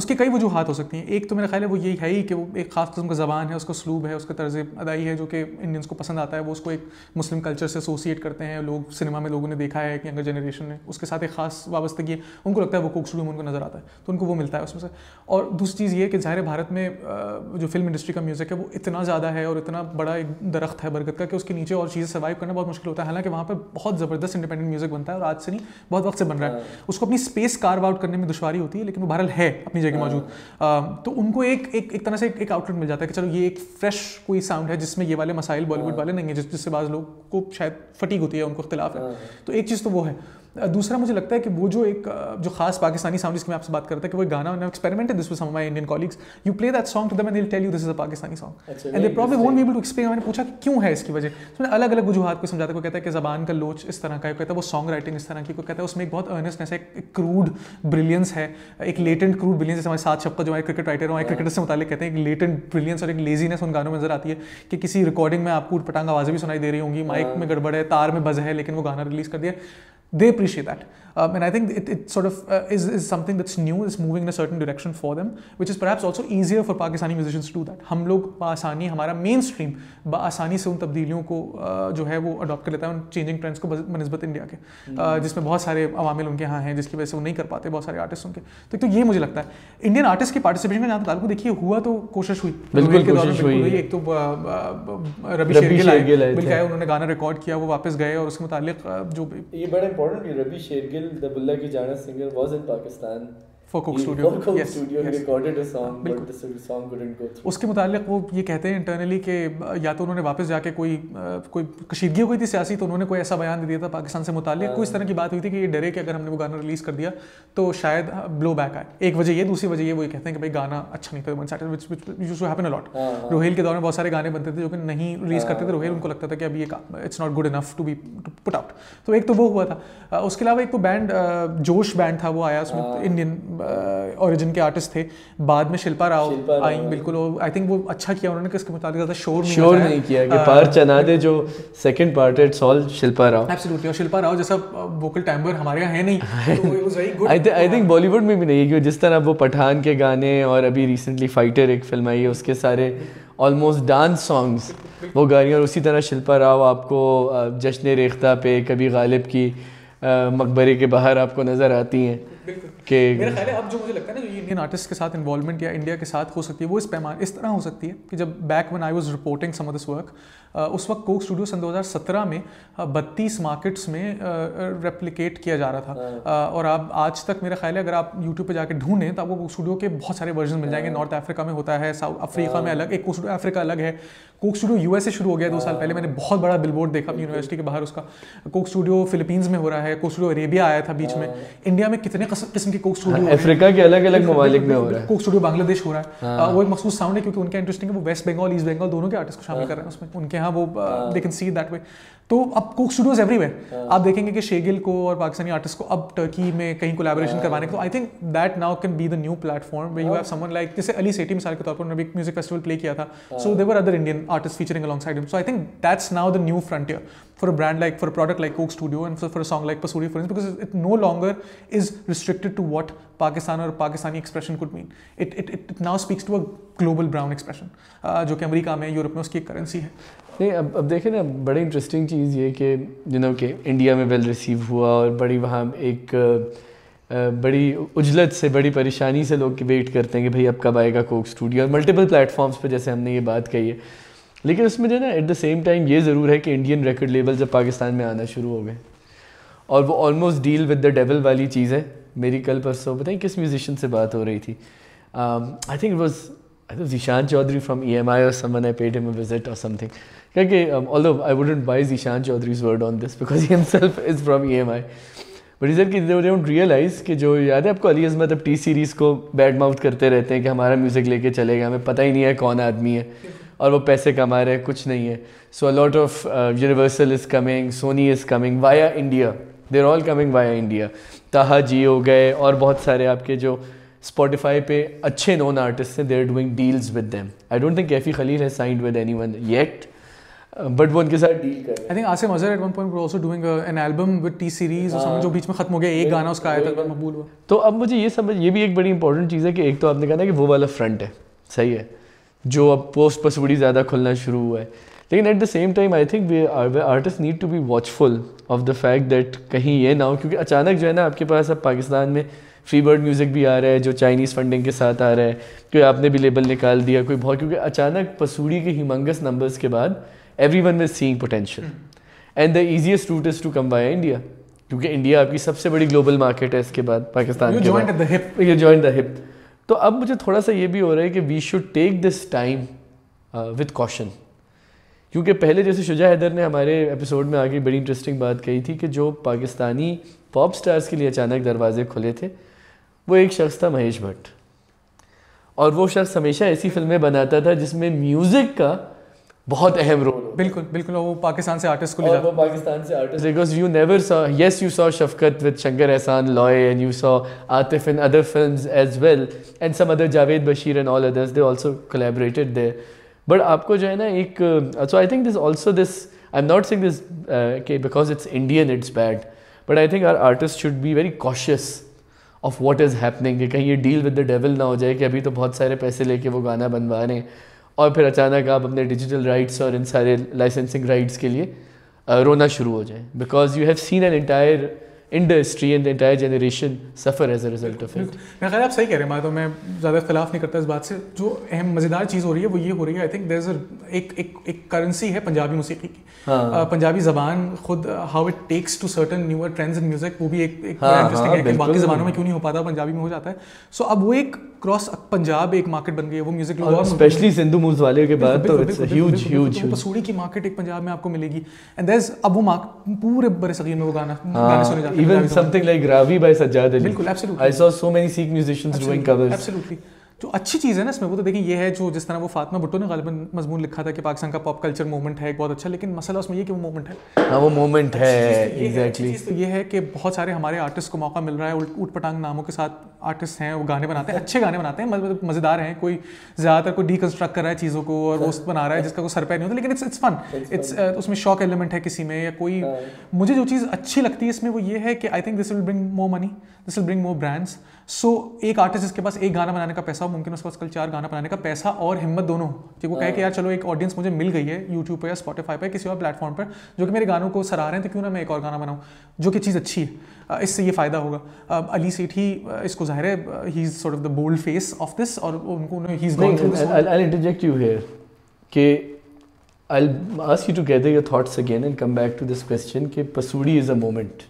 उसके कई वजूहत हो सकती हैं एक तो मेरा ख्याल है वो यही है ही कि वो एक ख़ास कस्म का ज़बान है उसका स्लूब है उसका तर्ज अदाई है जो कि इंडियंस को पसंद आता है वो उसको एक मुस्लिम कल्चर से एसोसिएट करते हैं लोग सिनेमा में लोगों ने देखा है कि यंगर जनरेशन ने उसके साथ एक खास वाबस्तगी है उनको लगता है वो कोक शुरू में उनको नज़र आता है तो उनको वो मिलता है उसमें से और दूसरी चीज़ ये कि ज़ाहिर भारत में जो फिल्म इंडस्ट्री का म्यूज़िक है वो इतना ज़्यादा है और इतना बड़ा एक दरख्त है बरगद का कि उसके नीचे और चीज़ें सर्वाइव करना बहुत मुश्किल होता है हालांकि वहाँ पर बहुत ज़बरदस्त इंडिपेंडेंट म्यूज़िक बनता है और आज से नहीं बहुत वक्त से बन रहा है हाँ। उसको अपनी स्पेस कार्व आउट करने में दुशवार भारी होती है लेकिन वो बहरल है अपनी जगह हाँ। मौजूद तो उनको एक एक एक तरह से एक आउटलेट मिल जाता है कि चलो ये एक फ्रेश कोई साउंड है जिसमें ये वाले मसाइल बॉलीवुड हाँ। वाले नहीं है जिस जिससे बाज लोग को शायद फटीक होती है उनको इख्तलाफ है हाँ। तो एक चीज़ तो वो है दूसरा मुझे लगता है कि वो जो एक जो खास पाकिस्तानी साउंड जिसकी मैं आपसे बात करता है कि वो गाना एक्सपेरिमेंट है this with some my Indian colleagues you play that song to them and they tell you this is a Pakistani song and they problem won't be able to explain मैंने पूछा कि क्यों है इसकी वजह तो मैंने अलग अलग वजूहत को समझाता कोई कहता है कि जबान का लोच इस तरह का है कहता है वो सॉन्ग राइटिंग इस तरह की कोई कहता है उसमें एक बहुत अर्नेस्टनेस है एक क्रूड ब्रिलियंस है एक लेटेंट क्रूड ब्रिलियंस जैसे हमारे साथ शब्द जो है क्रिकेट राइटर हमारे क्रिकेटर से मुतालिक कहते हैं एक लेटेंट ब्रिलियंस और एक लेजीनेस उन गानों में नजर आती है कि किसी रिकॉर्डिंग में आपको पटांग आवाज़ें भी सुनाई दे रही होंगी माइक हाँ। में गड़बड़ है तार में बज है लेकिन वो गाना रिलीज कर दिया दे appreciate that. Um, and I think it, it sort of uh, is, is something that's new, is moving in a certain direction for them, which is perhaps also easier for Pakistani musicians to do that. हम लोग बसानी हमारा main stream बसानी से उन तब्दीलियों को uh, जो है वो adopt कर लेता है उन चेंजिंग ट्रेंड्स को बनस्बत इंडिया के hmm. uh, जिसमें बहुत सारे अवामिल उनके यहाँ हैं जिसकी वजह से वो नहीं कर पाते बहुत सारे आर्टिस्ट उनके तो, तो ये मुझे लगता है इंडियन आर्टिस्ट के पार्टिसिपेशन का जहाँ तक देखिए हुआ तो कोशिश हुई बिल्कुल कोशिश हुई एक तो uh, uh, रवि शेरगिल आए उन्होंने गाना रिकॉर्ड किया वो वापस गए और उसके मुतालिक uh, जो ये बड़ा important Rabbi Shergill the Bulla ki Jaana singer was in Pakistan for Coke Studio उसके मुतालिक वो ये कहते हैं इंटरनली कि या तो उन्होंने वापस जाके कोई कोई कशीदगी हुई थी सियासी तो उन्होंने कोई ऐसा बयान दे दिया था पाकिस्तान से मुतालिक कोई इस हाँ। तरह की बात हुई थी कि ये डरे कि अगर हमने वो गाना रिलीज कर दिया तो शायद ब्लो हाँ, बैक आए एक वजह ये दूसरी वजह ये वो कहते हैं कि भाई गाना अच्छा नहीं था वन हाँ, रोहेल के दौर में बहुत सारे गाने बनते थे जो कि नहीं रिलीज करते थे रोहेल उनको लगता था कि अभी ये it's not good enough to be put out तो एक तो वो हुआ था उसके अलावा एक तो बैंड जोश बैंड था वो आया उसमें इंडियन ओरिजिन के आर्टिस्ट थे बाद में शिल्पा राव आई बिल्कुल आई थिंक वो अच्छा किया उन्होंने किसके मुताबिक ज़्यादा शोर शोर नहीं किया कि पार चना दे जो second part it's all Shilpa Rao absolutely और शिल्पा राव जैसा वोकल टाइम्बर हमारे यहाँ है नहीं आई थिंक बॉलीवुड में भी नहीं है जिस तरह वो पठान के गाने और अभी रिसेंटली फाइटर एक फिल्म आई है उसके सारे ऑलमोस्ट डांस सॉन्ग्स वो गा रही और उसी तरह शिल्पा राव आपको जश्न रेख्ता पे कभी गालिब की मकबरे के बाहर आपको नज़र आती हैं कि मेरा ख्याल है अब जो मुझे लगता है ना जो इंडियन आर्टिस्ट के साथ इन्वॉल्वमेंट या इंडिया के साथ हो सकती है वो इस पैमाने इस तरह हो सकती है कि जब back one I was reporting some of this work उस वक्त कोक स्टूडियो सन 2017 में बत्तीस मार्केट्स में रेप्लिकेट किया जा रहा था हाँ। और आप आज तक मेरा ख्याल है अगर आप यूट्यूब पर जाकर ढूंढें तो आपको कोक स्टूडियो के बहुत सारे वर्जन मिल जाएंगे नॉर्थ हाँ। अफ्रीका में होता है साउथ अफ्रीका में हाँ। अलग एक कोक स्टूडियो अफ्रीका अलग है कोक स्टूडियो यूएसए से शुरू हो गया दो साल पहले मैंने बहुत बड़ा बिलबोर्ड देखा अपनी यूनिवर्सिटी के बाहर उसका कोक स्टूडियो फिलीपींस में हो रहा है कोक स्टूडियो अरेबिया आया था बीच में इंडिया हाँ। में कितने किस्म के कोक स्टूडियो अफ्रीका के अलग अलग ममालिक में हो रहा है कोक स्टूडियो बांग्लादेश हो रहा है uh, वो एक मखसूस साउंड है क्योंकि उनका इंटरेस्टिंग है वो वेस्ट बंगाल ईस्ट बंगाल दोनों के आर्टिस्ट को शामिल हाँ। कर रहे हैं उसमें उनके यहाँ वो they can see that way तो अब कोक स्टूडियोज एवरीवेयर आप देखेंगे कि शेगिल को और पाकिस्तानी आर्टिस्ट को अब टर्की में कहीं कोलेबोरेशन हाँ। करवाने के तो I think that now can be the new platform way you have someone like जैसे अली सेटी मिसाल के तौर पर उन्होंने म्यूजिक फेस्टिवल प्ले किया था so they were other Indian artist featuring alongside so I think that's now the new frontier for a brand like for a product like Coke Studio and for a song like Pasoori for because it no longer is restricted to what Pakistan और Pakistani expression could mean it it it now speaks to a global brown expression जो कि अमरीका में Europe में उसकी एक currency है नहीं अब अब देखें ना बड़ी इंटरेस्टिंग चीज़ ये कि यू नो कि इंडिया में वेल रिसीव हुआ और बड़ी वहाँ एक बड़ी उजलत से बड़ी परेशानी से लोग वेट करते हैं कि भाई अब कब आएगा कोक स्टूडियो और मल्टीपल प्लेटफॉर्म्स पर जैसे हमने ये बात कही है लेकिन उसमें जो है ना एट द सेम टाइम ये ज़रूर है कि इंडियन रिकॉर्ड लेवल जब पाकिस्तान में आना शुरू हो गए और वो almost deal with the devil वाली चीज़ है मेरी कल परसों बताएं किस म्यूज़िशन से बात हो रही थी I think was think Zishan Chaudhary from EMI or someone, I paid him a visit or something. Okay, um, although I wouldn't buy Zishan Chaudhary's word on this because he himself is from EMI. But he said that they don't realize that जो याद है आपको अली अजमत अब टी सीरीज़ को badmouth करते रहते हैं कि हमारा म्यूज़िक लेके चलेगा हमें पता ही नहीं है कौन आदमी है और वो पैसे कमा रहे हैं कुछ नहीं है so a lot of Universal is coming Sony is coming via India they're all coming via India Taha ji हो गए और बहुत सारे आपके जो स्पॉटिफाई पे अच्छे नॉन आर्टिस्ट हैं they're doing deals with them I don't think Kaifi Khalil है signed with anyone yet but वो उनके साथ डील कर I think Asim Azhar at one point also doing an album with T Series और जो बीच में खत्म हो गया एक गाना उसका आया था मकबूल हुआ तो अब मुझे ये समझ ये भी एक बड़ी इंपॉर्टेंट चीज़ है कि एक तो आपने कहा ना कि वो वाला फ्रंट है सही है जो अब पोस्ट पसवड़ी ज़्यादा खुलना शुरू हुआ है लेकिन at the same time I think we artist need to be watchful of the fact that कहीं ये ना हो क्योंकि अचानक जो है ना आपके पास अब पाकिस्तान में फ्री बर्ड म्यूज़िक भी आ रहा है जो चाइनीज़ फंडिंग के साथ आ रहा है कोई आपने भी लेबल निकाल दिया कोई बहुत क्योंकि अचानक पसूड़ी के हिमंगस नंबर्स के बाद every one is seeing potential and the easiest route is to come by India क्योंकि इंडिया आपकी सबसे बड़ी ग्लोबल मार्केट है इसके बाद Pakistan you join the hip तो अब मुझे थोड़ा सा ये भी हो रहा है कि we should take this time with caution क्योंकि पहले जैसे शुजा हैदर ने हमारे एपिसोड में आगे बड़ी इंटरेस्टिंग बात कही थी कि जो पाकिस्तानी पॉप स्टार्स के लिए अचानक दरवाजे खुले थे वो एक शख्स था महेश भट्ट और वो शख्स हमेशा ऐसी फिल्में बनाता था जिसमें म्यूज़िक का बहुत अहम रोल बिल्कुल बिल्कुल वो पाकिस्तान से आर्टिस्ट को ले जाता वो पाकिस्तान से artist because you never saw yes you saw Shafqat with Shankar Ehsaan Loy and you saw Atif in other film as well and some other Javed Bashir and all others they also collaborated they but आपको जो है ना एक so I think this also this I am not saying this because it's Indian it's bad but I think our artist should be very cautious of what is happening कि कहीं ये deal with the devil ना हो जाए कि अभी तो बहुत सारे पैसे लेके वो गाना बनवा रहे हैं और फिर अचानक आप अपने डिजिटल राइट्स और इन सारे लाइसेंसिंग राइट्स के लिए रोना शुरू हो जाए because you have seen an entire industry and entire generation suffer as a result of it मेरा ख्याल आप सही कह रहे हैं मैं तो मैं ज़्यादा इख्तलाफ नहीं करता इस बात से जो अहम मज़ेदार चीज़ हो रही है वो ये हो रही है आई थिंक देर एक एक एक करेंसी है पंजाबी मौसीकी की हाँ. पंजाबी जबान खुद how it takes to certain newer trends in music वो भी एक एक हाँ, हाँ interesting हाँ, है बाकी जबानों में क्यों नहीं हो पाता पंजाबी में हो जाता है सो अब वो एक क्रॉस पंजाब एक मार्केट बन गई है वो म्यूजिक लोग स्पेशली सिंधु मूव्स वाले के बाद तो इट्स ह्यूज ह्यूज पसूड़ी की मार्केट एक पंजाब में आपको मिलेगी एंड देयर अब वो पूरे बड़े सगीर में वो गाना हाँ, गाने सुने जाते हैं Even something like Ravi by Sajjad Ali. absolutely. I saw so many Sikh musicians absolutely. doing covers. Absolutely. जो अच्छी चीज़ है ना इसमें वो तो देखिए ये है जो जिस तरह वो फातमा भुट्टो ने गालिबा मजमून लिखा था कि पाकिस्तान का पॉप कल्चर मूवमेंट है एक बहुत अच्छा लेकिन मसला उसमें ये कि वो मूवमेंट है हाँ वो मूवमेंट तो है एग्जैक्टली exactly. तो ये है कि बहुत सारे हमारे आर्टिस्ट को मौका मिल रहा है उल्ट उठ पटांग नामों के साथ आर्टिस्ट हैं वो गाने बनाते हैं अच्छे गाने बनाते हैं मतलब मतलब मज़ेदार हैं कोई ज़्यादातर कोई डीकंस्ट्रक्ट कर रहा है चीज़ों को और रोस्ट बना रहा है जिसका कोई सर नहीं होता लेकिन इट्स इट्स फन इट्स उसमें शॉक एलिमेंट है किसी में या कोई हाँ। मुझे जो चीज़ अच्छी लगती है इसमें वो ये है कि I think this will bring more money this will bring more brands so एक आर्टिस्ट जिसके पास एक गाना बनाने का पैसा हो मुमकिन उसके पास कल चार गाना बनाने का पैसा और हिम्मत दोनों हो कि वो कहे कि हाँ। यार चलो एक ऑडियंस मुझे मिल गई है यूट्यूब पर या स्पॉटीफाई पर किसी और प्लेटफॉर्म पर जो कि मेरे गानों को सराह रहे हैं तो क्यों ना मैं एक और गाना बनाऊँ जो कि चीज़ अच्छी है इससे ये फ़ायदा होगा अली सेठ ही इसको जाहिर है he is sort of the bold face of this और उनको इंटरजेक्ट यू हियर कि I'll ask you to gather your thoughts again and come back to this question कि पसूड़ी is a moment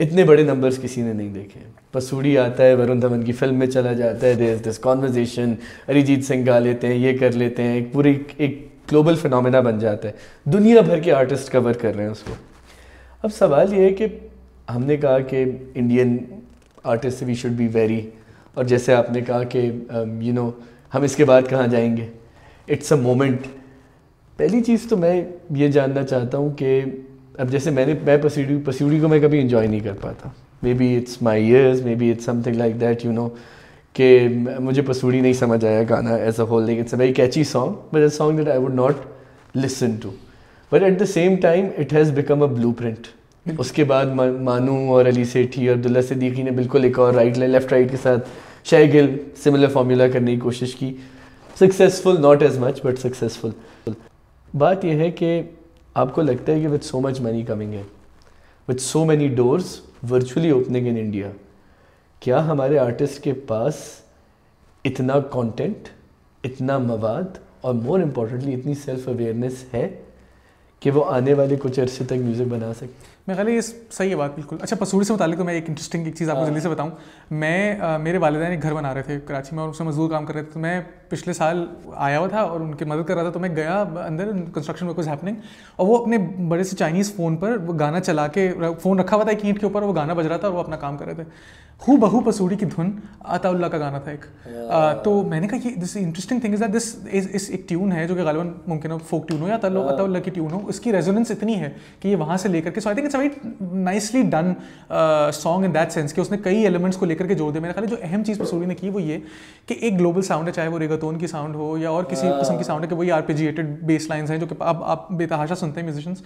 इतने बड़े नंबर्स किसी ने नहीं देखे पसूड़ी आता है वरुण धवन की फिल्म में चला जाता है there this conversation Arijit Singh गा लेते हैं ये कर लेते हैं एक पूरी एक ग्लोबल फिनोमेना बन जाता है दुनिया भर के आर्टिस्ट कवर कर रहे हैं उसको अब सवाल ये है कि हमने कहा कि Indian artist we should be very और जैसे आपने कहा कि यू um, नो हम इसके बाद कहाँ जाएंगे इट्स अ मोमेंट पहली चीज़ तो मैं ये जानना चाहता हूँ कि अब जैसे मैंने मैं पसीडी पसीडी को मैं कभी इन्जॉय नहीं कर पाता maybe it's my ears maybe it's something like that you know कि मुझे पसूड़ी नहीं समझ आया गाना एज अ होल लेकिन it's a very catchy song but a song that I would not listen to but at the same time it has become a blueprint उसके बाद मानू और अली सेठी और अब्दुल्ला सिद्दीकी ने बिल्कुल एक और राइट लेफ्ट राइट के साथ शाह गिल सिमिलर फार्मूला करने की कोशिश की successful not as much but successful बात यह है कि आपको लगता है कि with so much money coming है with so many doors virtually opening in India क्या हमारे आर्टिस्ट के पास इतना कंटेंट, इतना मवाद और मोर इम्पोर्टेंटली इतनी सेल्फ अवेयरनेस है कि वो आने वाले कुछ अरसे तक म्यूज़िक बना सकते मेरे ख्याल ये सही है बात बिल्कुल अच्छा पसूरी से मुतालिक तो मैं एक इंटरेस्टिंग एक चीज़ आपको जल्दी से हाँ। बताऊँ मैं आ, मेरे वालदा एक घर बना रहे थे कराची में और उसमें मजदूर काम कर रहे थे तो मैं पिछले साल आया हुआ था और उनकी मदद कर रहा था तो मैं गया अंदर कंस्ट्रक्शन वर्क हैपनिंग और वो अपने बड़े से चाइनीज़ फ़ोन पर वो गाना चला के फ़ोन रखा हुआ था एक ईंट के ऊपर वो गाना बज रहा था और वो अपना काम कर रहे थे हु बहू पसूरी की धुन अताउल्ला का गाना था एक आ, तो मैंने कहा कि this interesting thing is that this is इस एक ट्यून है जो कि गालिबा मुमकिन हो फोक ट्यून हो या अताउल्ला yeah. अताउल्ला की ट्यून हो उसकी रेजोनेंस इतनी है कि ये वहाँ से लेकर के so I think it's very nicely done song in that sense कि उसने कई एलिमेंट्स को लेकर के जोड़ दिया मेरे ख्याल जो अहम चीज़ पसूरी ने की वो ये कि एक ग्लोबल साउंड है चाहे वो रेगातोन की साउंड हो या और किसी किस्म की साउंड है कि वही आर बेस लाइन्स हैं जो कि अब आप बेतहाशा सुनते हैं म्यूजिशंस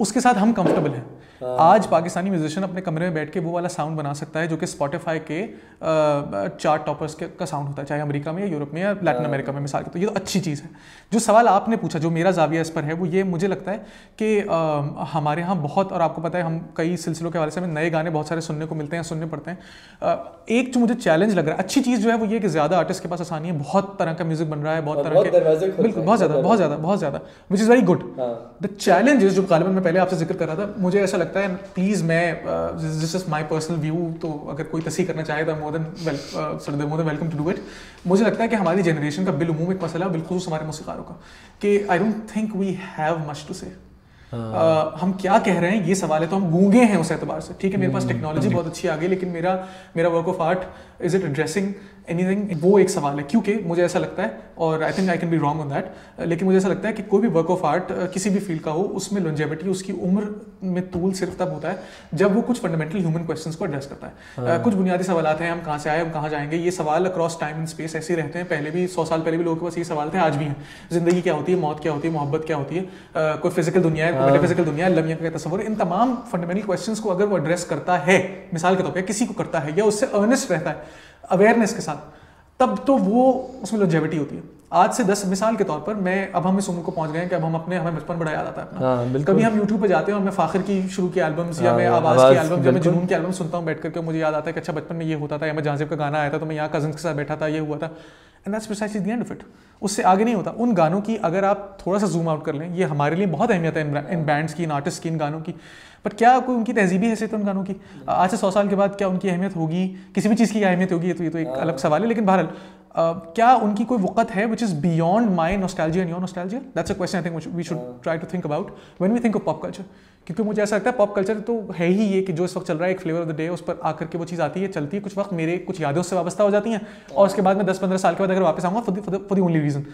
उसके साथ हम कंफर्टेबल हैं हाँ। आज पाकिस्तानी म्यूजिशियन अपने कमरे में बैठ के वो वाला साउंड बना सकता है जो कि स्पॉटिफाई के चार्ट टॉपर्स का साउंड होता है चाहे अमेरिका में या यूरोप में या लैटिन अमेरिका में मिसाल के तो ये तो अच्छी चीज़ है जो सवाल आपने पूछा जो मेरा जाविया इस पर है वो ये मुझे लगता है कि आ, हमारे यहाँ बहुत और आपको पता है हम कई सिलसिलों के हवाले से हमें नए गाने बहुत सारे सुनने को मिलते हैं सुनने पड़ते हैं एक जो मुझे चैलेंज लग रहा है अच्छी चीज़ जो है वो ये कि ज़्यादा आर्टिस्ट के पास आसानी है बहुत तरह का म्यूज़िक बन रहा है बहुत हाँ, तरह के बिल्कुल बहुत ज़्यादा बहुत ज़्यादा बहुत ज़्यादा which is very good the challenge जो गालिबन मैं पहले आपसे जिक्र कर रहा था मुझे ऐसा लगता है प्लीज़ मैं this is my personal view तो अगर कोई तस्वीर करना चाहे तो more than well sir more than welcome to do it मुझे लगता है कि हमारी जनरेशन का बिलूम एक मसला बिल्कुल हमारे मौसीकारों का कि I don't think we have much to say Uh, हम क्या कह रहे हैं ये सवाल है तो हम गूंगे हैं उस एतबार से ठीक है मेरे पास टेक्नोलॉजी हम्म, हम्म। बहुत अच्छी आ गई लेकिन मेरा मेरा work of art is it addressing anything वो एक सवाल है क्योंकि मुझे ऐसा लगता है और I think I can be wrong on that लेकिन मुझे ऐसा लगता है कि कोई भी वर्क ऑफ आर्ट किसी भी फील्ड का हो उसमें लॉन्जेबिटी उसकी उम्र में तूल सिर्फ तब होता है जब वो कुछ फंडामेंटल ह्यूमन क्वेश्चन को एड्रेस करता है हाँ। कुछ बुनियादी सवाल हैं हम कहाँ से आए हम कहाँ जाएंगे ये सवाल अक्रॉस टाइम एंड स्पेस ऐसे रहते हैं पहले भी सौ साल पहले भी लोगों के पास ये सवाल थे आज भी हैं जिंदगी क्या होती है मौत क्या होती है मोहब्बत क्या होती है कोई फिजिकल दुनिया है कोई फिजिकल हाँ। दुनिया है लमिया का तस्वर इन तमाम फंडामेंटल क्वेश्चन को अगर वो एड्रेस करता है मिसाल के तौर पर किसी को करता है या उससे अर्नेस्ट रहता है अवेयरनेस के साथ तब तो वो उसमें लॉन्जेविटी होती है आज से दस मिसाल के तौर पर मैं अब हम इस उम्र को पहुंच गए हैं कि अब हम अपने हमें बचपन बड़ा याद आता है अपना हाँ, कभी हम यूट्यूब पर जाते हैं और मैं फाखिर की शुरू की एल्बम्स हाँ, या मैं आवाज की एल्बम या मैं जुनून की एल्बम सुनता हूँ बैठ करके मुझे याद आता है कि अच्छा बचपन में ये होता था या मैं जहाजिब का गाना आया था तो मैं यहाँ कजन के साथ बैठा था ये हुआ था and that's precisely the end of it उससे आगे नहीं होता उन गानों की अगर आप थोड़ा सा जूम आउट कर लें ये हमारे लिए बहुत अहमियत है इन बैंड्स की इन आर्टिस्ट की इन गानों की बट क्या कोई उनकी तहजीबी हैसियत है उन गानों की आज से सौ साल के बाद क्या उनकी अहमियत होगी किसी भी चीज़ की अहमियत होगी तो ये तो एक हाँ। अलग सवाल है लेकिन बहरहाल क्या उनकी कोई वक़्त है which is beyond my nostalgia and your nostalgia that's a question I think we should try to think about when we think of pop culture क्योंकि मुझे ऐसा लगता है पॉप कल्चर तो है ही ये कि जो इस वक्त चल रहा है एक फ्लेवर ऑफ द डे उस पर आकर के वो चीज़ आती है चलती है कुछ वक्त मेरे कुछ यादों से वाबस्ता हो जाती हैं और उसके बाद में दस पंद्रह साल के बाद अगर वापस आऊँगा फॉर दी ओनली रीज़न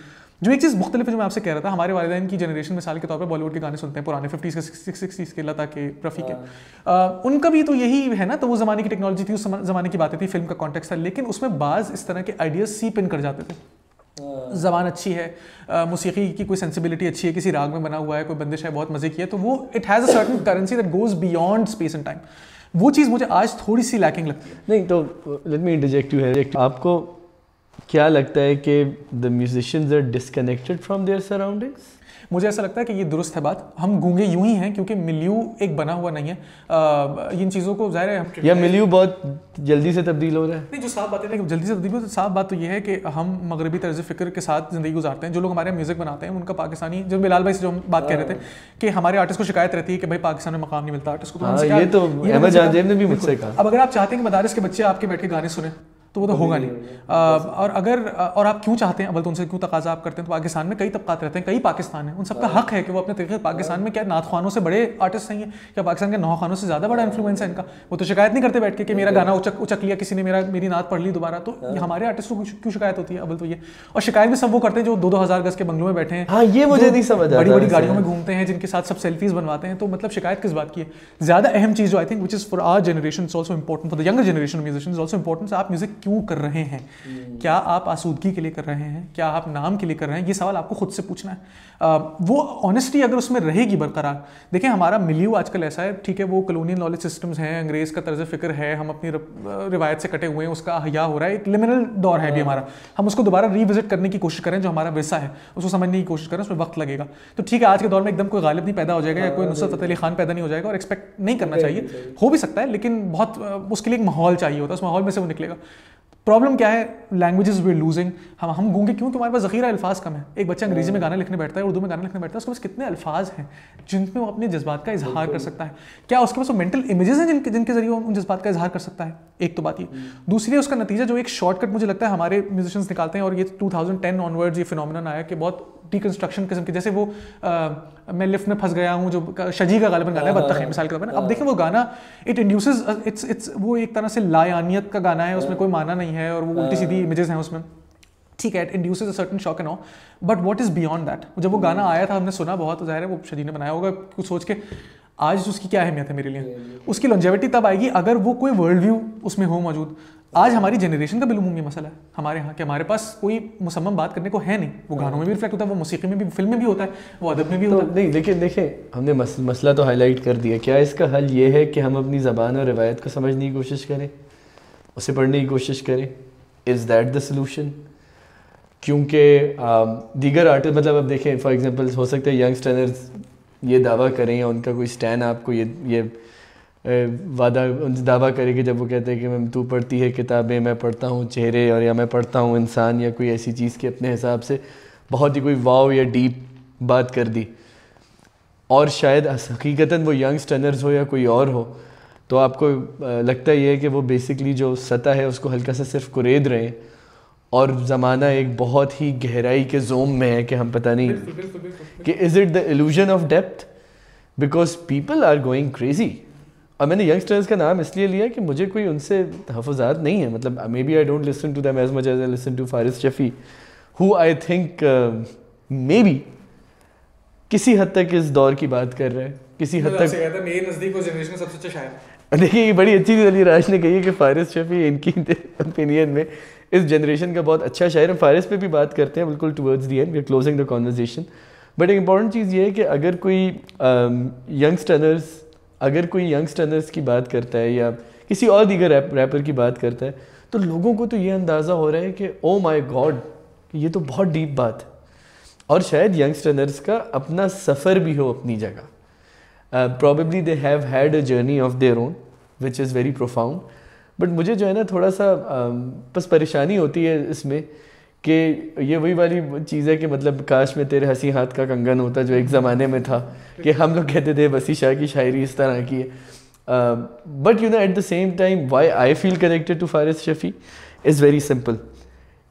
जो एक चीज़ मुख्तलिफ है जो मैं आपसे कह रहा था हमारे वालदेन की जनरेशन मिसाल के तौर पर बॉलीवुड के गाने सुनते हैं पुराने फिफ्टीज़ के सिक्सटीज़ के लता के रफ़ी के आ, हाँ। उनका भी तो यही है ना तो वो ज़माने की टेक्नोलॉजी थी उस ज़माने की बातें थी फिल्म का कॉन्टेक्स था लेकिन उसमें बाज इस तरह के आइडियाज़ सीप इन कर जाते थे ज़बान अच्छी है मौसी की कोई सेंसिबिलिटी अच्छी है किसी राग में बना हुआ है कोई बंदिश है बहुत मज़े की है तो वो it has a certain currency that goes beyond space and time वो चीज़ मुझे आज थोड़ी सी लैकिंग लगती है नहीं तो लेट मी इंटरजेक्ट यू है आपको क्या लगता है कि the musicians are disconnected from their surroundings मुझे ऐसा लगता है कि ये दुरुस्त है बात हम गूंगे यूं ही हैं क्योंकि मिल्यू एक बना हुआ नहीं है आ, इन चीज़ों को जाहिर है या मिल्यू बहुत जल्दी से तब्दील हो रहा है नहीं जो साफ बातें नहीं जल्दी से तब्दील हो तो साफ बात तो ये है कि हम मगरबी तर्ज फिक्र के साथ ज़िंदगी गुजारते हैं जो लोग हमारे म्यूज़िक बनाते हैं उनका पाकिस्तानी जो बिलाल भाई से जो हम बात कह रहे थे कि हमारे आर्टिस्ट को शिकायत रहती है कि भाई पाकिस्तान में मकाम नहीं मिलता आर्टिस्ट को तो हाँ, ये तो, तो ने भी मुझसे कहा अब अगर आप चाहते हैं कि मदारस के बच्चे आपके बैठ के गाने सुने तो वो तो होगा नहीं, नहीं। आ, और अगर और आप क्यों चाहते हैं अब तो उनसे क्यों तकाजा आप करते हैं तो पाकिस्तान में कई तबकात रहते हैं कई पाकिस्तान हैं उन सबका हाँ। हक है कि वो अपने तरीके पाकिस्तान में क्या नात खानों से बड़े आर्टिस्ट हैं क्या पाकिस्तान के नौ खानों से ज़्यादा बड़ा इन्फ्लुएंस है इनका वो तो शिकायत नहीं करते बैठ के कि मेरा गाना उचक उचक लिया किसी ने मेरा मेरी नात पढ़ ली दोबारा तो हाँ। हमारे आर्टिस्ट को क्यों शिकायत होती है अब तो ये और शिकायत भी सब वो करते हैं जो दो दो हज़ार गज के बंगलों में बैठे हैं हाँ ये मुझे नहीं समझ बड़ी बड़ी गाड़ियों में घूमते हैं जिनके साथ सब सेल्फीज बनवाते हैं तो मतलब शिकायत किस बात की है ज़्यादा अहम चीज़ जो I think which is for our generation is also important for the younger generation musician is also important आप म्यूजिक क्यों कर रहे हैं हम्म। क्या आप आसूदगी के लिए कर रहे हैं क्या आप नाम के लिए कर रहे हैं ये सवाल आपको खुद से पूछना है आ, वो ऑनेस्टी अगर उसमें रहेगी बरकरार देखें हमारा मिलियो आजकल ऐसा है ठीक है वो कलोनियल नॉलेज सिस्टम्स हैं अंग्रेज़ का तर्ज फ़िक्र है हम अपनी रिवायत से कटे हुए हैं उसका हया हो रहा है एक लिमिनल दौर है भी हाँ। हमारा हम उसको दोबारा रिविजिट करने की कोशिश करें जो हमारा वैसा है उसको समझने की कोशिश करें उसमें वक्त लगेगा तो ठीक है आज के दौर में एकदम कोई गालिब नहीं पैदा हो जाएगा या हाँ, कोई नुसरत फतेह अली खान पैदा नहीं हो जाएगा और एक्सपेक्ट नहीं करना चाहिए हो भी सकता है लेकिन बहुत उसके लिए एक माहौल चाहिए होता है उस माहौल में से वो निकलेगा प्रॉब्लम क्या है लैंग्वेजेस वी लूजिंग हम हम गूंगे क्योंकि हमारे पास जखीरा अल्फाज कम है एक बच्चा अंग्रेजी में गाना लिखने बैठता है उर्दू में गाना लिखने बैठता है उसके पास कितने अल्फाज हैं जिनमें वो अपने जज्बात का इजहार कर सकता है क्या उसके पास वो मेंटल इमेजेस हैं जिनके जिनके जरिए वो उन जज्बात का इजहार कर सकता है एक तो बात ये हम्म। दूसरी उसका नतीजा जो एक शॉर्टकट मुझे लगता है हमारे म्यूजिशियंस निकालते हैं और ये टू थाउजेंड टेन ऑनवर्ड्स ये फिनोमिन आया कि बहुत डिकन्स्ट्रक्शन किस्म की जैसे वो आ, मैं लिफ्ट में फंस गया हूँ जो शजी का गालिबन गाना है हाँ, बत्तख है हाँ, मिसाल के तौर पर हाँ। अब देखें वो गाना इट इंड्यूस इट्स इट्स वो एक तरह से लायानियत का गाना है उसमें कोई माना नहीं है और वो उल्टी सीधी इमेजेस हैं उसमें ठीक है it a certain shock and all but what is beyond that जब वो गाना आया था हमने सुना बहुत तो जाहिर है वो शरीर ने बनाया होगा कुछ सोच के आज उसकी क्या अहमियत है मेरे लिए उसकी लॉन्जेविटी तब आएगी अगर वो कोई वर्ल्ड व्यू उसमें हो मौजूद आज हमारी जनरेशन का बिलूम मसला है हमारे यहाँ के हमारे पास कोई मुसम्म बात करने को है नहीं वो गानों में भी रिफ्लेक्ट होता है वो मौसीकी में भी फिल्म में भी होता है वो अदब में भी तो होता है नहीं देखिए देखिए हमने मस, मसला तो हाईलाइट कर दिया क्या इसका हल ये है कि हम अपनी ज़बान और रिवायत को समझने की कोशिश करें उसे पढ़ने की कोशिश करें इज़ दैट द सोलूशन क्योंकि um, दीगर आर्टिस्ट मतलब अब देखें फॉर एग्जांपल हो सकता है यंग स्टैनर्स ये दावा करें या उनका कोई स्टैंड आपको ये ये वादा दावा करे कि जब वो कहते हैं कि मैम तू पढ़ती है किताबें मैं पढ़ता हूँ चेहरे और या मैं पढ़ता हूँ इंसान या कोई ऐसी चीज़ के अपने हिसाब से बहुत ही कोई वाव या डीप बात कर दी और शायद हकीकता वो यंग स्टनर्स हो या कोई और हो तो आपको लगता ये है कि वो बेसिकली जो सतह है उसको हल्का सा सिर्फ कुरेद रहे हैं और ज़माना एक बहुत ही गहराई के जोम में है कि हम पता नहीं कि is it the illusion of depth because people are going crazy और मैंने यंगस्टर्स का नाम इसलिए लिया कि मुझे कोई उनसे तहफात नहीं है मतलब may be I don't listen to them as much as I listen to Faris Shafi who I think may be किसी हद तक इस दौर की बात कर रहे हैं किसी हद तक मेरे नज़दीक जनरेशन सबसे अच्छा देखिए ये बड़ी अच्छी चीज़ अली राज ने कही है कि फारिस शफी इनकी ओपिनियन में इस जनरेशन का बहुत अच्छा शायर हम फारिस पे भी बात करते हैं बिल्कुल towards the end we are closing the conversation but एक इंपॉर्टेंट चीज़ ये है कि अगर कोई यंगस्टनर्स um, अगर कोई यंगस्टर्नर्स की बात करता है या किसी और दीगर रैप, रैपर की बात करता है तो लोगों को तो ये अंदाज़ा हो रहा है कि ओ माई गॉड ये तो बहुत डीप बात है और शायद यंगस्टनर्स का अपना सफ़र भी हो अपनी जगह probably they have had a journey of their own which is very profound but मुझे जो है ना थोड़ा सा बस परेशानी होती है इसमें कि ये वही वाली चीज़ है कि मतलब काश में तेरे हंसी हाथ का कंगन होता जो एक हम्म। ज़माने में था कि हम लोग कहते थे वसी शाह की शायरी इस तरह की है but you know at the same time why I feel connected to Faris Shafi is very simple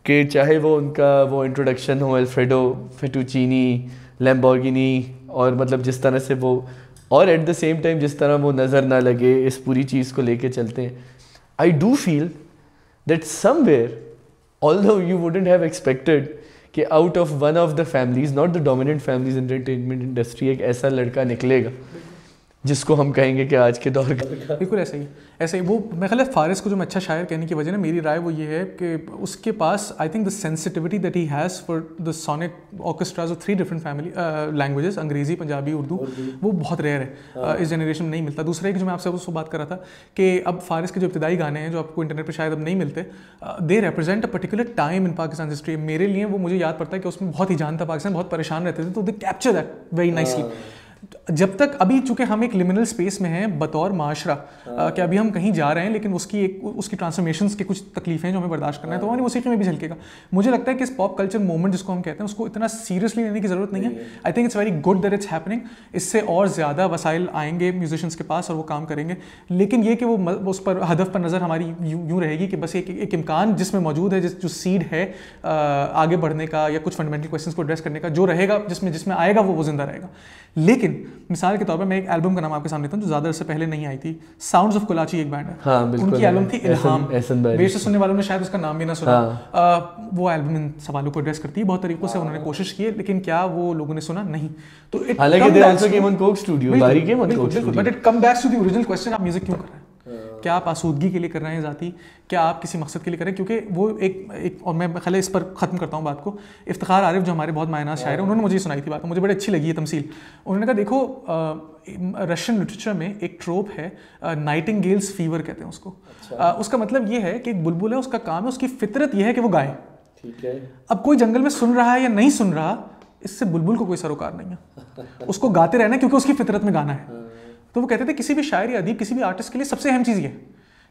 कि चाहे वो उनका वो इंट्रोडक्शन हो एल्फ्रेडो फिटूचीनी लेम्बोर्गिनी और मतलब जिस तरह से वो और एट द सेम टाइम जिस तरह वो नज़र ना लगे इस पूरी चीज़ को लेके चलते हैं I do feel that somewhere, although you wouldn't have expected that out of one of the families, not the dominant families in the entertainment industry, a ladka niklega. Bilkul. जिसको हम कहेंगे कि आज के दौर का बिल्कुल ऐसा ही ऐसा ही वो मैं ख्याल फारिस को जो मैं अच्छा शायर कहने की वजह ना मेरी राय वो ये है कि उसके पास I think the sensitivity that he has for the sonic orchestras of three different family languages Angrezi Punjabi Urdu वो बहुत रेयर है हाँ। uh, इस जनरेशन में नहीं मिलता दूसरा एक जो मैं आपसे उसको बात कर रहा था कि अब फारिस के जो इब्तदाई गाने हैं जो आपको इंटरनेट पर शायद अब नहीं मिलते they represent a particular time in Pakistan history मेरे लिए वो मुझे याद पड़ता है कि उसमें बहुत ही जान था पाकिस्तान बहुत परेशान रहते थे तो they capture that very nicely जब तक अभी चूंकि हम एक लिमिनल स्पेस में हैं बतौर माशरा हाँ। कि अभी हम कहीं जा रहे हैं लेकिन उसकी एक उसकी ट्रांसफॉर्मेशन के कुछ तकलीफें हैं जो हमें बर्दाश्त करना है तो हमारी मौसीकी में भी झलकेगा मुझे लगता है कि इस पॉप कल्चर मोमेंट जिसको हम कहते हैं उसको इतना सीरियसली लेने की ज़रूरत नहीं है I think it's very good that it's happening इससे और ज़्यादा वसाइल आएंगे म्यूजिशियंस के पास और वो काम करेंगे लेकिन ये कि वो उस पर हदफ पर नज़र हमारी यूँ रहेगी कि बस एक एक इम्कान जिसमें मौजूद है जिस जो सीड है आगे बढ़ने का या कुछ फंडामेंटल क्वेश्चन को एड्रेस करने का जो रहेगा जिसमें जिसमें आएगा वो वो जिंदा रहेगा लेकिन मिसाल के तौर पर मैं एक एल्बम का नाम आपके सामने था जो ज़्यादा से पहले नहीं आई थी साउंड्स ऑफ कोलाची एक बैंड है हाँ, उनकी एल्बम थी इल्हाम बेश सुनने वालों ने शायद उसका नाम भी ना सुना हाँ। वो एल्बम इन सवालों को एड्रेस करती है बहुत तरीक़ों से उन्होंने हाँ। कोशिश की है लेकिन क्या वो लोगों ने सुना नहीं तो it come back to the original question आप म्यूजिक क्यों कर रहे हैं क्या आप आसूदगी के लिए कर रहे हैं ज़ाती क्या आप किसी मकसद के लिए कर रहे हैं क्योंकि वो एक एक और मैं खाले इस पर ख़त्म करता हूँ बात को इफ्तार आरिफ जो हमारे बहुत मायना शायर है उन्होंने मुझे सुनाई थी बात मुझे बड़ी अच्छी लगी है तमसील उन्होंने कहा देखो रशियन लिटरेचर में एक ट्रोप है नाइटिंग गेल्स फीवर कहते हैं उसको अच्छा। उसका मतलब ये है कि एक बुलबुल है उसका काम है उसकी फितरत यह है कि वो गाए ठीक है अब कोई जंगल में सुन रहा है या नहीं सुन रहा इससे बुलबुल को कोई सरोकार नहीं है उसको गाते रहना क्योंकि उसकी फितरत में गाना है तो वो कहते थे किसी भी शायर या अदीब किसी भी आर्टिस्ट के लिए सबसे अहम चीज़ ये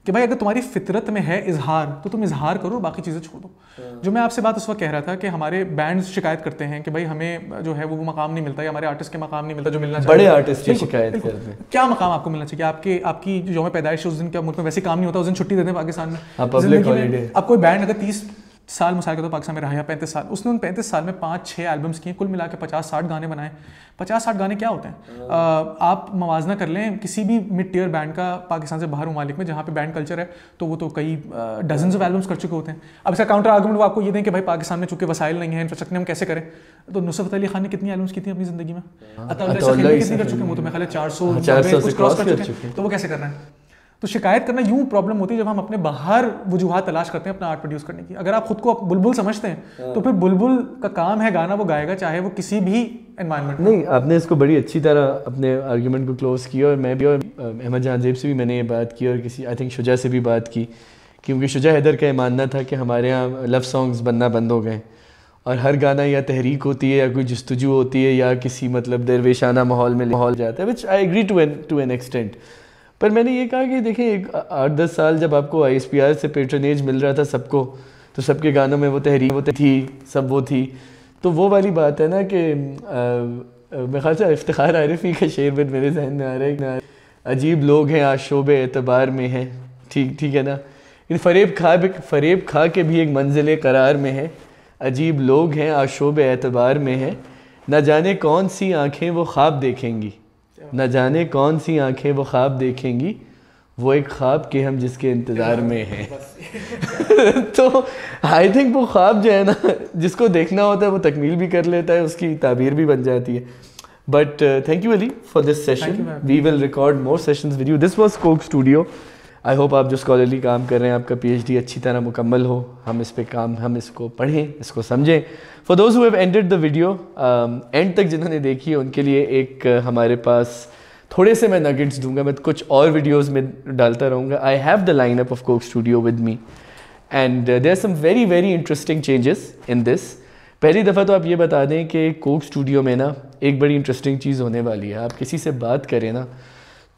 कि भाई अगर तुम्हारी फितरत में है इजहार तो तुम इजहार करो बाकी चीज़ें छोड़ दो हाँ। जो मैं आपसे बात उस वक्त कह रहा था कि हमारे बैंड शिकायत करते हैं कि भाई हमें जो है वो वो मकाम नहीं मिलता या हमारे आर्टिस्ट के मकाम नहीं मिलता जो मिलना बड़े आर्टिस्ट की शिकायत करते हैं क्या मकाम आपको मिलना चाहिए आपके आपकी जो पैदाइश उस दिन के मुल्क में वैसे काम नहीं होता उस दिन छुट्टी देते हैं पाकिस्तान में हाँ, अब कोई बैंड अगर तीस साल मिसाल के तो पाकिस्तान में रहा पैंतीस साल उसने उन पैंतीस साल में पाँच छः एल्बम्स किए कुल मिला के पचास साठ गाने बनाए पचास साठ गाने क्या होते हैं हाँ। आप मवाजना कर लें किसी भी मिड टीयर बैंड का पाकिस्तान से बाहर ममालिक में जहाँ पे बैंड कल्चर है तो वो तो कई डजन ऑफ एल्बम्स कर चुके होते हैं अब इसका काउंटर आर्गूमेंट वो आपको ये दें कि भाई पाकिस्तान में चुके वसाइल नहीं है इंफ्रास्ट्रक्चर हम कैसे करें तो नुसरत अली खान ने कितनी एल्बम्स की थी अपनी ज़िंदगी में हाँ। अतः कितनी कर चुके हैं वो तो मैं खाली चार सौ तो वो कैसे कर रहे हैं तो शिकायत करना यूँ प्रॉब्लम होती है जब हम अपने बाहर वजूहत तलाश करते हैं अपना आर्ट प्रोड्यूस करने की अगर आप खुद को बुलबुल समझते हैं हाँ। तो फिर बुलबुल का काम है गाना वो गाएगा चाहे वो किसी भी एनवायरनमेंट नहीं आपने इसको बड़ी अच्छी तरह अपने आर्ग्यूमेंट को क्लोज किया और मैं भी और अहमद जहाजेब से भी मैंने ये बात की और किसी आई थिंक शुजा से भी बात की क्योंकि शुजा हैदर का ये मानना था कि हमारे यहाँ लव सॉन्ग्स बनना बंद हो गए और हर गाना या तहरीक होती है या कोई जस्तजू होती है या किसी मतलब दरवेशाना माहौल में माहौल जाता है which I agree to an to an extent पर मैंने ये कहा कि देखिए एक आठ दस साल जब आपको आई से पेट्रनेज मिल रहा था सबको तो सबके गानों में वो तहरीर वो थी सब वो थी तो वो वाली बात है ना कि मैं खासा इफ्तार आरफी का शेर बन मेरे जहन में आ रहा है अजीब लोग हैं आज शोब एतबार में हैं ठीक ठीक है ना इन फरेब खा भी फरेब खा के भी एक मंजिल करार में है अजीब लोग हैं आज शोब एतबार में हैं ना जाने कौन सी आँखें वो ख्वाब देखेंगी न जाने कौन सी आंखें वो ख्वाब देखेंगी वो एक ख्वाब के हम जिसके इंतज़ार में हैं तो आई थिंक वो ख्वाब जो है ना जिसको देखना होता है वो तकमील भी कर लेता है उसकी ताबीर भी बन जाती है but thank you Ali for this session we will record more sessions with you this was Coke Studio I hope आप जो स्कॉलरली काम कर रहे हैं आपका पीएचडी अच्छी तरह मुकम्मल हो हम इस पर काम हम इसको पढ़ें इसको समझें for those who have the video end तक जिन्होंने देखी है उनके लिए एक uh, हमारे पास थोड़े से मैं नगेट्स दूंगा मैं कुछ और वीडियोज़ में डालता रहूँगा I have the line up of Coke Studio with me and there some very very interesting changes in this पहली दफ़ा तो आप ये बता दें कि कोक स्टूडियो में ना एक बड़ी इंटरेस्टिंग चीज़ होने वाली है आप किसी से बात करें ना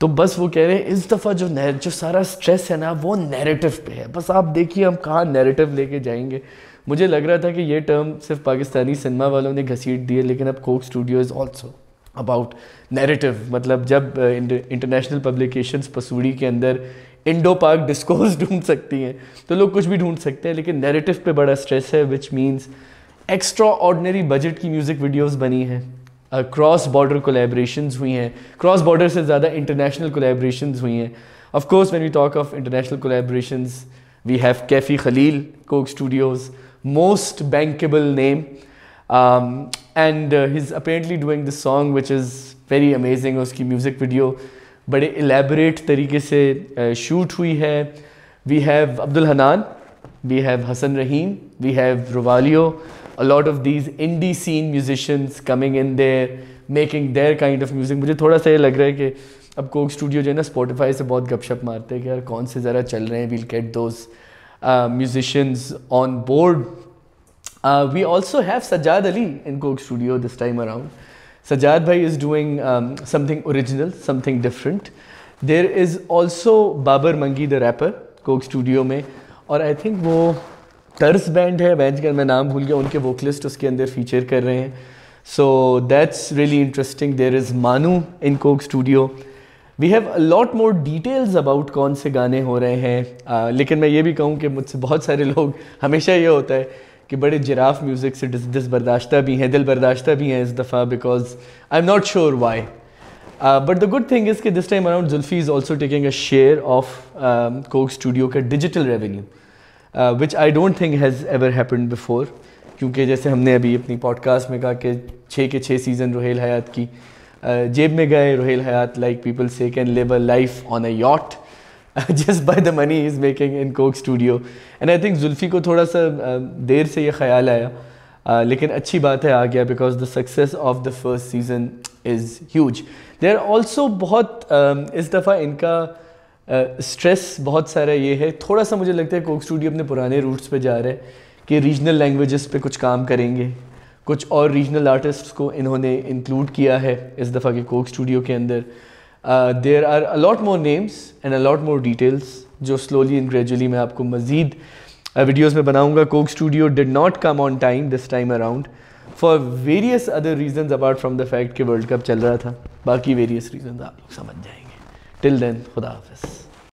तो बस वो कह रहे हैं इस दफ़ा जो जो सारा स्ट्रेस है ना वो नैरेटिव पे है बस आप देखिए हम कहाँ नैरेटिव लेके जाएंगे मुझे लग रहा था कि ये टर्म सिर्फ पाकिस्तानी सिनेमा वालों ने घसीट दी है लेकिन अब Coke Studio is also about narrative मतलब जब uh, इंटरनेशनल पब्लिकेशंस पसूड़ी के अंदर इंडो पार्क डिस्कोर्स ढूंढ सकती हैं तो लोग कुछ भी ढूंढ सकते हैं लेकिन नैरेटिव पे बड़ा स्ट्रेस है which means extraordinary budget की म्यूज़िक वीडियोज़ बनी हैं क्रॉस बॉर्डर कोलेब्रेशन हुई हैं क्रॉस बॉर्डर से ज़्यादा इंटरनेशनल कोलेब्रेशन हुई हैं of course when you talk of international collaboration we have Kaifi Khalil Coke Studio's most bankable name and his apparently doing this song which is very amazing उसकी music video बड़े elaborate तरीके से shoot uh, हुई है we have Abdul Hannan we have Hasan Rahim we have Rovalio a lot of these indie scene musicians coming in there, making their kind of music. मुझे थोड़ा सा ये लग रहा है Coke Studio जो Spotify is बहुत गपशप मारते हैं कि यार कौन से जरा चल रहे हैं we'll get those uh, musicians on board. Uh, we also have Sajjad Ali in Coke Studio this time around. Sajjad bhai is doing um, something original, something different. There is also Babar Mangi the rapper Coke Studio में और I think वो तर्स band है band का मैं नाम भूल गया उनके वोकलिस्ट उसके अंदर फीचर कर रहे हैं so that's really interesting there is Maanu in Coke Studio we have lot more details about कौन से गाने हो रहे हैं आ, लेकिन मैं ये भी कहूँ कि मुझसे बहुत सारे लोग हमेशा ये होता है कि बड़े जराफ म्यूज़िक से डिस दिस बर्दाश्त भी हैं दिल बर्दाश्त भी हैं इस दफ़ा because I am not sure why but the good thing is कि this time around Zulfi is also taking a share of Coke Studio का digital revenue which I don't think has ever happen before क्योंकि जैसे हमने अभी अपनी podcast में कहा कि छः के छः सीज़न रोहेल हयात की uh, जेब में गए Rohail Hyatt like people say can live a life on a yacht just by the money is making in Coke Studio and I think Zulfi को थोड़ा सा uh, देर से ये ख्याल आया uh, लेकिन अच्छी बात है आ गया because the success of the first season is huge they are also बहुत um, इस दफ़ा इनका स्ट्रेस uh, बहुत सारा ये है थोड़ा सा मुझे लगता है कोक स्टूडियो अपने पुराने रूट्स पे जा रहे हैं कि रीजनल लैंग्वेजेस पे कुछ काम करेंगे कुछ और रीजनल आर्टिस्ट को इन्होंने इंक्लूड किया है इस दफ़ा के कोक स्टूडियो के अंदर there are a lot more names and a lot more details जो स्लोली एंड ग्रेजुअली मैं आपको मज़ीद वीडियोज़ में बनाऊँगा Coke Studio did not come on time this time around for various other reason apart from the fact कि world cup चल रहा था बाकी वेरियस रीजन आप लोग समझ जाएंगे टिल देन खुदा हाफिज़